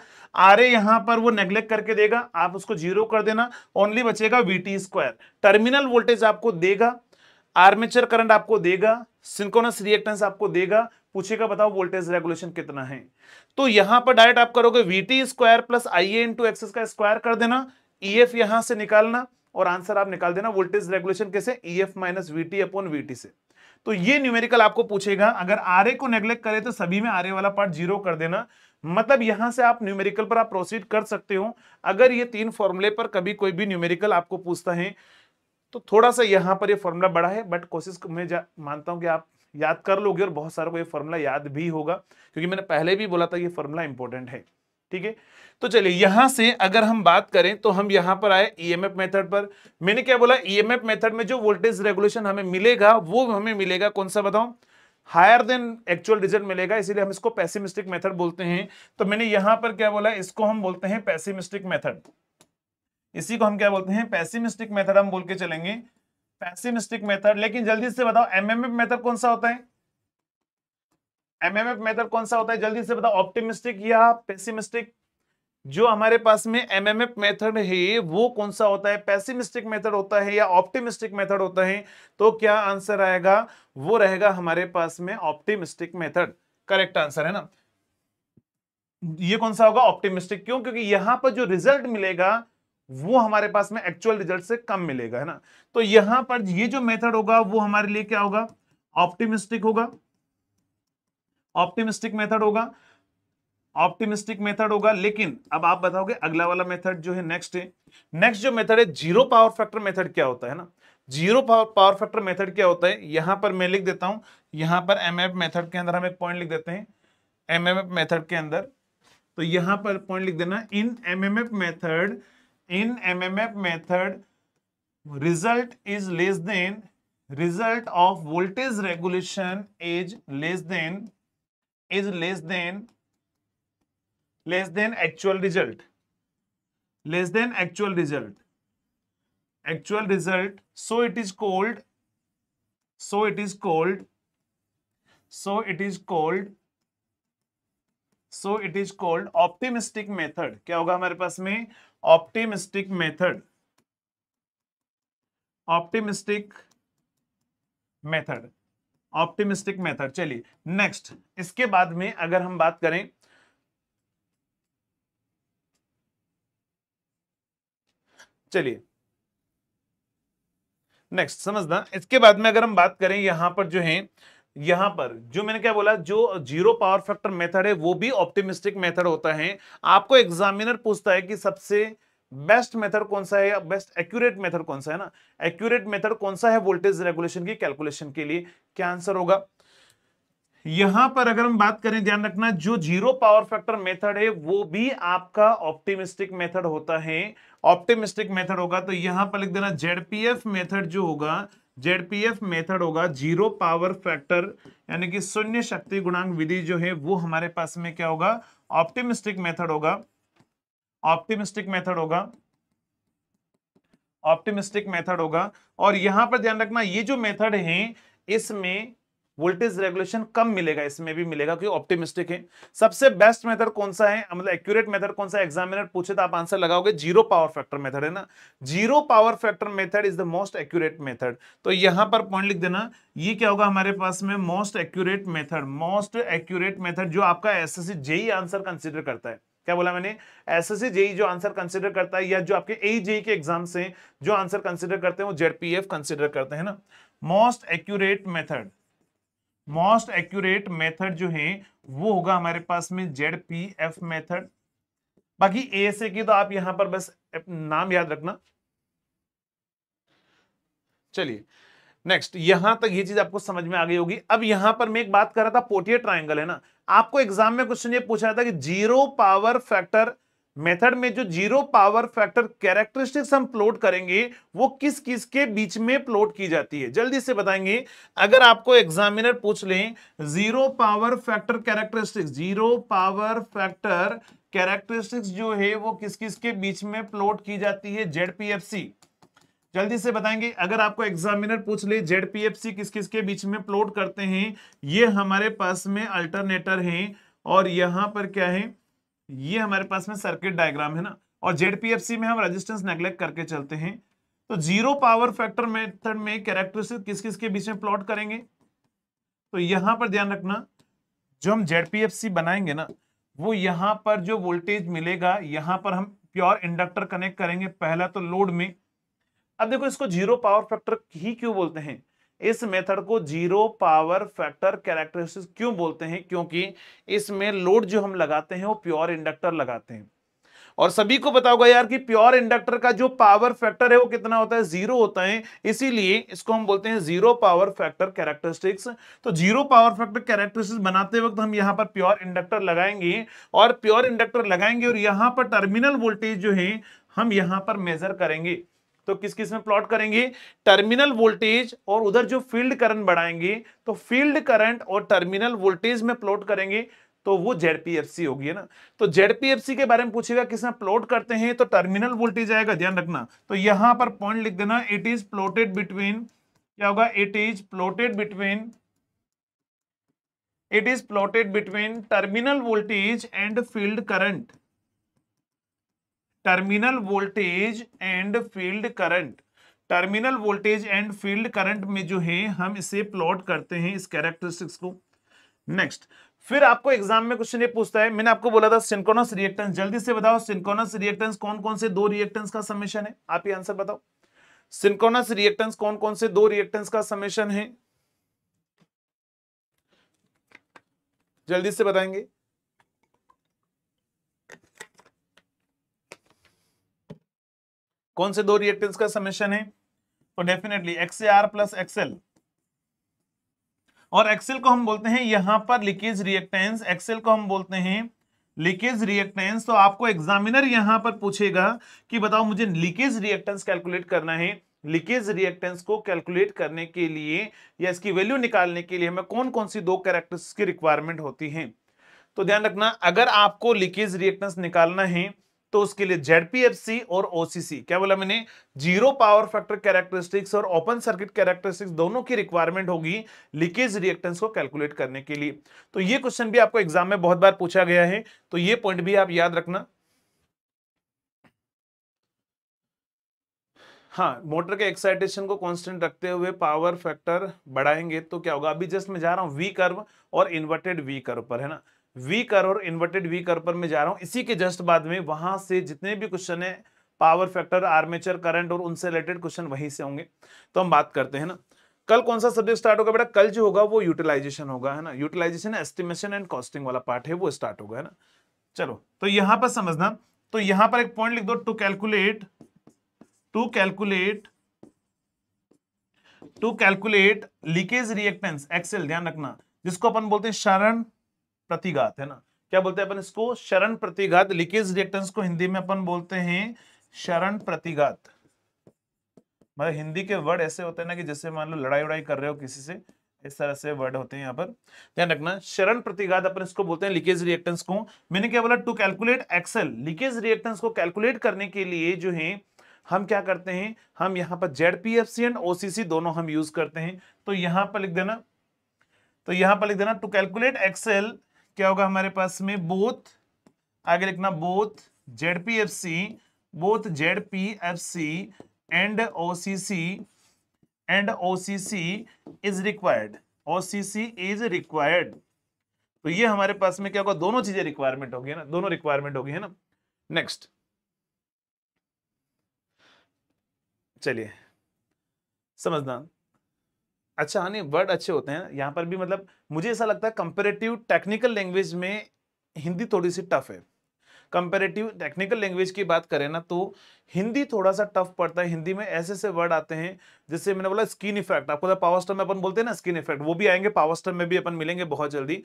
आर ए यहां पर वो नेग्लेक्ट करके देगा आप उसको जीरो कर देना ओनली बचेगा V T square terminal voltage आपको देगा आर्मेचर करंट आपको देगा सिंकोनस रिएक्टेंस आपको देगा पूछेगा बताओ वोल्टेज रेगुलेशन कितना है तो यहां पर डायरेक्ट आप करोगे V T square plus I A into X S का स्क्वायर कर देना ई e एफ यहां से निकालना और आंसर आप निकाल देना वोल्टेज रेगुलेशन कैसे E F minus V T upon V T से तो ये न्यूमेरिकल आपको पूछेगा अगर आर ए को नेग्लेक्ट करे तो सभी में आर ए वाला पार्ट जीरो कर देना मतलब यहां से आप न्यूमेरिकल पर आप प्रोसीड कर सकते हो अगर ये तीन फॉर्मूले पर कभी कोई भी न्यूमेरिकल आपको पूछता है तो थोड़ा सा यहां पर ये फॉर्मूला बड़ा है बट कोशिश मैं मानता हूं कि आप याद कर लोगे और बहुत सारे को ये फॉर्मूला याद भी होगा क्योंकि मैंने पहले भी बोला था ये फॉर्मूला इंपॉर्टेंट है ठीक है तो चलिए यहां से अगर हम बात करें तो हम यहां पर आए ईएमएफ e मेथड पर मैंने क्या बोला ईएमएफ e मेथड में जो वोल्टेज रेगुलेशन हमें मिलेगा वो हमें मिलेगा कौन सा बताऊं हायर देन एक्चुअल रिजल्ट मिलेगा इसीलिए हम इसको पैसिमिस्टिक मेथड बोलते हैं तो मैंने यहां पर क्या बोला इसको हम बोलते हैं पैसिमिस्टिक मेथड इसी को हम क्या बोलते हैं पैसिमिस्टिक मेथड हम बोल के चलेंगे पैसिमिस्टिक मेथड लेकिन जल्दी से बताओ एमएमएफ मेथड कौन सा होता है एमएमएफ मेथड कौन सा होता है जल्दी से बताओ ऑप्टिमिस्टिक या पेसिमिस्टिक जो हमारे पास में एमएमएफ मेथड है वो कौन सा होता है पैसिमिस्टिक मेथड होता है या ऑप्टिमिस्टिक मेथड होता है तो क्या आंसर आएगा वो रहेगा हमारे पास में ऑप्टिमिस्टिक मेथड करेक्ट आंसर है ना ये कौन सा होगा ऑप्टिमिस्टिक क्यों क्योंकि यहां पर जो रिजल्ट मिलेगा वो हमारे पास में एक्चुअल रिजल्ट से कम मिलेगा है ना तो यहां पर ये जो मेथड होगा वो हमारे लिए क्या होगा ऑप्टिमिस्टिक होगा ऑप्टिमिस्टिक मेथड होगा ऑप्टिमिस्टिक मेथड होगा लेकिन अब आप बताओगे अगला वाला मेथड जो है नेक्स्ट है नेक्स्ट जो मेथड है जीरो पावर फैक्टर मेथड क्या होता है ना जीरो पावर फैक्टर मेथड क्या होता है यहां पर मैं लिख देता हूं यहां पर एम मेथड के अंदर हम एक पॉइंट लिख देते हैं एम मेथड के अंदर तो यहां पर पॉइंट लिख देना in M method in M method result is less than result of voltage regulation is less than is less than less than actual result less than actual result actual result so it is called so it is called so it is called so it is called optimistic method क्या होगा हमारे पास में optimistic method optimistic method optimistic method चलिए next इसके बाद में अगर हम बात करें चलिए नेक्स्ट समझना इसके बाद में अगर हम बात करें यहां पर जो है यहां पर जो मैंने क्या बोला जो जीरो पावर फैक्टर मेथड है वो भी ऑप्टिमिस्टिक मेथड होता है आपको एग्जामिनर पूछता है कि सबसे बेस्ट मेथड कौन सा है या बेस्ट एक्यूरेट मेथड कौन सा है ना एक्यूरेट मेथड कौन सा है वोल्टेज रेगुलेशन की कैलकुलेशन के लिए क्या आंसर होगा यहां पर अगर हम बात करें ध्यान रखना जो जीरो पावर फैक्टर मेथड है वो भी आपका ऑप्टिमिस्टिक मेथड होता है ऑप्टिमिस्टिक मेथड होगा तो यहां पर लिख देना जेडपीएफ मेथड जो होगा जेडपीएफ मेथड होगा जीरो पावर फैक्टर यानी कि शून्य शक्ति गुणांक विधि जो है वो हमारे पास में क्या होगा ऑप्टिमिस्टिक मेथड होगा ऑप्टिमिस्टिक मेथड होगा ऑप्टिमिस्टिक मेथड होगा और यहां पर ध्यान रखना ये जो मेथड है इसमें वोल्टेज रेगुलेशन कम मिलेगा इसमें भी मिलेगा क्योंकि ऑप्टिमिस्टिक है सबसे बेस्ट मेथड कौन सा है मतलब एक्यूरेट मेथड कौन सा एग्जामिनर पूछे तो आप आंसर लगाओगे जीरो पावर फैक्टर मेथड है ना zero power factor method is the most accurate method तो यहां पर पॉइंट लिख देना ये क्या होगा हमारे पास में most accurate method most accurate method जो आपका S S JE answer consider करता है क्या बोला मैंने एस एस जेई जो आंसर कंसिडर करता है या जो आपके ए जेई e के एग्जाम से जो आंसर कंसिडर करते हैं वो जेडपीएफ कंसिडर करते हैं ना most accurate method most accurate method जो है वो होगा हमारे पास में जेड पी एफ मेथड बाकी ए से की तो आप यहां पर बस नाम याद रखना चलिए नेक्स्ट यहां तक ये चीज आपको समझ में आ गई होगी अब यहां पर मैं एक बात कर रहा था पोटियर ट्राइंगल है ना आपको एग्जाम में क्वेश्चन ये पूछा था कि जीरो पावर फैक्टर मेथड में जो जीरो पावर फैक्टर कैरेक्टरिस्टिक्स हम प्लॉट करेंगे वो किस किस के बीच में प्लॉट की जाती है जल्दी से बताएंगे अगर आपको एग्जामिनर पूछ लें zero power factor characteristics zero power factor characteristics जो है वो किस किस के बीच में प्लॉट की जाती है सी जल्दी से बताएंगे अगर आपको एग्जामिनर पूछ ले जेडपीएफसी किस किस के बीच में प्लॉट करते हैं ये हमारे पास में अल्टरनेटर है और यहां पर क्या है ये हमारे पास में सर्किट डायग्राम है ना और जेडपीएफसी में हम रेजिस्टेंस नेग्लेक्ट करके चलते हैं तो जीरो पावर फैक्टर मेथड में कैरेक्टरिस्टिक किस किस के बीच में प्लॉट करेंगे तो यहां पर ध्यान रखना जो हम जेडपीएफसी बनाएंगे ना वो यहां पर जो वोल्टेज मिलेगा यहाँ पर हम प्योर इंडक्टर कनेक्ट करेंगे पहला तो लोड में अब देखो इसको जीरो पावर फैक्टर ही क्यों बोलते हैं इस मेथड को जीरो पावर फैक्टर कैरेक्टरिस्टिक्स क्यों बोलते हैं क्योंकि इसमें लोड जो हम लगाते हैं वो प्योर इंडक्टर लगाते हैं और सभी को बताओगे यार कि प्योर इंडक्टर का जो पावर फैक्टर है वो कितना होता है जीरो होता है इसीलिए इसको हम बोलते हैं जीरो पावर फैक्टर कैरेक्टरिस्टिक्स तो जीरो पावर फैक्टर कैरेक्टरिस्टिक्स बनाते वक्त हम यहाँ पर प्योर इंडक्टर लगाएंगे और प्योर इंडक्टर लगाएंगे और यहाँ पर टर्मिनल वोल्टेज जो है हम यहाँ पर मेजर करेंगे तो किस किस में प्लॉट करेंगे टर्मिनल वोल्टेज और उधर जो फील्ड करंट बढ़ाएंगे तो फील्ड करंट और टर्मिनल वोल्टेज में प्लॉट करेंगे तो वो जेडपीएफसी होगी ना तो जेडपीएफसी के बारे में पूछेगा किसमें प्लॉट करते हैं तो टर्मिनल वोल्टेज आएगा ध्यान रखना तो यहां पर पॉइंट लिख देना इट इज प्लॉटेड बिटवीन क्या होगा it is plotted between it is plotted between terminal voltage and field current terminal voltage and field current terminal voltage and field current में जो है हम इसे प्लॉट करते हैं इस कैरेक्टरिस्टिक्स को नेक्स्ट फिर आपको एग्जाम में क्वेश्चन ये पूछता है मैंने आपको बोला था सिंकोनस रिएक्टेंस जल्दी से बताओ सिंकोनस रिएक्टेंस कौन कौन से दो रिएक्टेंस का समेशन है आप ही आंसर बताओ सिंकोनस रिएक्टेंस कौन कौन से दो रिएक्टेंस का समेशन है जल्दी से बताएंगे कौन से दो रिएक्टेंस का समेशन है तो definitely X R plus XL और एक्सएल को हम बोलते हैं यहां पर लीकेज रिएक्टेंस एक्सएल को हम बोलते हैं लीकेज रिएक्टेंस तो आपको एग्जामिनर यहां पर पूछेगा कि बताओ मुझे लीकेज रिएक्टेंस कैलकुलेट करना है लीकेज रिएक्टेंस को कैलकुलेट करने के लिए या इसकी वैल्यू निकालने के लिए हमें कौन कौन सी दो कैरेक्टर्स की रिक्वायरमेंट होती है तो ध्यान रखना अगर आपको लीकेज रिएक्टेंस निकालना है तो उसके लिए जेडपीएफसी और ओसीसी क्या बोला मैंने जीरो पावर फैक्टर कैरेक्टरिस्टिक्स और ओपन सर्किट कैरेक्टरिस्टिक्स दोनों की रिक्वायरमेंट होगी लीकेज रिएक्टेंस को कैलकुलेट करने के लिए तो ये क्वेश्चन भी आपको एग्जाम में बहुत बार पूछा गया है तो ये पॉइंट भी आप याद रखना हाँ मोटर के एक्साइटेशन को कांस्टेंट रखते हुए पावर फैक्टर बढ़ाएंगे तो क्या होगा अभी जस्ट मैं जा रहा हूँ वी कर्व और इन्वर्टेड वी कर्व पर है ना वी कर और इन्वर्टेड वी कर पर मैं जा रहा हूँ इसी के जस्ट बाद में वहां से जितने भी क्वेश्चन है पावर फैक्टर आर्मेचर करंट और उनसे रिलेटेड क्वेश्चन वहीं से होंगे तो हम बात करते हैं ना कल कौन सा सब्जेक्ट स्टार्ट होगा बेटा कल जो होगा वो यूटिलाइजेशन होगा है ना यूटिलाइजेशन एस्टिमेशन एंड कॉस्टिंग वाला पार्ट है वो स्टार्ट होगा है ना चलो तो यहां पर समझना तो यहां पर एक पॉइंट लिख दो to calculate to calculate to calculate leakage reactance XL ध्यान रखना जिसको अपन बोलते हैं शरण प्रतिघात है ना क्या बोलते हैं अपन इसको शरण प्रतिघात लीकेज रिएक्टेंस को हिंदी में अपन बोलते हैं शरण प्रतिघात मतलब हिंदी के वर्ड ऐसे होते हैं ना कि जैसे मान लो लड़ाई उड़ाई कर रहे हो किसी से इस तरह से वर्ड होते हैं यहाँ पर ध्यान रखना शरण प्रतिघात अपन इसको बोलते हैं लीकेज रिएक्टेंस को मैंने क्या बोला to calculate XL leakage reactance को कैलकुलेट करने के लिए जो है हम क्या करते हैं हम यहाँ पर Z P F C and OCC दोनों हम यूज करते हैं तो यहाँ पर लिख देना तो यहाँ पर लिख देना टू कैलकुलेट एक्सेल क्या होगा हमारे पास में बोथ आगे लिखना both Z P F C both Z P F C and O C C and O C C is required O C C is required तो ये हमारे पास में क्या होगा दोनों चीजें रिक्वायरमेंट होगी है ना दोनों रिक्वायरमेंट होगी है ना नेक्स्ट चलिए समझना अच्छा हाँ नहीं वर्ड अच्छे होते हैं यहाँ पर भी मतलब मुझे ऐसा लगता है कंपेरेटिव टेक्निकल लैंग्वेज में हिंदी थोड़ी सी टफ है कंपेरेटिव टेक्निकल लैंग्वेज की बात करें ना तो हिंदी थोड़ा सा टफ पड़ता है हिंदी में ऐसे ऐसे वर्ड आते हैं जैसे मैंने बोला स्किन इफेक्ट आपको पावर स्टम में अपन बोलते हैं ना स्किन इफेक्ट वो भी आएंगे पावर स्टर में भी अपन मिलेंगे बहुत जल्दी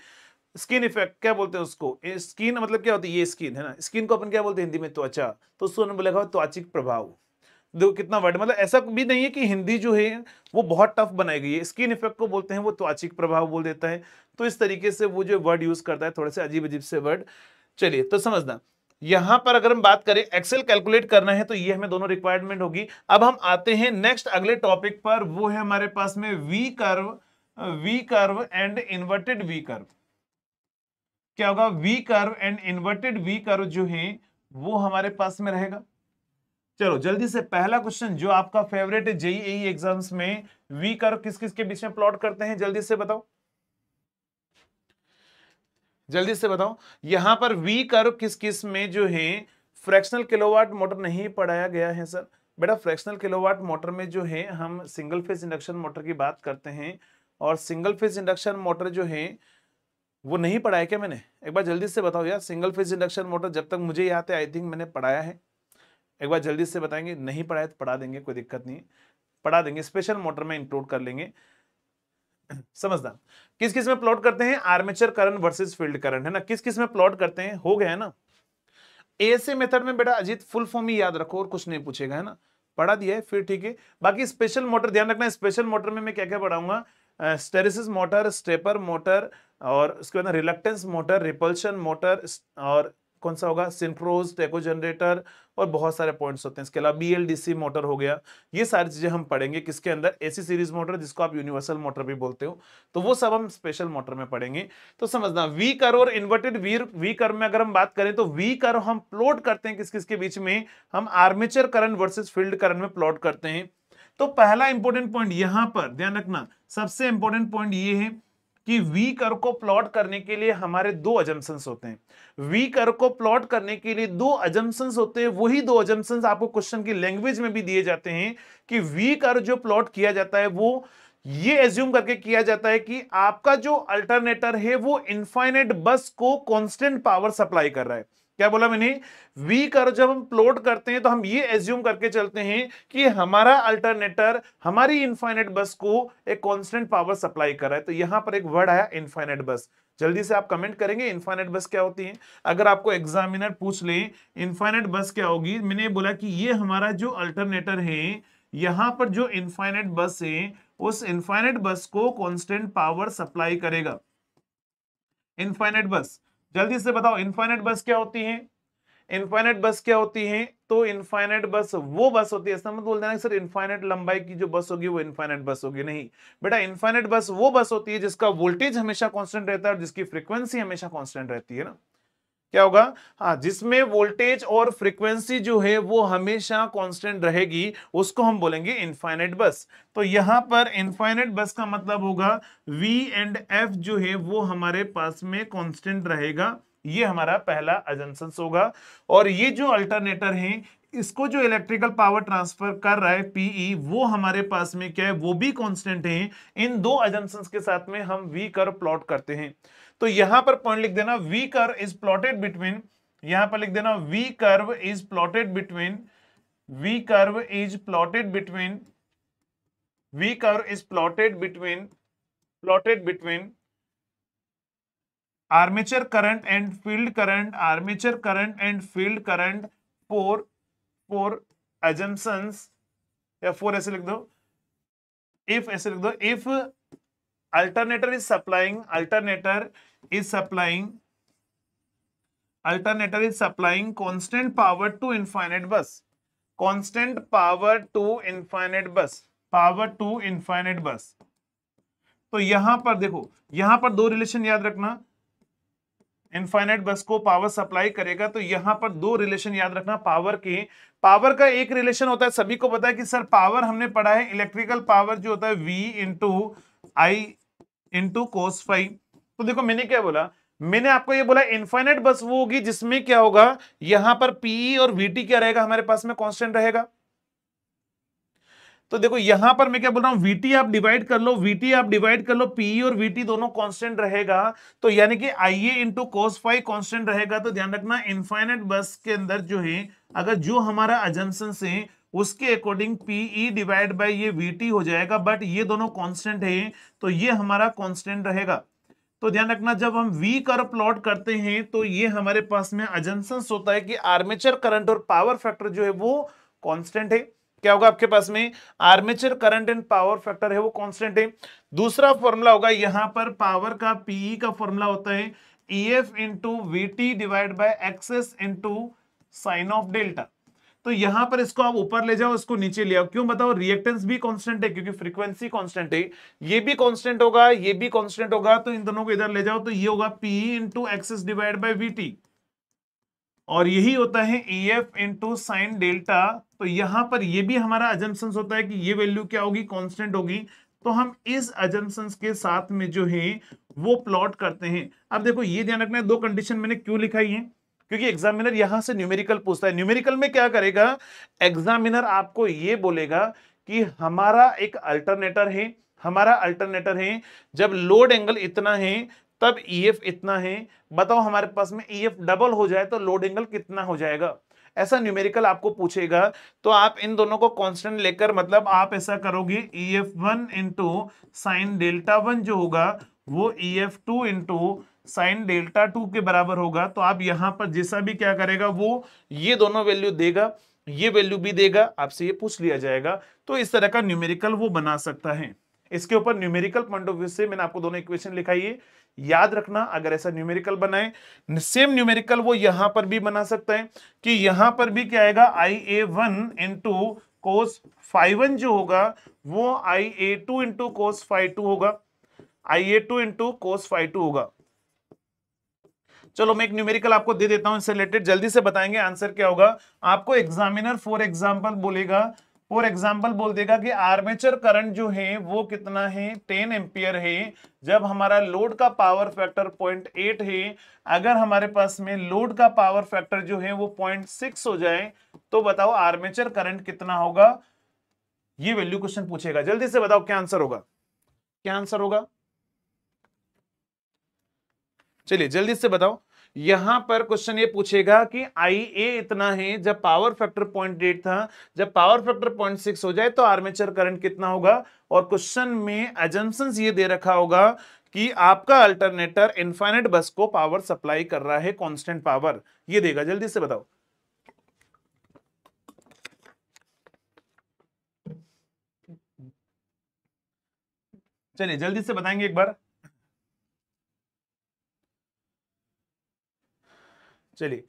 स्किन इफेक्ट क्या बोलते हैं उसको स्किन मतलब क्या होती है ये स्किन है ना स्किन को अपन क्या बोलते हैं हिंदी में त्वचा तो उसको बोलेगा त्वाचिक प्रभाव देखो कितना वर्ड मतलब ऐसा भी नहीं है कि हिंदी जो है वो बहुत टफ बनाई गई है स्किन इफेक्ट को बोलते हैं वो त्वाचिक तो प्रभाव बोल देता है तो इस तरीके से वो जो वर्ड यूज करता है थोड़े से अजीब अजीब से वर्ड चलिए तो समझना यहां पर अगर हम बात करें एक्सेल कैलकुलेट करना है तो ये हमें दोनों रिक्वायरमेंट होगी अब हम आते हैं नेक्स्ट अगले टॉपिक पर वो है हमारे पास में V curve V curve and inverted V curve क्या होगा V curve and inverted V curve जो है वो हमारे पास में रहेगा चलो जल्दी से पहला क्वेश्चन जो आपका फेवरेट है जेईई एग्जाम्स e e में वी कर किस किस के बीच में प्लॉट करते हैं जल्दी से बताओ जल्दी से बताओ यहां पर वी कर किस किस में जो है फ्रैक्शनल किलोवाट मोटर नहीं पढ़ाया गया है सर बेटा फ्रैक्शनल किलोवाट मोटर में जो है हम सिंगल फेज इंडक्शन मोटर की बात करते हैं और सिंगल फेज इंडक्शन मोटर जो है वो नहीं पढ़ाया क्या मैंने एक बार जल्दी से बताओ यार सिंगल फेज इंडक्शन मोटर जब तक मुझे याद है आई थिंक मैंने पढ़ाया है एक बार जल्दी से बताएंगे नहीं पढ़ाए तो पढ़ा देंगे कोई दिक्कत नहीं पढ़ा देंगे स्पेशल मोटर में इंक्लूड कर लेंगे समझदार किस किस में प्लॉट करते हैं armature current versus field current है ना किस किस में प्लॉट करते हैं हो गया है ना ऐसे मेथड में बेटा अजीत फुल फॉर्म ही याद रखो और कुछ नहीं पूछेगा है ना पढ़ा दिया है फिर ठीक है बाकी स्पेशल मोटर ध्यान रखना स्पेशल मोटर में मैं क्या क्या पढ़ाऊंगा स्टेरिसिस मोटर स्टेपर मोटर और उसके बाद रिलक्टेंस मोटर रिपल्शन मोटर और कौन सा होगा सिंप्रोज टेको जनरेटर और बहुत सारे पॉइंट्स होते हैं इसके अलावा बीएलडीसी मोटर हो गया ये सारी चीज़ें हम पढ़ेंगे किसके अंदर एसी सीरीज मोटर जिसको आप यूनिवर्सल मोटर भी बोलते हो तो वो सब हम स्पेशल मोटर में पढ़ेंगे तो समझना वी कर और इन्वर्टेड वी वी कर में अगर हम बात करें तो वी कर हम प्लॉट करते हैं किस किस के बीच में हम armature current versus field current में प्लॉट करते हैं तो पहला इंपॉर्टेंट पॉइंट यहां पर ध्यान रखना सबसे इंपॉर्टेंट पॉइंट ये है कि वी कर को प्लॉट करने के लिए हमारे दो अजम्पन्स होते हैं वी कर को प्लॉट करने के लिए दो अजम्पन्स होते हैं वही दो अजम्पन्स आपको क्वेश्चन की लैंग्वेज में भी दिए जाते हैं कि वी कर जो प्लॉट किया जाता है वो ये एज्यूम करके किया जाता है कि आपका जो अल्टरनेटर है वो इन्फाइनेट बस को कांस्टेंट पावर सप्लाई कर रहा है क्या बोला मैंने वी कर जब हम प्लॉट करते हैं तो हम ये एज्यूम करके चलते हैं कि हमारा अल्टरनेटर हमारी इनफाइनेट बस को एक कांस्टेंट पावर सप्लाई कर रहा है तो यहां पर एक वर्ड आया इनफाइनेट बस जल्दी से आप कमेंट करेंगे इनफाइनेट बस क्या होती है अगर आपको एग्जामिनर पूछ ले इनफाइनेट बस क्या होगी मैंने बोला कि ये हमारा जो अल्टरनेटर है यहां पर जो इनफाइनेट बस है उस इनफाइनेट बस को कॉन्स्टेंट पावर सप्लाई करेगा इनफाइनेट बस जल्दी से बताओ इन्फाइनेट बस क्या होती है इन्फाइनेट बस क्या होती है तो इन्फाइनेट बस वो बस होती है ऐसा मत बोल देना सर इन्फाइनेट लंबाई की जो बस होगी वो इन्फाइनेट बस होगी नहीं बेटा इन्फाइनेट बस वो बस होती है जिसका वोल्टेज हमेशा कांस्टेंट रहता है और जिसकी फ्रीक्वेंसी हमेशा कांस्टेंट रहती है ना क्या होगा हाँ जिसमें वोल्टेज और फ्रीक्वेंसी जो है वो हमेशा कांस्टेंट रहेगी उसको हम बोलेंगे इनफाइनाइट बस तो यहां पर इनफाइनाइट बस का मतलब होगा वी एंड एफ जो है वो हमारे पास में कांस्टेंट रहेगा ये हमारा पहला एजेंसन्स होगा और ये जो अल्टरनेटर है इसको जो इलेक्ट्रिकल पावर ट्रांसफर कर रहा है पीई e, वो हमारे पास में क्या है वो भी कॉन्स्टेंट है इन दो एजेंसन्स के साथ में हम वी कर प्लॉट करते हैं तो यहां पर पॉइंट लिख देना V curve is plotted between यहां पर लिख देना V curve is plotted between V curve is plotted between V curve is plotted between plotted between armature current and field current armature current and field current four four assumptions या four ऐसे लिख दो if ऐसे लिख दो if alternator is supplying alternator is supplying alternator is supplying constant power to infinite bus constant power to infinite bus power to infinite bus तो यहां पर देखो यहां पर दो रिलेशन याद रखना इनफाइनाइट बस को पावर सप्लाई करेगा तो यहां पर दो रिलेशन याद रखना पावर के पावर का एक रिलेशन होता है सभी को पता है कि सर पावर हमने पढ़ा है इलेक्ट्रिकल पावर जो होता है V into I into cos phi तो देखो मैंने क्या बोला मैंने आपको ये बोला इन्फाइनाइट बस वो होगी जिसमें क्या होगा यहां पर पीई e और वीटी क्या रहेगा हमारे पास में कांस्टेंट रहेगा तो देखो यहां पर मैं क्या बोल रहा हूं वीटी आप डिवाइड कर लो वीटी आप डिवाइड कर लो पीई e और वीटी दोनों कांस्टेंट रहेगा तो यानी कि I A into cos phi constant रहेगा तो ध्यान रखना इन्फाइनाइट बस के अंदर जो है अगर जो हमारा अजम्पन है उसके अकॉर्डिंग पीई डिवाइड बाई ये वीटी हो जाएगा बट ये दोनों कॉन्स्टेंट है तो ये हमारा कॉन्स्टेंट रहेगा तो ध्यान रखना जब हम वी कर प्लॉट करते हैं तो ये हमारे पास में अजंसंस होता है कि आर्मेचर करंट और पावर फैक्टर जो है वो कांस्टेंट है क्या होगा आपके पास में armature current and power factor है वो कांस्टेंट है दूसरा फॉर्मूला होगा यहाँ पर पावर का पीई e का फॉर्मूला होता है E F into V T divide by XS into sine of delta तो यहां पर इसको आप ऊपर ले जाओ इसको नीचे ले आओ क्यों बताओ रिएक्टेंस भी कांस्टेंट है क्योंकि फ्रीक्वेंसी कांस्टेंट है ये भी कांस्टेंट होगा ये भी कांस्टेंट होगा तो इन दोनों को इधर ले जाओ तो ये होगा P into XS divide by V और यही होता है E F into sine delta तो यहां पर ये भी हमारा अजम्पन होता है कि ये वैल्यू क्या होगी कॉन्स्टेंट होगी तो हम इस अजम्पन के साथ में जो है वो प्लॉट करते हैं अब देखो ये ध्यान रखना है दो कंडीशन मैंने क्यों लिखाई है क्योंकि एग्जामिनर यहां से न्यूमेरिकल पूछता है न्यूमेरिकल में क्या करेगा एग्जामिनर आपको ये बोलेगा कि हमारा एक अल्टरनेटर है हमारा अल्टरनेटर है जब लोड एंगल इतना है तब ईएफ e इतना है बताओ हमारे पास में ईएफ e डबल हो जाए तो लोड एंगल कितना हो जाएगा ऐसा न्यूमेरिकल आपको पूछेगा तो आप इन दोनों को कांस्टेंट लेकर मतलब आप ऐसा करोगे E F one into sine delta one जो होगा वो E F two into sine delta two के बराबर होगा तो आप यहां पर जैसा भी क्या करेगा वो ये दोनों वैल्यू देगा ये वैल्यू भी देगा आपसे ये पूछ लिया जाएगा तो इस तरह का न्यूमेरिकल वो बना सकता है इसके ऊपर न्यूमेरिकल पॉइंट ऑफ व्यू से मैंने आपको दोनों इक्वेशन लिखाई है याद रखना अगर ऐसा न्यूमेरिकल बनाए सेम न्यूमेरिकल वो यहां पर भी बना सकता है कि यहां पर भी क्या आएगा I A one into cos phi one जो होगा वो I A two into cos phi two होगा I A two into cos phi two होगा चलो मैं एक न्यूमेरिकल आपको दे देता हूं इससे रिलेटेड जल्दी से बताएंगे आंसर क्या होगा आपको एग्जामिनर फॉर एग्जाम्पल बोलेगा फॉर एग्जाम्पल बोल देगा कि आर्मेचर करंट जो है वो कितना है टेन एम्पियर है जब हमारा लोड का पावर फैक्टर एट है अगर हमारे पास में लोड का पावर फैक्टर जो है वो सिक्स हो जाए तो बताओ आर्मेचर करंट कितना होगा ये वैल्यू क्वेश्चन पूछेगा जल्दी से बताओ क्या आंसर होगा क्या आंसर होगा चलिए जल्दी से बताओ यहां पर क्वेश्चन ये पूछेगा कि आई ए इतना है जब पावर फैक्टर पॉइंट एट था जब पावर फैक्टर पॉइंट सिक्स हो जाए तो आर्मेचर करंट कितना होगा और क्वेश्चन में एजेंशन ये दे रखा होगा कि आपका अल्टरनेटर इन्फाइनेट बस को पावर सप्लाई कर रहा है कांस्टेंट पावर ये देगा जल्दी से बताओ चलिए जल्दी से बताएंगे एक बार चलिए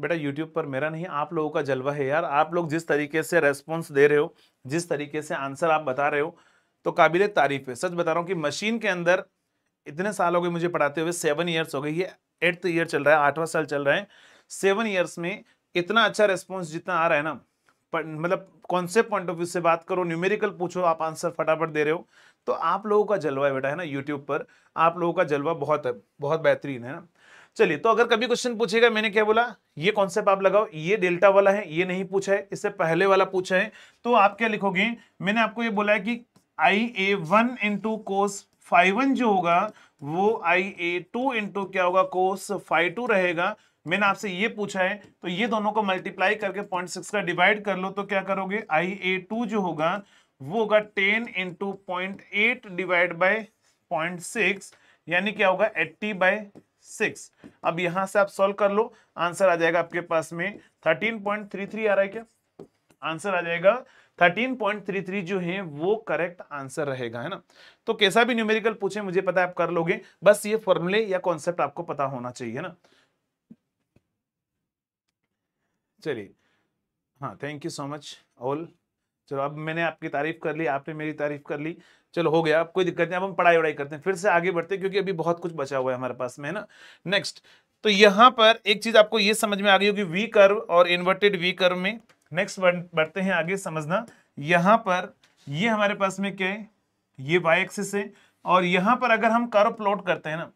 बेटा यूट्यूब पर मेरा नहीं आप लोगों का जलवा है यार आप लोग जिस तरीके से रेस्पॉन्स दे रहे हो जिस तरीके से आंसर आप बता रहे हो तो काबिल तारीफ है सच बता रहा हूँ कि मशीन के अंदर इतने साल हो गए मुझे पढ़ाते हुए सेवन ईयर्स हो गए ये एट्थ ईयर चल रहा है आठवां साल चल रहा है सेवन ईयर्स में इतना अच्छा रेस्पॉन्स जितना आ रहा है ना मतलब कॉन्सेप्ट पॉइंट ऑफ व्यू से बात करो न्यूमेरिकल पूछो आप आंसर फटाफट दे रहे हो तो आप लोगों का जलवा है बेटा है ना यूट्यूब पर आप लोगों का जलवा बहुत है बहुत बेहतरीन है ना चलिए तो अगर कभी क्वेश्चन पूछेगा मैंने क्या बोला ये कॉन्सेप्ट आप लगाओ ये डेल्टा वाला है ये नहीं पूछा है इससे पहले वाला पूछा है तो आप क्या लिखोगे मैंने आपको ये बोला है कि I A one into cos phi one जो होगा वो आई ए टू इंटू क्या होगा कोस फाइव टू रहेगा मैंने आपसे ये पूछा है तो ये दोनों को मल्टीप्लाई करके पॉइंट सिक्स का डिवाइड कर लो तो क्या करोगे आई ए टू जो होगा वो होगा ten into point eight divide by point six यानी क्या होगा एट्टी बाई सिक्स अब यहां से आप सोल्व कर लो आंसर आ जाएगा आपके पास में थर्टीन पॉइंट थ्री थ्री आ रहा है क्या आंसर आ जाएगा 13.33 जो है वो करेक्ट आंसर रहेगा है ना तो कैसा भी न्यूमेरिकल पूछे मुझे पता है आप कर लोगे बस ये फॉर्मूले या कॉन्सेप्ट आपको पता होना चाहिए ना चलिए हाँ thank you so much all चलो अब मैंने आपकी तारीफ कर ली आपने मेरी तारीफ कर ली चलो हो गया अब कोई दिक्कत नहीं अब हम पढ़ाई वढ़ाई करते हैं फिर से आगे बढ़ते हैं क्योंकि अभी बहुत कुछ बचा हुआ है हमारे पास में है ना नेक्स्ट तो यहाँ पर एक चीज आपको ये समझ में आ गई होगी वी कर्व और इन्वर्टेड वी कर्व में नेक्स्ट बढ़ते हैं आगे समझना यहाँ पर ये हमारे पास में क्या है ये वाई एक्सिस है और यहाँ पर अगर हम कर्व प्लॉट करते हैं ना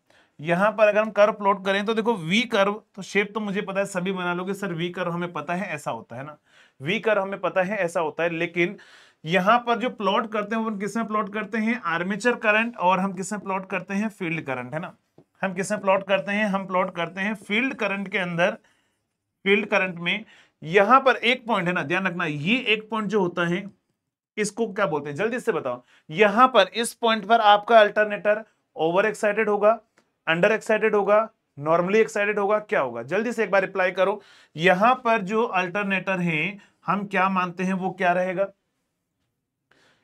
यहाँ पर अगर हम कर्व प्लॉट करें तो देखो वी कर्व तो शेप तो मुझे पता है सभी बना लोगे सर वी कर्व हमें पता है ऐसा होता है ना वीकर हमें पता है ऐसा होता है लेकिन यहां पर जो प्लॉट करते हैं वो किसमें प्लॉट करते हैं आर्मेचर करंट और हम किसमें प्लॉट करते हैं फील्ड करंट है ना हम किसमें प्लॉट करते हैं हम प्लॉट करते हैं फील्ड करंट के अंदर फील्ड करंट में यहां पर एक पॉइंट है ना ध्यान रखना ये एक पॉइंट जो होता है इसको क्या बोलते हैं जल्दी से बताओ यहां पर इस पॉइंट पर आपका अल्टरनेटर ओवर एक्साइटेड होगा अंडर एक्साइटेड होगा नॉर्मली एक्साइटेड होगा क्या होगा जल्दी से एक बार रिप्लाई करो यहां पर जो अल्टरनेटर है हम क्या मानते हैं वो क्या रहेगा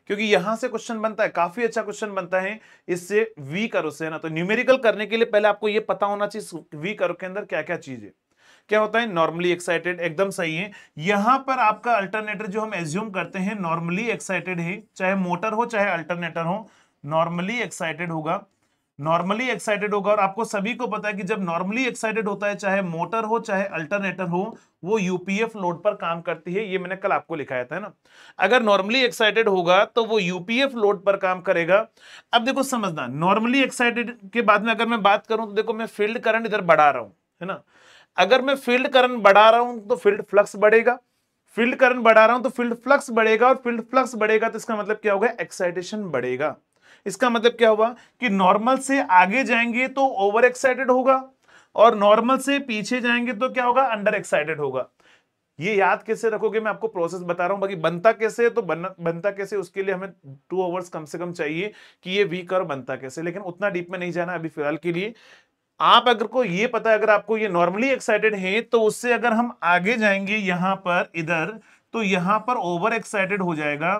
क्योंकि यहां से क्वेश्चन बनता है काफी अच्छा क्वेश्चन बनता है इससे वी करो से ना तो न्यूमेरिकल करने के लिए पहले आपको ये पता होना चाहिए वी करो के अंदर क्या क्या चीज है क्या होता है नॉर्मली एक्साइटेड एकदम सही है यहां पर आपका अल्टरनेटर जो हम एज्यूम करते हैं नॉर्मली एक्साइटेड है चाहे मोटर हो चाहे अल्टरनेटर हो नॉर्मली एक्साइटेड होगा नॉर्मली एक्साइटेड होगा और आपको सभी को पता है कि जब नॉर्मली एक्साइटेड होता है चाहे मोटर हो चाहे अल्टरनेटर हो वो यूपीएफ लोड पर काम करती है ये मैंने कल आपको लिखाया था ना अगर नॉर्मली एक्साइटेड होगा तो वो यूपीएफ लोड पर काम करेगा अब देखो समझना नॉर्मली एक्साइटेड के बाद में अगर मैं बात करूं तो देखो मैं फील्ड करंट इधर बढ़ा रहा हूं है ना अगर मैं फील्ड करंट बढ़ा रहा हूं तो फील्ड फ्लक्स बढ़ेगा फील्ड करंट बढ़ा रहा हूं तो फील्ड फ्लक्स बढ़ेगा और फील्ड फ्लक्स बढ़ेगा तो इसका मतलब क्या होगा एक्साइटेशन बढ़ेगा इसका मतलब क्या हुआ कि नॉर्मल से आगे जाएंगे तो ओवर एक्साइटेड होगा और नॉर्मल से पीछे जाएंगे तो क्या होगा अंडर एक्साइटेड होगा ये याद कैसे रखोगे मैं आपको प्रोसेस बता रहा हूँ बाकी बनता कैसे है तो बन, बनता कैसे उसके लिए हमें टू आवर्स कम से कम चाहिए कि ये वीक और बनता कैसे लेकिन उतना डीप में नहीं जाना अभी फिलहाल के लिए आप अगर को ये पता है अगर आपको ये नॉर्मली एक्साइटेड है तो उससे अगर हम आगे जाएंगे यहां पर इधर तो यहां पर ओवर एक्साइटेड हो जाएगा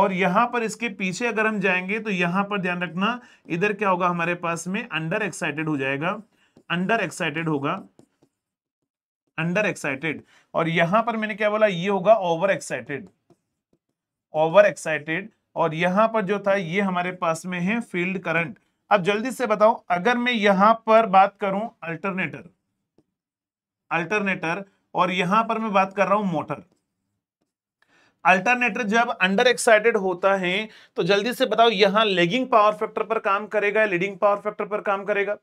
और यहां पर इसके पीछे अगर हम जाएंगे तो यहां पर ध्यान रखना इधर क्या होगा हमारे पास में अंडर एक्साइटेड हो जाएगा अंडर एक्साइटेड होगा अंडर एक्साइटेड और यहां पर मैंने क्या बोला ये होगा ओवर एक्साइटेड ओवर एक्साइटेड और यहां पर जो था ये हमारे पास में है फील्ड करंट अब जल्दी से बताओ अगर मैं यहां पर बात करूं अल्टरनेटर अल्टरनेटर और यहां पर मैं बात कर रहा हूं मोटर अल्टरनेटर जब अंडर एक्साइटेड होता है तो जल्दी से बताओ यहां लेगिंग पावर फैक्टर पर काम करेगा या लीडिंग पावर फैक्टर पर काम करेगा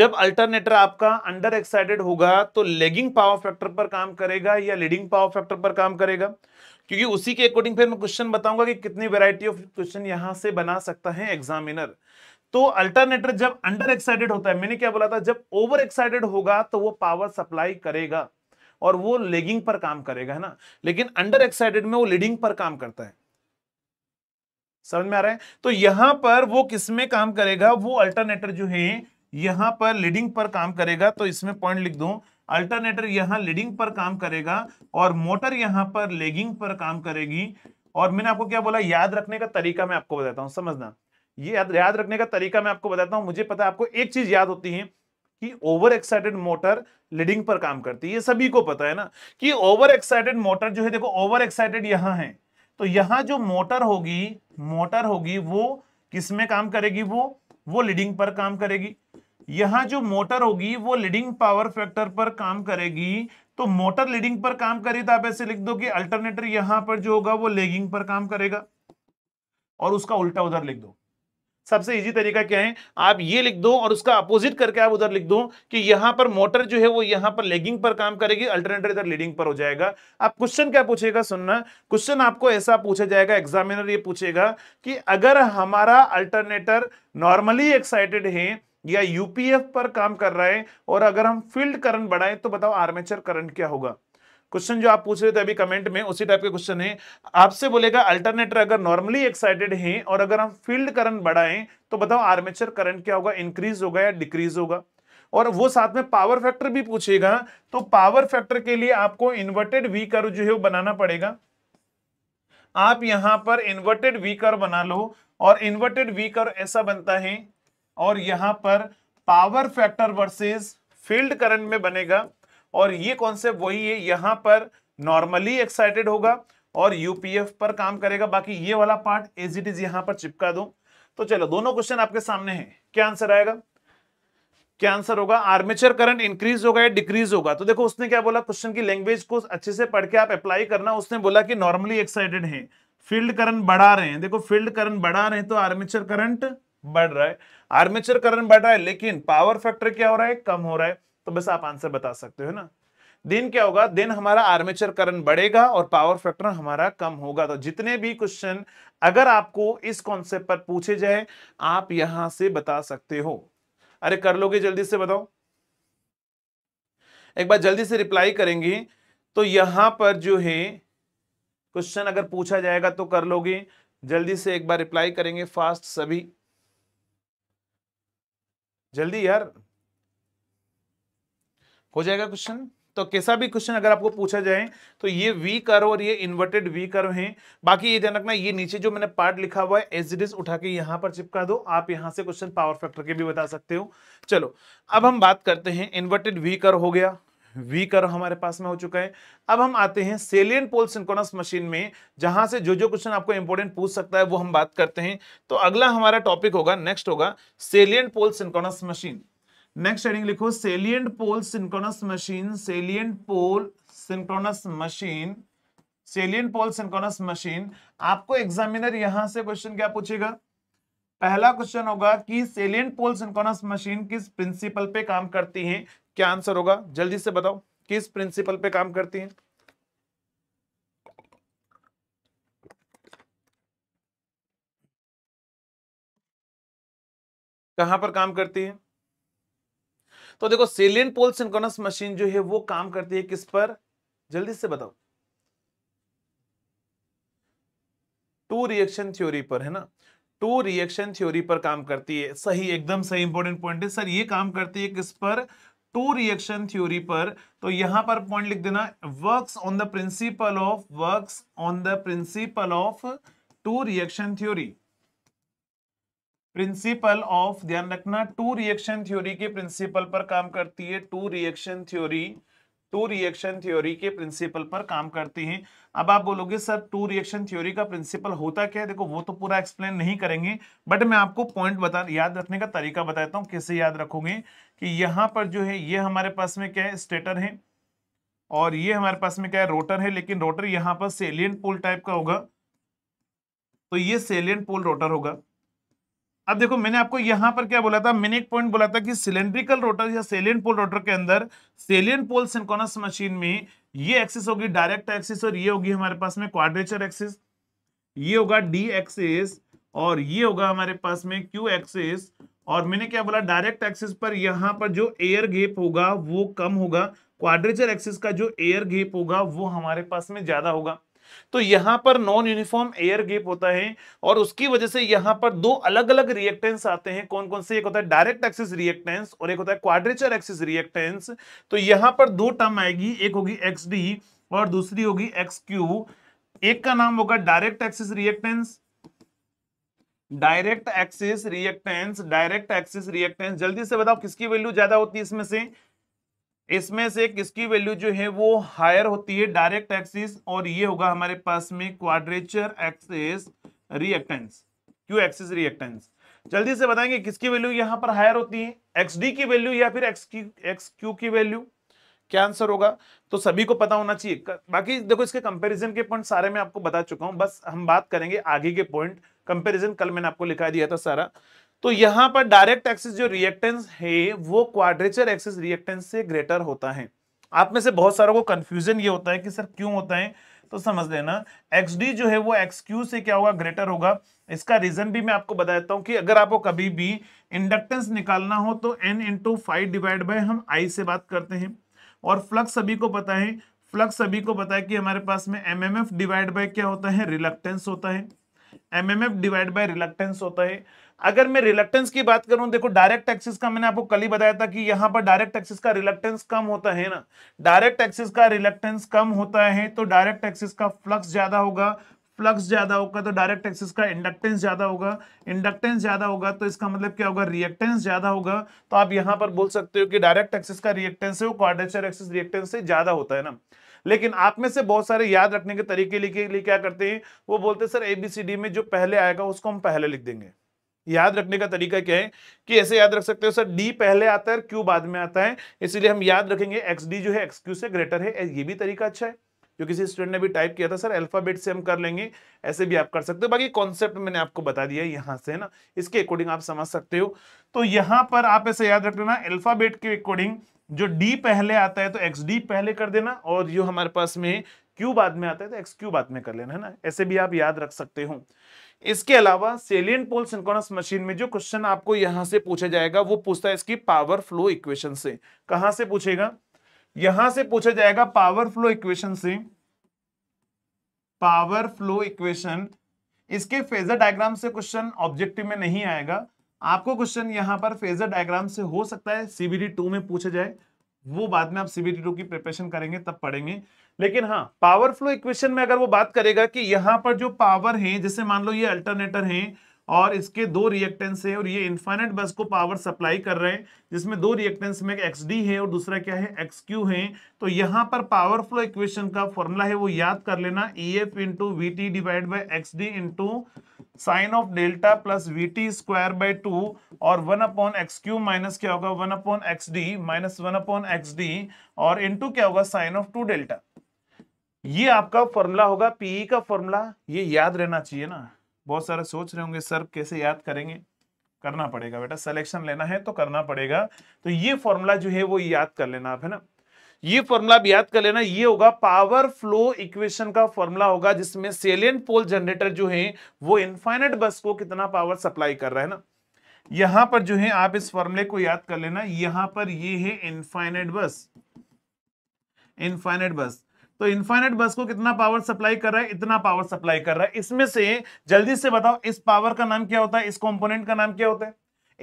जब अल्टरनेटर आपका अंडर एक्साइटेड होगा तो लेगिंग पावर फैक्टर पर काम करेगा या लीडिंग पावर फैक्टर पर काम करेगा क्योंकि उसी के अकॉर्डिंग फिर मैं क्वेश्चन बताऊंगा कि कितनी वेराइटी ऑफ क्वेश्चन यहां से बना सकता है एग्जामिनर तो अल्टरनेटर जब अंडर एक्साइटेड होता है मैंने क्या बोला था जब ओवर एक्साइटेड होगा तो वो पावर सप्लाई करेगा और वो लेगिंग पर काम करेगा है ना लेकिन अंडर एक्साइटेड में वो लीडिंग पर काम करता है समझ में आ रहा है तो यहां पर वो किसमें काम करेगा वो अल्टरनेटर जो है यहां पर लीडिंग पर काम करेगा तो इसमें पॉइंट लिख दू अल्टरनेटर यहां लीडिंग पर काम करेगा और मोटर यहां पर लेगिंग पर काम करेगी और मैंने आपको क्या बोला याद रखने का तरीका मैं आपको बताता हूं समझना ये याद याद रखने का तरीका मैं आपको बताता हूं मुझे पता है आपको एक चीज याद होती है कि ओवर एक्साइटेड मोटर लीडिंग पर काम करती है ये सभी को पता है ना कि ओवर एक्साइटेड मोटर जो है देखो ओवर एक्साइटेड यहां है तो यहां जो मोटर होगी मोटर होगी वो किसमें काम करेगी वो वो लीडिंग पर काम करेगी यहां जो मोटर होगी वो लीडिंग पावर फैक्टर पर काम करेगी तो मोटर लीडिंग पर काम करे तो आप ऐसे लिख दो कि अल्टरनेटर यहां पर जो होगा वो लेगिंग पर काम करेगा और उसका उल्टा उधर लिख दो सबसे इजी तरीका क्या है आप ये लिख दो और उसका अपोजिट करके आप उधर लिख दो कि यहां पर मोटर जो है वो यहाँ पर लेगिंग पर काम करेगी अल्टरनेटर इधर लीडिंग पर हो जाएगा आप क्वेश्चन क्या पूछेगा सुनना क्वेश्चन आपको ऐसा पूछा जाएगा एग्जामिनर ये पूछेगा कि अगर हमारा अल्टरनेटर नॉर्मली एक्साइटेड है या यूपीएफ पर काम कर रहा है और अगर हम फील्ड करंट बढ़ाएं तो बताओ आर्मेचर करंट क्या होगा क्वेश्चन जो आप पूछ रहे थे अभी कमेंट में उसी टाइप के क्वेश्चन है आपसे बोलेगा अल्टरनेटर अगर नॉर्मली एक्साइटेड है और अगर हम फील्ड करंट बढ़ाएं तो बताओ आर्मेचर करंट क्या होगा इंक्रीज होगा या डिक्रीज होगा और वो साथ में पावर फैक्टर भी पूछेगा तो पावर फैक्टर के लिए आपको इन्वर्टेड वी कर जो है वो बनाना पड़ेगा आप यहां पर इन्वर्टेड वी कर बना लो और इन्वर्टेड वी कर ऐसा बनता है और यहां पर power factor versus field current में बनेगा और ये कॉन्सेप्ट वही है यहां पर नॉर्मली एक्साइटेड होगा और यूपीएफ पर काम करेगा बाकी ये वाला पार्ट एज इट इज यहां पर चिपका दो तो चलो दोनों क्वेश्चन आपके सामने हैं क्या आंसर आएगा क्या आंसर होगा आर्मेचर करंट इंक्रीज होगा या डिक्रीज होगा तो देखो उसने क्या बोला क्वेश्चन की लैंग्वेज को अच्छे से पढ़ के आप अप्लाई करना उसने बोला कि नॉर्मली एक्साइटेड है फील्ड करंट बढ़ा रहे हैं देखो फील्ड करंट बढ़ा रहे हैं तो आर्मेचर करंट बढ़ रहा है आर्मेचर करंट बढ़ रहा है लेकिन पावर फैक्टर क्या हो रहा है कम हो रहा है तो बस आप आंसर बता सकते हो ना दिन क्या होगा दिन हमारा आर्मेचर करंट बढ़ेगा और पावर फैक्टर हमारा कम होगा तो जितने भी क्वेश्चन अगर आपको इस कॉन्सेप्ट पर पूछे जाए आप यहां से बता सकते हो अरे कर लोगे जल्दी से बताओ एक बार जल्दी से रिप्लाई करेंगे तो यहां पर जो है क्वेश्चन अगर पूछा जाएगा तो कर लोगे जल्दी से एक बार रिप्लाई करेंगे फास्ट सभी जल्दी यार हो जाएगा क्वेश्चन तो कैसा भी क्वेश्चन अगर आपको पूछा जाए तो ये वी कर और ये इन्वर्टेड वी कर है बाकी ये ध्यान रखना ये नीचे जो मैंने पार्ट लिखा हुआ है इट इज उठा के यहाँ पर चिपका दो आप यहाँ से क्वेश्चन पावर फैक्टर के भी बता सकते हो चलो अब हम बात करते हैं इन्वर्टेड वी कर हो गया वी कर हमारे पास में हो चुका है अब हम आते हैं सेलियन पोल सिंक्रोनस मशीन में जहां से जो जो क्वेश्चन आपको इंपॉर्टेंट पूछ सकता है वो हम बात करते हैं तो अगला हमारा टॉपिक होगा नेक्स्ट होगा salient pole synchronous machine next heading लिखो salient pole synchronous machine salient pole synchronous machine salient pole synchronous machine आपको एग्जामिनर यहां से क्वेश्चन क्या पूछेगा पहला क्वेश्चन होगा कि सेलियंट पोल सिंक्रोनस मशीन किस प्रिंसिपल पे काम करती है क्या आंसर होगा जल्दी से बताओ किस प्रिंसिपल पे काम करती है कहां पर काम करती है तो देखो सेलियन पोल सिंकोनस मशीन जो है वो काम करती है किस पर जल्दी से बताओ टू रिएक्शन थ्योरी पर है ना टू रिएक्शन थ्योरी पर काम करती है सही एकदम सही इंपॉर्टेंट पॉइंट है सर ये काम करती है किस पर टू रिएक्शन थ्योरी पर तो यहां पर पॉइंट लिख देना works on the principle of works on the principle of two reaction theory principle of ध्यान रखना टू रिएक्शन थ्योरी के प्रिंसिपल पर काम करती है two reaction theory two reaction theory के प्रिंसिपल पर काम करती है अब आप बोलोगे सर टू रिएक्शन थ्योरी का प्रिंसिपल होता क्या है देखो वो तो पूरा एक्सप्लेन नहीं करेंगे बट मैं आपको पॉइंट बता याद रखने का तरीका बताता हूँ कैसे याद रखोगे कि यहाँ पर जो है ये हमारे पास में क्या है स्टेटर है और ये हमारे पास में क्या है रोटर है लेकिन रोटर यहाँ पर सेलियंट पोल टाइप का होगा तो ये सेलियंट पोल रोटर होगा अब देखो मैंने आपको यहां पर क्या बोला था मैंने एक पॉइंट बोला था कि सिलेंड्रिकल रोटर या सेलियन पोल रोटर के अंदर सेलियन पोल सिंकोनस मशीन में ये एक्सिस होगी डायरेक्ट एक्सिस और ये होगी हमारे पास में क्वाड्रेचर एक्सिस ये होगा डी एक्सिस और ये होगा हमारे पास में क्यू एक्सिस और मैंने क्या बोला डायरेक्ट एक्सिस पर यहाँ पर जो एयर गेप होगा वो कम होगा क्वाड्रेचर एक्सिस का जो एयर गेप होगा वो हमारे पास में ज्यादा होगा तो यहां पर नॉन यूनिफॉर्म एयर गैप होता है और उसकी वजह से यहां पर दो अलग अलग रिएक्टेंस आते हैं कौन कौन से एक होता है डायरेक्ट एक्सिस रिएक्टेंस और एक होता है क्वाड्रेचर एक्सिस रिएक्टेंस तो यहां पर दो टर्म आएगी एक होगी एक्स और दूसरी होगी एक्स एक का नाम होगा direct axis reactance direct axis reactance direct axis reactance जल्दी से बताओ किसकी वैल्यू ज्यादा होती है इसमें से इसमें से किसकी वैल्यू जो है वो हायर होती है डायरेक्ट एक्सिस और ये होगा हमारे पास में quadrature axis reactance Q axis reactance जल्दी से बताएंगे किसकी वैल्यू यहाँ पर हायर होती है एक्स डी की वैल्यू या फिर एक्स की एक्स क्यू की वैल्यू क्या आंसर होगा तो सभी को पता होना चाहिए बाकी देखो इसके कंपैरिजन के पॉइंट सारे मैं आपको बता चुका हूं बस हम बात करेंगे आगे के पॉइंट कंपैरिजन कल मैंने आपको लिखा दिया था सारा तो यहां पर डायरेक्ट एक्सिस जो रिएक्टेंस है वो क्वाड्रेचर एक्सिस रिएक्टेंस से ग्रेटर होता है आप में से बहुत सारों को कंफ्यूजन ये होता है कि सर क्यों होता है तो समझ लेना एक्स डी जो है वो एक्स क्यू से क्या होगा ग्रेटर होगा इसका रीजन भी मैं आपको बता देता हूँ कि अगर आपको कभी भी इंडक्टेंस निकालना हो तो N into phi divide by हम आई से बात करते हैं और फ्लक्स सभी को पता है फ्लक्स सभी को पता है कि हमारे पास में M M F divide by क्या होता है रिलक्टेंस होता है M M F divide by reluctance होता है अगर मैं रिलेक्टेंस की बात करूं देखो डायरेक्ट टैक्सेस का मैंने आपको कल ही बताया था कि यहां पर डायरेक्ट टैक्सेस का रिलेक्टेंस कम होता है ना डायरेक्ट टैक्सेस का रिलेक्टेंस कम होता है तो डायरेक्ट टैक्सेस का फ्लक्स ज्यादा होगा फ्लक्स ज्यादा होगा तो डायरेक्ट टैक्सेस का इंडक्टेंस ज्यादा होगा इंडक्टेंस ज्यादा होगा तो इसका मतलब क्या होगा रिएक्टेंस ज्यादा होगा तो आप यहां पर बोल सकते हो कि डायरेक्ट टैक्सेस का रिएक्टेंस है वो क्वाड्रेचर एक्सिस रिएक्टेंस से ज्यादा होता है ना लेकिन आप में से बहुत सारे याद रखने के तरीके लिखे लिए क्या करते हैं वो बोलते हैं सर एबीसीडी में जो पहले आएगा उसको हम पहले लिख देंगे याद रखने का तरीका क्या है कि ऐसे याद रख सकते हो सर डी पहले आता है क्यू बाद में आता है इसलिए हम याद रखेंगे एक्स डी जो है एक्स क्यू से ग्रेटर है ये भी तरीका अच्छा है जो किसी स्टूडेंट ने भी टाइप किया था सर अल्फाबेट से हम कर लेंगे ऐसे भी आप कर सकते हो बाकी कॉन्सेप्ट मैंने आपको बता दिया यहां से है ना इसके अकॉर्डिंग आप समझ सकते हो तो यहाँ पर आप ऐसे याद रख लेना अल्फाबेट के अकॉर्डिंग जो डी पहले आता है तो एक्स डी पहले कर देना और जो हमारे पास में क्यू बाद में आता है तो एक्स क्यू बाद में कर लेना है ना ऐसे भी आप याद रख सकते हो इसके अलावा सेलियन पोल सिंक्रोनस मशीन में जो क्वेश्चन आपको यहां से पूछा जाएगा वो पूछता है इसकी पावर फ्लो इक्वेशन से कहां से पूछेगा यहां से पूछा जाएगा पावर फ्लो इक्वेशन से पावर फ्लो इक्वेशन इसके फेजर डायग्राम से क्वेश्चन ऑब्जेक्टिव में नहीं आएगा आपको क्वेश्चन यहां पर फेजर डायग्राम से हो सकता है सीबीडी टू में पूछा जाए वो बाद में आप सीबीडी टू की प्रिपरेशन करेंगे तब पढ़ेंगे लेकिन हाँ पावर फ्लो इक्वेशन में अगर वो बात करेगा कि यहाँ पर जो पावर है जैसे मान लो ये अल्टरनेटर है और इसके दो रिएक्टेंस है और ये इन्फाइनेट बस को पावर सप्लाई कर रहे हैं जिसमें दो रिएक्टेंस में एक एक्स डी है और दूसरा क्या है एक्स क्यू है तो यहाँ पर पावर फ्लो इक्वेशन का फॉर्मूला है वो याद कर लेना E F into V T divide by X D into sine of delta plus V T square by two और one upon X Q minus क्या होगा one upon X D minus one upon X D और into क्या होगा sign of to delta ये आपका formula होगा PE e का फॉर्मूला ये याद रहना चाहिए ना बहुत सारे सोच रहे होंगे सर कैसे याद करेंगे करना पड़ेगा बेटा सिलेक्शन लेना है तो करना पड़ेगा तो ये फॉर्मूला जो है वो याद कर लेना आप है ना ये फॉर्मूला आप याद कर लेना ये होगा पावर फ्लो इक्वेशन का फॉर्मूला होगा जिसमें सेलियंट पोल जनरेटर जो है वो इनफाइनेट बस को कितना पावर सप्लाई कर रहा है ना यहां पर जो है आप इस फॉर्मूले को याद कर लेना यहां पर ये है इनफाइनेट बस इनफाइनेट बस तो इन्फाइनाइट बस को कितना पावर सप्लाई कर रहा है इतना पावर सप्लाई कर रहा है इसमें से जल्दी से बताओ इस पावर का नाम क्या होता है इस कंपोनेंट का नाम क्या होता है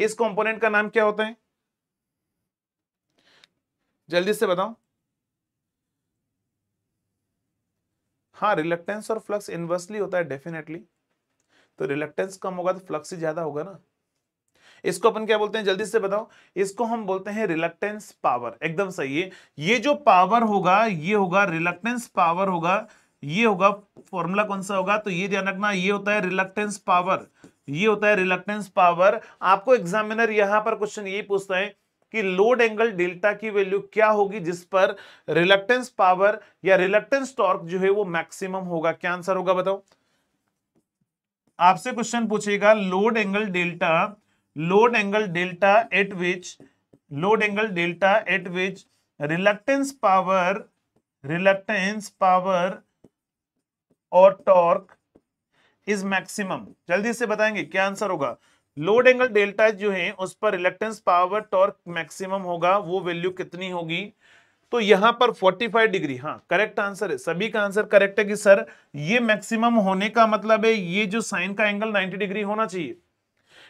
इस कंपोनेंट का नाम क्या होता है जल्दी से बताओ हाँ रिलेक्टेंस और फ्लक्स इनवर्सली होता है डेफिनेटली तो रिलेक्टेंस कम होगा तो फ्लक्स ही ज्यादा होगा ना इसको अपन क्या बोलते हैं जल्दी से बताओ इसको हम बोलते हैं रिलक्टेंस पावर एकदम सही है ये जो पावर होगा ये होगा रिलक्टेंस पावर होगा ये होगा फॉर्मूला कौन सा होगा तो ये ध्यान रखना ये होता है रिलक्टेंस पावर ये होता है रिलक्टेंस पावर आपको एग्जामिनर यहां पर क्वेश्चन ये पूछता है कि लोड एंगल डेल्टा की वैल्यू क्या होगी जिस पर रिलक्टेंस पावर या रिलक्टेंस टॉर्क जो है वो मैक्सिमम होगा क्या आंसर होगा बताओ आपसे क्वेश्चन पूछेगा load angle delta load angle delta at which load angle delta at which reluctance power reluctance power और टॉर्क इज मैक्सिमम जल्दी से बताएंगे क्या आंसर होगा लोड एंगल डेल्टा जो है उस पर रिलेक्टेंस पावर टॉर्क मैक्सिमम होगा वो वैल्यू कितनी होगी तो यहां पर 45 डिग्री हाँ करेक्ट आंसर है सभी का आंसर करेक्ट है कि सर ये मैक्सिमम होने का मतलब है ये जो साइन का एंगल 90 डिग्री होना चाहिए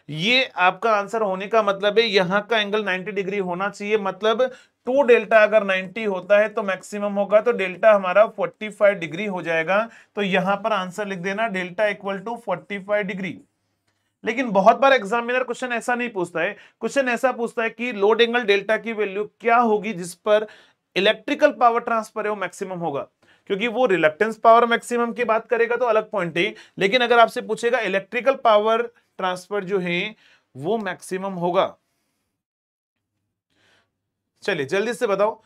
ये आपका आंसर होने का मतलब है यहाँ का एंगल 90 डिग्री होना चाहिए मतलब टू डेल्टा अगर 90 होता है तो मैक्सिमम होगा तो डेल्टा हमारा 45 डिग्री हो जाएगा तो यहां पर आंसर लिख देना डेल्टा इक्वल टू 45 डिग्री लेकिन बहुत बार एग्जामिनर क्वेश्चन ऐसा नहीं पूछता है क्वेश्चन ऐसा पूछता है कि लोड एंगल डेल्टा की वैल्यू क्या होगी जिस पर इलेक्ट्रिकल पावर ट्रांसफर है वो मैक्सिमम होगा क्योंकि वो रिलेक्टेंस पावर मैक्सिमम की बात करेगा तो अलग पॉइंट है लेकिन अगर आपसे पूछेगा इलेक्ट्रिकल पावर ट्रांसफर जो है वो मैक्सिमम होगा चलिए जल्दी से बताओ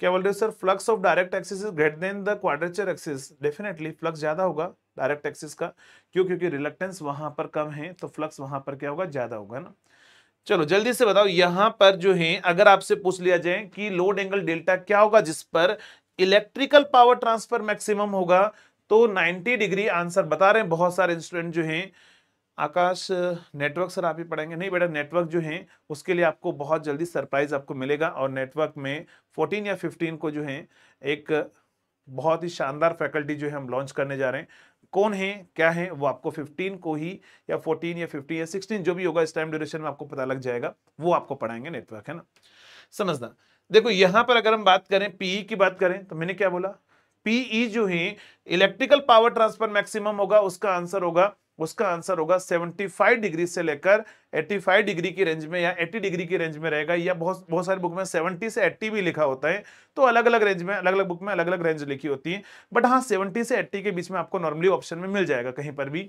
क्या बोल रहे हो sir flux of direct axis is greater than the quadrature axis definitely flux ज्यादा होगा डायरेक्ट एक्सिस का क्यों क्योंकि रिलक्टेंस वहां पर कम है तो फ्लक्स वहां पर क्या होगा ज्यादा होगा ना चलो जल्दी से बताओ यहां पर जो है अगर आपसे पूछ लिया जाए कि लोड एंगल डेल्टा क्या होगा जिस पर इलेक्ट्रिकल पावर ट्रांसफर मैक्सिमम होगा तो 90 डिग्री आंसर बता रहे हैं बहुत सारे स्टूडेंट जो हैं आकाश नेटवर्क सर आप ही पढ़ाएंगे नहीं बेटा नेटवर्क जो है उसके लिए आपको बहुत जल्दी सरप्राइज आपको मिलेगा और नेटवर्क में 14 या 15 को जो है एक बहुत ही शानदार फैकल्टी जो है हम लॉन्च करने जा रहे हैं कौन है क्या है वो आपको 15 को ही या 14 या 15 या 16 जो भी होगा इस टाइम ड्यूरेशन में आपको पता लग जाएगा वो आपको पढ़ाएंगे नेटवर्क है ना समझना देखो यहाँ पर अगर हम बात करें पीई e की बात करें तो मैंने क्या बोला पीई e जो है इलेक्ट्रिकल पावर ट्रांसफर मैक्सिमम होगा उसका आंसर होगा उसका आंसर होगा 75 डिग्री से लेकर 85 डिग्री की रेंज में या 80 डिग्री की रेंज में रहेगा या बहुत बहुत सारी बुक में 70 से 80 भी लिखा होता है तो अलग अलग रेंज में अलग अलग बुक में अलग अलग रेंज लिखी होती है बट हाँ 70 से 80 के बीच में आपको नॉर्मली ऑप्शन में मिल जाएगा कहीं पर भी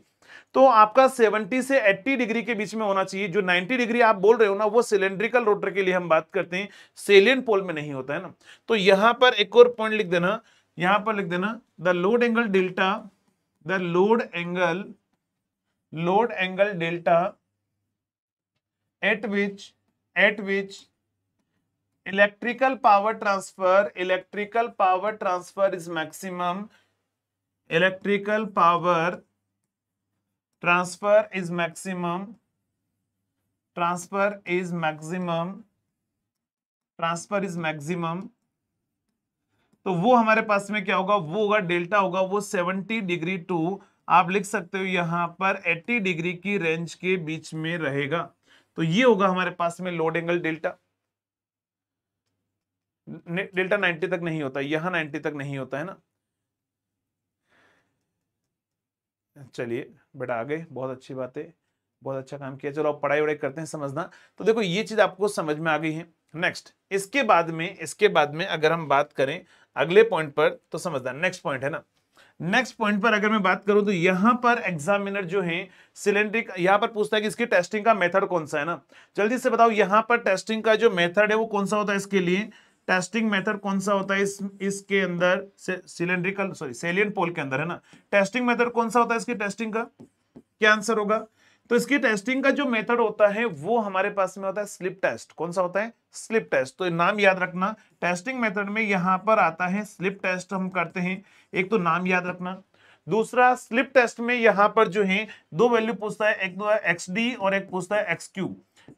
तो आपका सेवेंटी से एट्टी डिग्री के बीच में होना चाहिए जो नाइन्टी डिग्री आप बोल रहे हो ना वो सिलेंड्रिकल रोटर के लिए हम बात करते हैं सेलियन पोल में नहीं होता है ना तो यहाँ पर एक और पॉइंट लिख देना यहां पर लिख देना the load angle delta the load angle load angle delta at which at which electrical power transfer electrical power transfer is maximum electrical power transfer is maximum transfer is maximum transfer is maximum तो वो हमारे पास में क्या होगा वो होगा delta होगा वो 70 डिग्री टू आप लिख सकते हो यहाँ पर 80 डिग्री की रेंज के बीच में रहेगा तो ये होगा हमारे पास में लोड एंगल डेल्टा डेल्टा 90 तक नहीं होता यहां 90 तक नहीं होता है ना चलिए बेटा आगे बहुत अच्छी बात है बहुत अच्छा काम किया चलो आप पढ़ाई वढ़ाई करते हैं समझना तो देखो ये चीज आपको समझ में आ गई है नेक्स्ट इसके बाद में इसके बाद में अगर हम बात करें अगले पॉइंट पर तो समझना नेक्स्ट पॉइंट है ना नेक्स्ट पॉइंट पर अगर मैं बात करूं तो यहां पर एग्जामिनर जो है सिलेंड्रिक यहां पर पूछता है कि इसकी टेस्टिंग का मेथड कौन सा है ना जल्दी से बताओ यहां पर टेस्टिंग का जो मेथड है वो कौन सा होता है इसके लिए टेस्टिंग मेथड कौन सा होता है इस इसके अंदर सिलेंड्रिकल सॉरी सेलियन पोल के अंदर है ना टेस्टिंग मेथड कौन सा होता है इसकी टेस्टिंग का क्या आंसर होगा तो इसकी टेस्टिंग का जो मेथड होता है वो हमारे पास में होता है स्लिप टेस्ट कौन सा होता है स्लिप टेस्ट तो नाम याद रखना टेस्टिंग मेथड में यहां पर आता है स्लिप टेस्ट हम करते हैं एक तो नाम याद रखना दूसरा स्लिप टेस्ट में यहाँ पर जो है दो वैल्यू पूछता है एक दो एक्स डी और एक पूछता है एक्स क्यू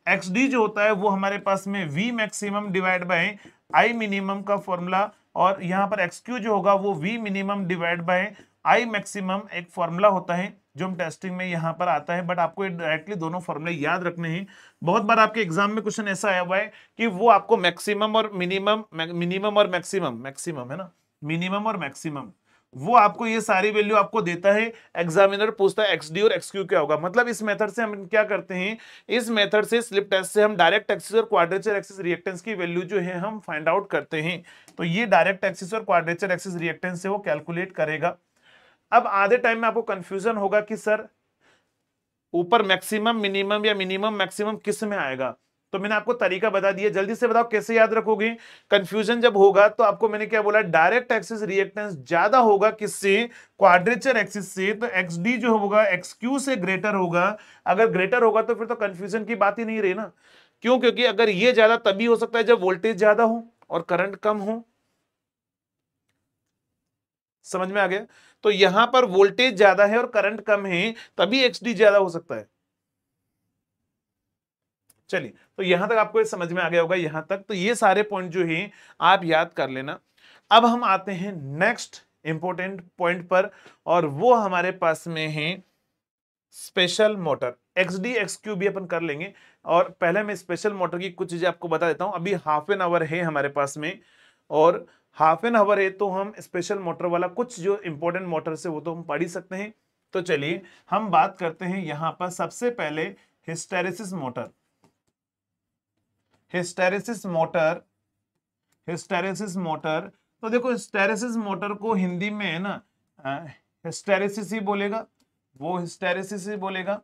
एक्स डी जो होता है वो हमारे पास में V maximum divide by I minimum का फॉर्मूला और यहाँ पर एक्स क्यू जो होगा वो V minimum divide by I maximum एक फॉर्मूला होता है जो हम टेस्टिंग में यहाँ पर आता है बट आपको डायरेक्टली दोनों फॉर्मूले याद रखने हैं बहुत बार आपके एग्जाम में क्वेश्चन ऐसा आया हुआ है कि वो आपको मैक्सिमम और मिनिमम मिनिमम और मैक्सिमम मैक्सिमम है ना मिनिमम और मैक्सिमम वो आपको ये सारी वैल्यू आपको देता है एग्जामिनर पूछता है एक्सडी और एक्सक्यू क्या होगा मतलब इस मेथड से हम क्या करते हैं इस मेथड से स्लिप टेस्ट से हम डायरेक्ट एक्सिस और क्वाड्रेचर एक्सिस रिएक्टेंस की वैल्यू जो है हम फाइंड आउट करते हैं तो ये डायरेक्ट एक्सिस और क्वाड्रेचर एक्सिस रिएक्टेंस से वो कैलकुलेट करेगा अब आधे टाइम में आपको कंफ्यूजन होगा कि सर ऊपर मैक्सिमम मिनिमम या मिनिमम मैक्सिमम किस में आएगा तो मैंने आपको तरीका बता दिया जल्दी से बताओ कैसे याद रखोगे कंफ्यूजन जब होगा तो आपको मैंने क्या बोला डायरेक्ट एक्सिस रिएक्टेंस ज्यादा होगा किससे क्वाड्रेचर एक्सिस से तो एक्स डी जो होगा एक्स क्यू से ग्रेटर होगा अगर ग्रेटर होगा तो फिर तो कंफ्यूजन की बात ही नहीं रही ना क्यों क्योंकि अगर ये ज्यादा तभी हो सकता है जब वोल्टेज ज्यादा हो और करंट कम हो समझ में आ गया तो यहां पर वोल्टेज ज्यादा है और करंट कम है तभी एक्सडी ज्यादा हो सकता है चलिए तो यहां तक आपको समझ में आ गया होगा यहां तक तो ये सारे पॉइंट जो है आप याद कर लेना अब हम आते हैं नेक्स्ट इंपॉर्टेंट पॉइंट पर और वो हमारे पास में है special motor X D X Q भी अपन कर लेंगे और पहले मैं स्पेशल मोटर की कुछ चीज़ें आपको बता देता हूँ अभी हाफ एन आवर है हमारे पास में और हाफ एन आवर है तो हम स्पेशल मोटर वाला कुछ जो इंपॉर्टेंट मोटर से वो तो हम पढ़ ही सकते हैं तो चलिए हम बात करते हैं यहाँ पर सबसे पहले hysteresis motor hysteresis motor hysteresis motor तो देखो हिस्टेरेसिस मोटर को हिंदी में है ना हिस्टेरेसिस ही बोलेगा वो हिस्टेरेसिस ही बोलेगा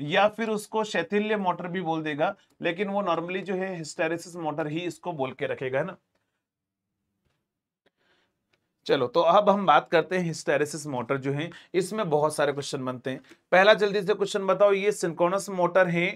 या फिर उसको शैथिल्य मोटर भी बोल देगा लेकिन वो नॉर्मली जो है हिस्टेरेसिस मोटर ही इसको बोल के रखेगा है ना चलो तो अब हम बात करते हैं हिस्टेरेसिस मोटर जो है इसमें बहुत सारे क्वेश्चन बनते हैं पहला जल्दी से क्वेश्चन बताओ ये सिंकोनस मोटर है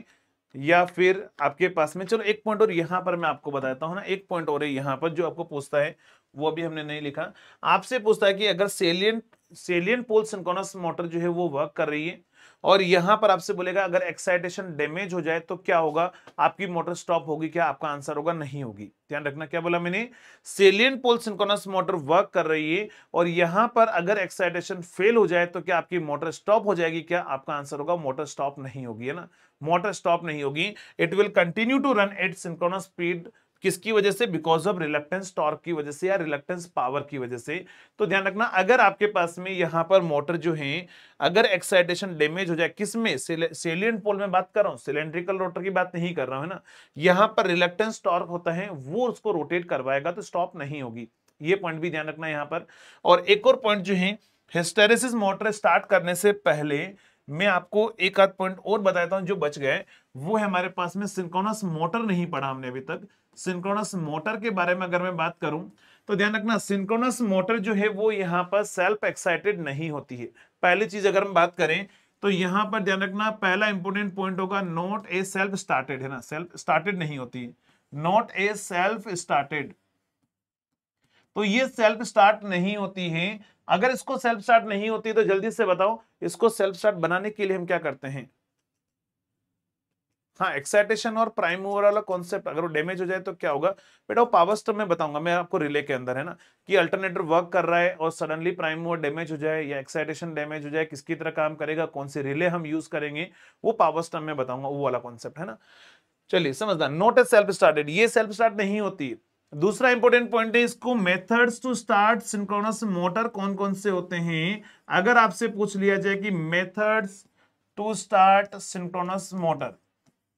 या फिर आपके पास में चलो एक पॉइंट और यहाँ पर मैं आपको बताता हूँ ना एक पॉइंट और है यहाँ पर जो आपको पूछता है वो अभी हमने नहीं लिखा आपसे पूछता है कि अगर salient salient pole synchronous motor जो है वो वर्क कर रही है और यहां पर आपसे बोलेगा अगर एक्साइटेशन डैमेज हो जाए तो क्या होगा आपकी मोटर स्टॉप होगी क्या आपका आंसर होगा नहीं होगी ध्यान रखना क्या बोला मैंने salient pole synchronous motor work कर रही है और यहां पर अगर एक्साइटेशन फेल हो जाए तो क्या आपकी मोटर स्टॉप हो जाएगी क्या आपका आंसर होगा मोटर स्टॉप नहीं होगी है ना मोटर स्टॉप नहीं होगी it will continue to run at synchronous speed किसकी वजह से बिकॉज ऑफ रिलेक्टेंस टॉर्क की वजह से या रिलेक्टेंस पावर की वजह से तो ध्यान रखना अगर आपके पास में यहां पर मोटर जो है अगर एक्साइटेशन डेमेज हो जाए किसमें सेलियंट पोल में बात कर रहा हूं सिलेंड्रिकल रोटर की बात नहीं कर रहा हूँ ना यहां पर रिलेक्टेंस टॉर्क होता है वो उसको रोटेट करवाएगा तो स्टॉप नहीं होगी ये पॉइंट भी ध्यान रखना यहाँ पर और एक और पॉइंट जो है हिस्टेरेसिस मोटर स्टार्ट करने से पहले मैं आपको एक आध पॉइंट और बताता हूं जो बच गए वो है हमारे पास में सिंकोनस मोटर नहीं पढ़ा हमने अभी तक सिंक्रोनस मोटर के बारे में अगर मैं बात करूं तो ध्यान रखना सिंक्रोनस मोटर जो है वो यहाँ पर सेल्फ एक्साइटेड नहीं होती है पहली चीज अगर हम बात करें तो यहाँ पर ध्यान रखना पहला इंपोर्टेंट पॉइंट होगा नॉट ए सेल्फ स्टार्टेड है ना सेल्फ स्टार्टेड नहीं होती है नॉट ए सेल्फ स्टार्टेड तो ये सेल्फ स्टार्ट नहीं होती है अगर इसको सेल्फ स्टार्ट नहीं होती तो जल्दी से बताओ इसको सेल्फ स्टार्ट बनाने के लिए हम क्या करते हैं हाँ एक्साइटेशन और प्राइम मूवर वाला कॉन्सेप्ट अगर वो डैमेज हो जाए तो क्या होगा बेटा वो पावर स्टम में बताऊंगा मैं आपको रिले के अंदर है ना कि अल्टरनेटर वर्क कर रहा है और सडनली प्राइम मूवर डैमेज हो जाए या एक्साइटेशन डैमेज हो जाए किसकी तरह काम करेगा कौन से रिले हम यूज करेंगे वो पावर स्टम में बताऊंगा वो वाला कॉन्सेप्ट है ना चलिए समझदार नोट एज सेल्फ स्टार्टेड ये सेल्फ स्टार्ट नहीं होती दूसरा इंपॉर्टेंट पॉइंट है इसको methods to start synchronous motor कौन कौन से होते हैं अगर आपसे पूछ लिया जाए कि methods to start synchronous motor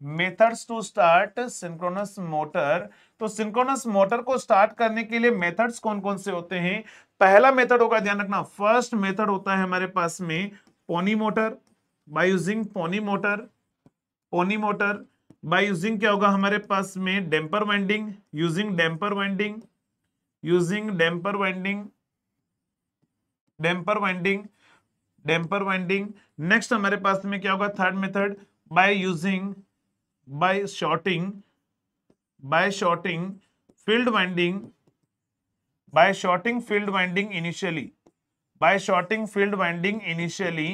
methods to start synchronous motor तो सिंक्रोनस मोटर को स्टार्ट करने के लिए मेथड्स कौन कौन से होते हैं पहला मेथड होगा ध्यान रखना फर्स्ट मेथड होता है हमारे पास में pony motor by using pony motor pony motor by using क्या होगा हमारे पास में damper winding using damper winding using damper winding damper winding damper winding next हमारे पास में क्या होगा third method by using by shorting by shorting field winding by shorting field winding initially by shorting field winding initially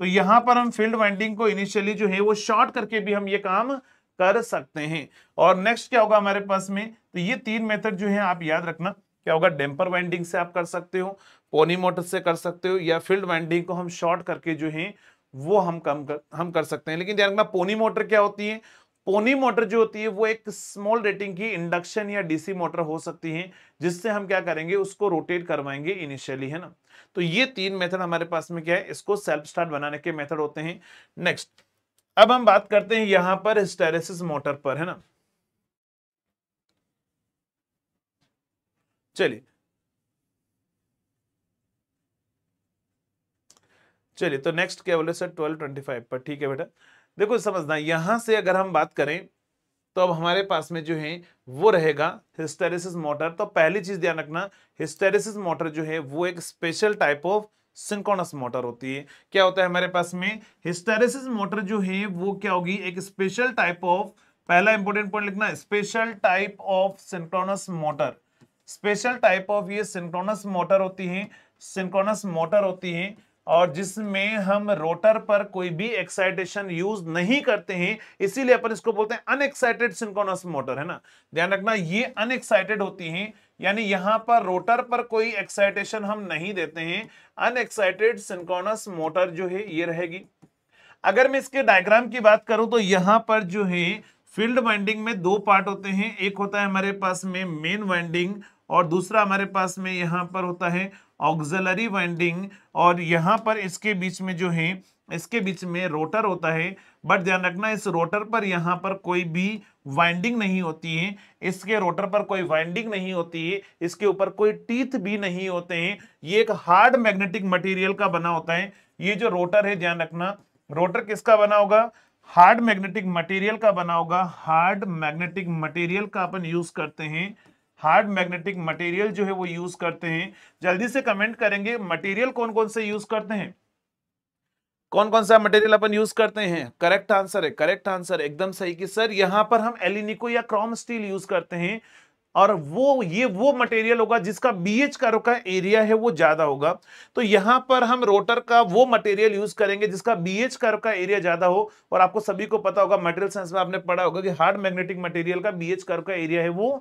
तो यहां पर हम field winding को इनिशियली जो है वो शॉर्ट करके भी हम ये काम कर सकते हैं और नेक्स्ट क्या होगा हमारे पास में तो ये तीन मेथड जो है आप याद रखना क्या होगा डेम्पर वाइंडिंग से आप कर सकते हो पोनी मोटर से कर सकते हो या फील्ड वाइंडिंग को हम शॉर्ट करके जो है वो हम कम कर हम कर सकते हैं लेकिन ध्यान रखना पोनी मोटर क्या होती है पोनी मोटर जो होती है वो एक स्मॉल रेटिंग की इंडक्शन या डीसी मोटर हो सकती है जिससे हम क्या करेंगे उसको रोटेट करवाएंगे इनिशियली है ना तो ये तीन मेथड हमारे पास में क्या है इसको सेल्फ स्टार्ट बनाने के मेथड होते हैं नेक्स्ट अब हम बात करते हैं यहां पर स्टेरेसिस मोटर पर है ना चलिए चलिए तो नेक्स्ट क्या बोले सर ट्वेल्व ट्वेंटी फाइव पर ठीक है बेटा देखो समझना यहाँ से अगर हम बात करें तो अब हमारे पास में जो है वो रहेगा हिस्टेरिसिस मोटर तो पहली चीज ध्यान रखना हिस्टेरिसिस मोटर जो है वो एक special type of synchronous motor होती है क्या होता है हमारे पास में हिस्टेरिसिस मोटर जो है वो क्या होगी एक स्पेशल टाइप ऑफ पहला इंपॉर्टेंट पॉइंट लिखना special type of synchronous motor special type of ये सिंक्रोनस मोटर होती है सिंक्रोनस मोटर होती है और जिसमें हम रोटर पर कोई भी एक्साइटेशन यूज नहीं करते हैं इसीलिए अपन इसको बोलते हैं अनएक्साइटेड सिंकोनस मोटर है ना ध्यान रखना ये अनएक्साइटेड होती हैं यानी यहाँ पर रोटर पर कोई एक्साइटेशन हम नहीं देते हैं अनएक्साइटेड सिंकोनस मोटर जो है ये रहेगी अगर मैं इसके डायग्राम की बात करूं तो यहाँ पर जो है फील्ड वाइंडिंग में दो पार्ट होते हैं एक होता है हमारे पास में मेन वाइंडिंग और दूसरा हमारे पास में यहाँ पर होता है ऑग्जलरी वाइंडिंग और यहाँ पर इसके बीच में जो है इसके बीच में रोटर होता है बट ध्यान रखना इस रोटर पर यहाँ पर कोई भी वाइंडिंग नहीं होती है इसके रोटर पर कोई वाइंडिंग नहीं होती है इसके ऊपर कोई टीथ भी नहीं होते हैं ये एक हार्ड मैग्नेटिक मटेरियल का बना होता है ये जो रोटर है ध्यान रखना रोटर किसका बना होगा हार्ड मैग्नेटिक मटेरियल का बना होगा हार्ड मैग्नेटिक मटेरियल का अपन यूज करते हैं हार्ड मैग्नेटिक मटेरियल जो है वो यूज करते हैं जल्दी से कमेंट करेंगे मटेरियल कौन कौन से यूज करते हैं कौन कौन सा मटेरियल अपन यूज करते हैं करेक्ट आंसर है करेक्ट आंसर एकदम सही कि सर यहाँ पर हम एलिनिको या क्रोम स्टील यूज करते हैं और वो ये वो मटेरियल होगा जिसका बीएच करो का एरिया है वो ज्यादा होगा तो यहाँ पर हम रोटर का वो मटेरियल यूज करेंगे जिसका बीएच करो का एरिया ज्यादा हो और आपको सभी को पता होगा मटेरियल साइंस में आपने पढ़ा होगा कि हार्ड मैग्नेटिक मटेरियल का बीएच करो का एरिया है वो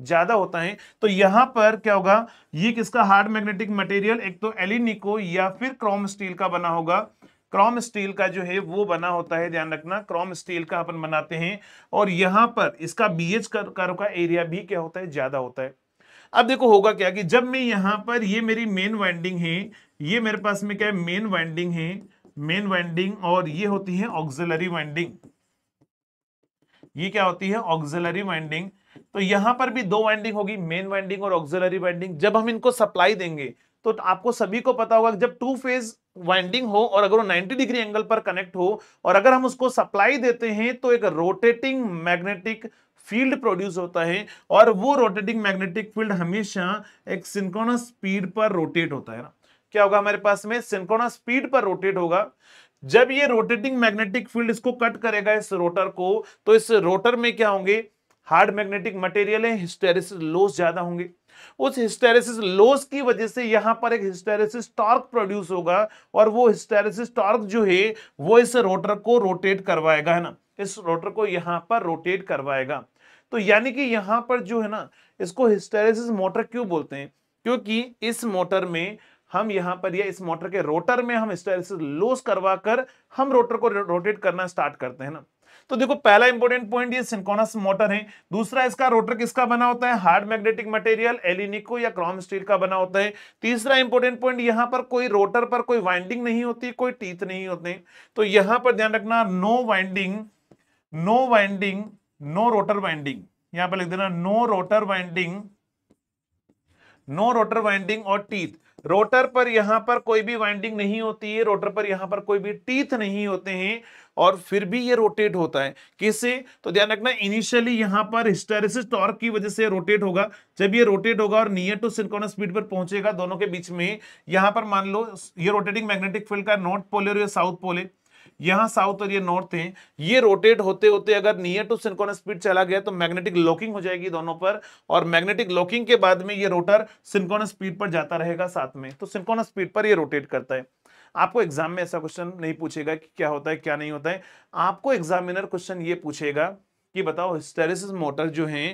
ज्यादा होता है तो यहां पर क्या होगा ये किसका हार्ड मैग्नेटिक मटेरियल एक तो एलिनिको या फिर क्रोम स्टील का बना होगा क्रोम स्टील का जो है वो बना होता है ध्यान रखना क्रॉम स्टील का अपन बनाते हैं और यहां पर इसका बीएच कर्व का एरिया भी क्या होता है ज्यादा होता है अब देखो होगा क्या कि जब मैं यहां पर ये मेरी मेन वाइंडिंग है ये मेरे पास में क्या है मेन वाइंडिंग है मेन वाइंडिंग और ये होती है ऑक्सिलरी वाइंडिंग ये क्या होती है ऑक्सिलरी वाइंडिंग तो यहां पर भी दो वाइंडिंग होगी मेन वाइंडिंग और ऑक्सिलरी वाइंडिंग जब हम इनको सप्लाई देंगे तो आपको सभी को पता होगा जब टू फेज वाइंडिंग हो और अगर वो 90 डिग्री एंगल पर कनेक्ट हो और अगर हम उसको सप्लाई देते हैं तो एक रोटेटिंग मैग्नेटिक फील्ड प्रोड्यूस होता है और वो रोटेटिंग मैग्नेटिक फील्ड हमेशा एक सिंकोना स्पीड पर रोटेट होता है ना क्या होगा हमारे पास में सिंकोना स्पीड पर रोटेट होगा जब ये रोटेटिंग मैग्नेटिक फील्ड इसको कट करेगा इस रोटर को तो इस रोटर में क्या होंगे हार्ड मैग्नेटिक मटेरियल है हिस्टेरेसिस लॉस ज्यादा होंगे उस हिस्टेरेसिस लॉस की वजह से यहाँ पर एक हिस्टेरेसिस टॉर्क प्रोड्यूस होगा और वो हिस्टेरेसिस टॉर्क जो है वो इस रोटर को रोटेट करवाएगा है ना इस रोटर को यहाँ पर रोटेट करवाएगा तो यानी कि यहाँ पर जो है ना इसको हिस्टेरेसिस मोटर क्यों बोलते हैं क्योंकि इस मोटर में हम यहाँ पर या इस मोटर के रोटर में हम हिस्टेरेसिस लॉस करवा कर हम रोटर को रोटेट करना स्टार्ट करते हैं ना तो देखो पहला इंपॉर्टेंट पॉइंट ये सिंकोनस मोटर है दूसरा इसका रोटर किसका बना होता है हार्ड मैग्नेटिक मटेरियल एलिनिको या क्रॉम स्टील का बना होता है तीसरा इंपॉर्टेंट पॉइंट यहां पर कोई रोटर पर कोई वाइंडिंग नहीं होती कोई टीथ नहीं होते तो यहां पर ध्यान रखना no winding no winding no rotor winding यहां पर लिख देना no rotor winding no rotor winding और टीथ रोटर पर यहां पर कोई भी वाइंडिंग नहीं होती है रोटर पर यहाँ पर कोई भी टीथ नहीं होते हैं और फिर भी ये रोटेट होता है किससे तो ध्यान रखना इनिशियली यहाँ पर हिस्टेरिसिस टॉर्क की वजह से रोटेट होगा जब ये रोटेट होगा और नियर टू सिंक्रोनस स्पीड पर पहुंचेगा दोनों के बीच में यहां पर मान लो ये रोटेटिंग मैग्नेटिक फील्ड का नॉर्थ पोल और साउथ पोल है यहाँ साउथ और ये नॉर्थ है ये रोटेट होते होते अगर नियर टू सिंक्रोनस स्पीड चला गया तो मैग्नेटिक लॉकिंग हो जाएगी दोनों पर और मैग्नेटिक लॉकिंग के बाद में ये रोटर सिंक्रोनस स्पीड पर जाता रहेगा साथ में तो सिंक्रोनस स्पीड पर ये रोटेट करता है आपको एग्जाम में ऐसा क्वेश्चन नहीं पूछेगा कि क्या होता है क्या नहीं होता है आपको एग्जामिनर क्वेश्चन ये पूछेगा कि बताओ हिस्टेरिस मोटर जो है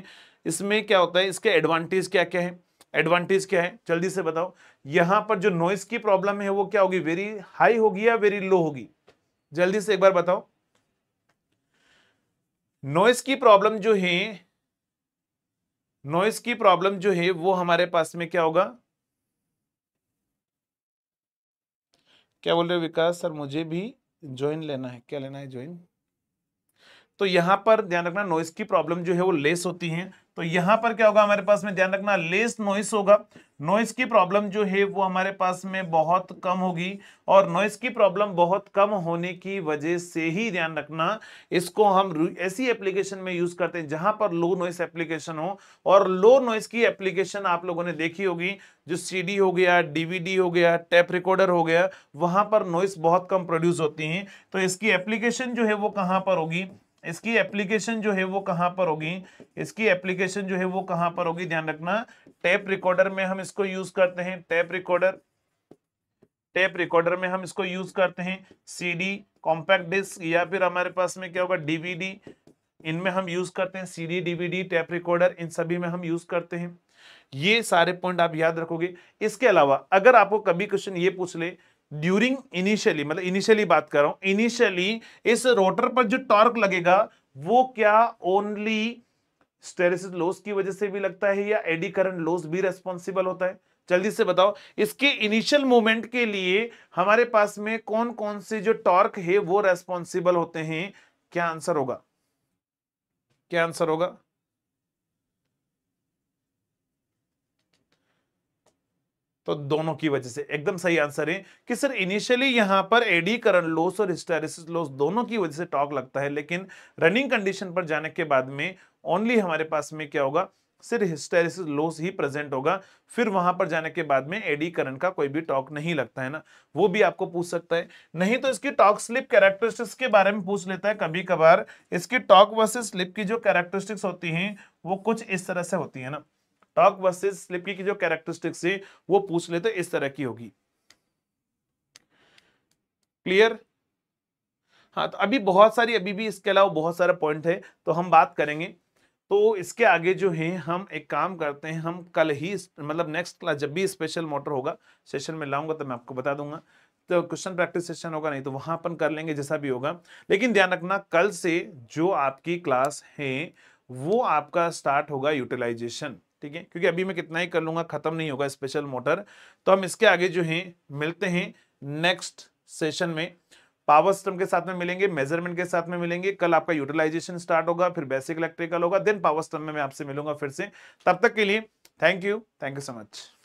इसमें क्या होता है इसके एडवांटेज क्या क्या है एडवांटेज क्या है जल्दी से बताओ यहाँ पर जो नॉइस की प्रॉब्लम है वो क्या होगी वेरी हाई होगी या वेरी लो होगी जल्दी से एक बार बताओ नॉइस की प्रॉब्लम जो है नॉइस की प्रॉब्लम जो है वो हमारे पास में क्या होगा क्या बोल रहे हो विकास सर मुझे भी ज्वाइन लेना है क्या लेना है ज्वाइन तो यहां पर ध्यान रखना नॉइस की प्रॉब्लम जो है वो लेस होती है तो यहां पर क्या होगा हमारे पास में ध्यान रखना लेस नॉइस होगा नॉइस की प्रॉब्लम जो है वो हमारे पास में बहुत कम होगी और नॉइस की प्रॉब्लम बहुत कम होने की वजह से ही ध्यान रखना इसको हम ऐसी एप्लीकेशन में यूज करते हैं जहां पर लो नॉइस एप्लीकेशन हो और लो नॉइस की एप्लीकेशन आप लोगों ने देखी होगी जो सीडी हो गया डीवीडी हो गया टेप रिकॉर्डर हो गया वहां पर नॉइस बहुत कम प्रोड्यूस होती है तो इसकी एप्लीकेशन जो है वो कहाँ पर होगी इसकी एप्लीकेशन जो है वो कहां पर होगी इसकी एप्लीकेशन जो है वो कहां पर होगी ध्यान रखना टेप रिकॉर्डर में हम इसको यूज करते हैं टेप रिकॉर्डर टेप रिकॉर्डर में हम इसको यूज करते हैं सीडी कॉम्पैक्ट डिस्क या फिर हमारे पास में क्या होगा डीवीडी इनमें हम यूज करते हैं सीडी डीवीडी टेप रिकॉर्डर इन सभी में हम यूज करते हैं ये सारे पॉइंट आप याद रखोगे इसके अलावा अगर आपको कभी क्वेश्चन ये पूछ ले ड्यूरिंग इनिशियली मतलब इनिशियली बात कर रहा हूं इनिशियली इस रोटर पर जो टॉर्क लगेगा वो क्या ओनली स्टेरिसिस लॉस की वजह से भी लगता है या एडी करंट लॉस भी रेस्पॉन्सिबल होता है जल्दी से बताओ इसके इनिशियल मोमेंट के लिए हमारे पास में कौन कौन से जो टॉर्क है वो रेस्पॉन्सिबल होते हैं क्या आंसर होगा क्या आंसर होगा तो दोनों की वजह से एकदम सही आंसर है कि सर इनिशियली यहाँ पर एडी करंट लॉस और हिस्टेरिसिस लॉस दोनों की वजह से टॉक लगता है लेकिन रनिंग कंडीशन पर जाने के बाद में ओनली हमारे पास में क्या होगा सिर्फ हिस्टेरिस लॉस ही प्रेजेंट होगा फिर वहां पर जाने के बाद में एडी करंट का कोई भी टॉक नहीं लगता है ना वो भी आपको पूछ सकता है नहीं तो इसकी टॉक स्लिप कैरेक्टरिस्टिक्स के बारे में पूछ लेता है कभी कभार इसकी टॉक वर्सेस स्लिप की जो कैरेक्टरिस्टिक्स होती हैं वो कुछ इस तरह से होती है ना टॉक वर्सेज स्लिप की जो कैरेक्टरिस्टिक्स है वो पूछ लेते तो इस तरह की होगी क्लियर हाँ तो अभी बहुत सारी अभी भी इसके अलावा बहुत सारे पॉइंट है तो हम बात करेंगे तो इसके आगे जो है हम एक काम करते हैं हम कल ही मतलब नेक्स्ट क्लास जब भी स्पेशल मोटर होगा सेशन में लाऊंगा तो मैं आपको बता दूंगा तो क्वेश्चन प्रैक्टिस सेशन होगा नहीं तो वहां अपन कर लेंगे जैसा भी होगा लेकिन ध्यान रखना कल से जो आपकी क्लास है वो आपका स्टार्ट होगा यूटिलाइजेशन ठीक है क्योंकि अभी मैं कितना ही कर लूंगा खत्म नहीं होगा स्पेशल मोटर तो हम इसके आगे जो है मिलते हैं नेक्स्ट सेशन में पावर सिस्टम के साथ में मिलेंगे मेजरमेंट के साथ में मिलेंगे कल आपका यूटिलाइजेशन स्टार्ट होगा फिर बेसिक इलेक्ट्रिकल होगा देन पावर सिस्टम में मैं आपसे मिलूंगा फिर से तब तक के लिए thank you thank you so much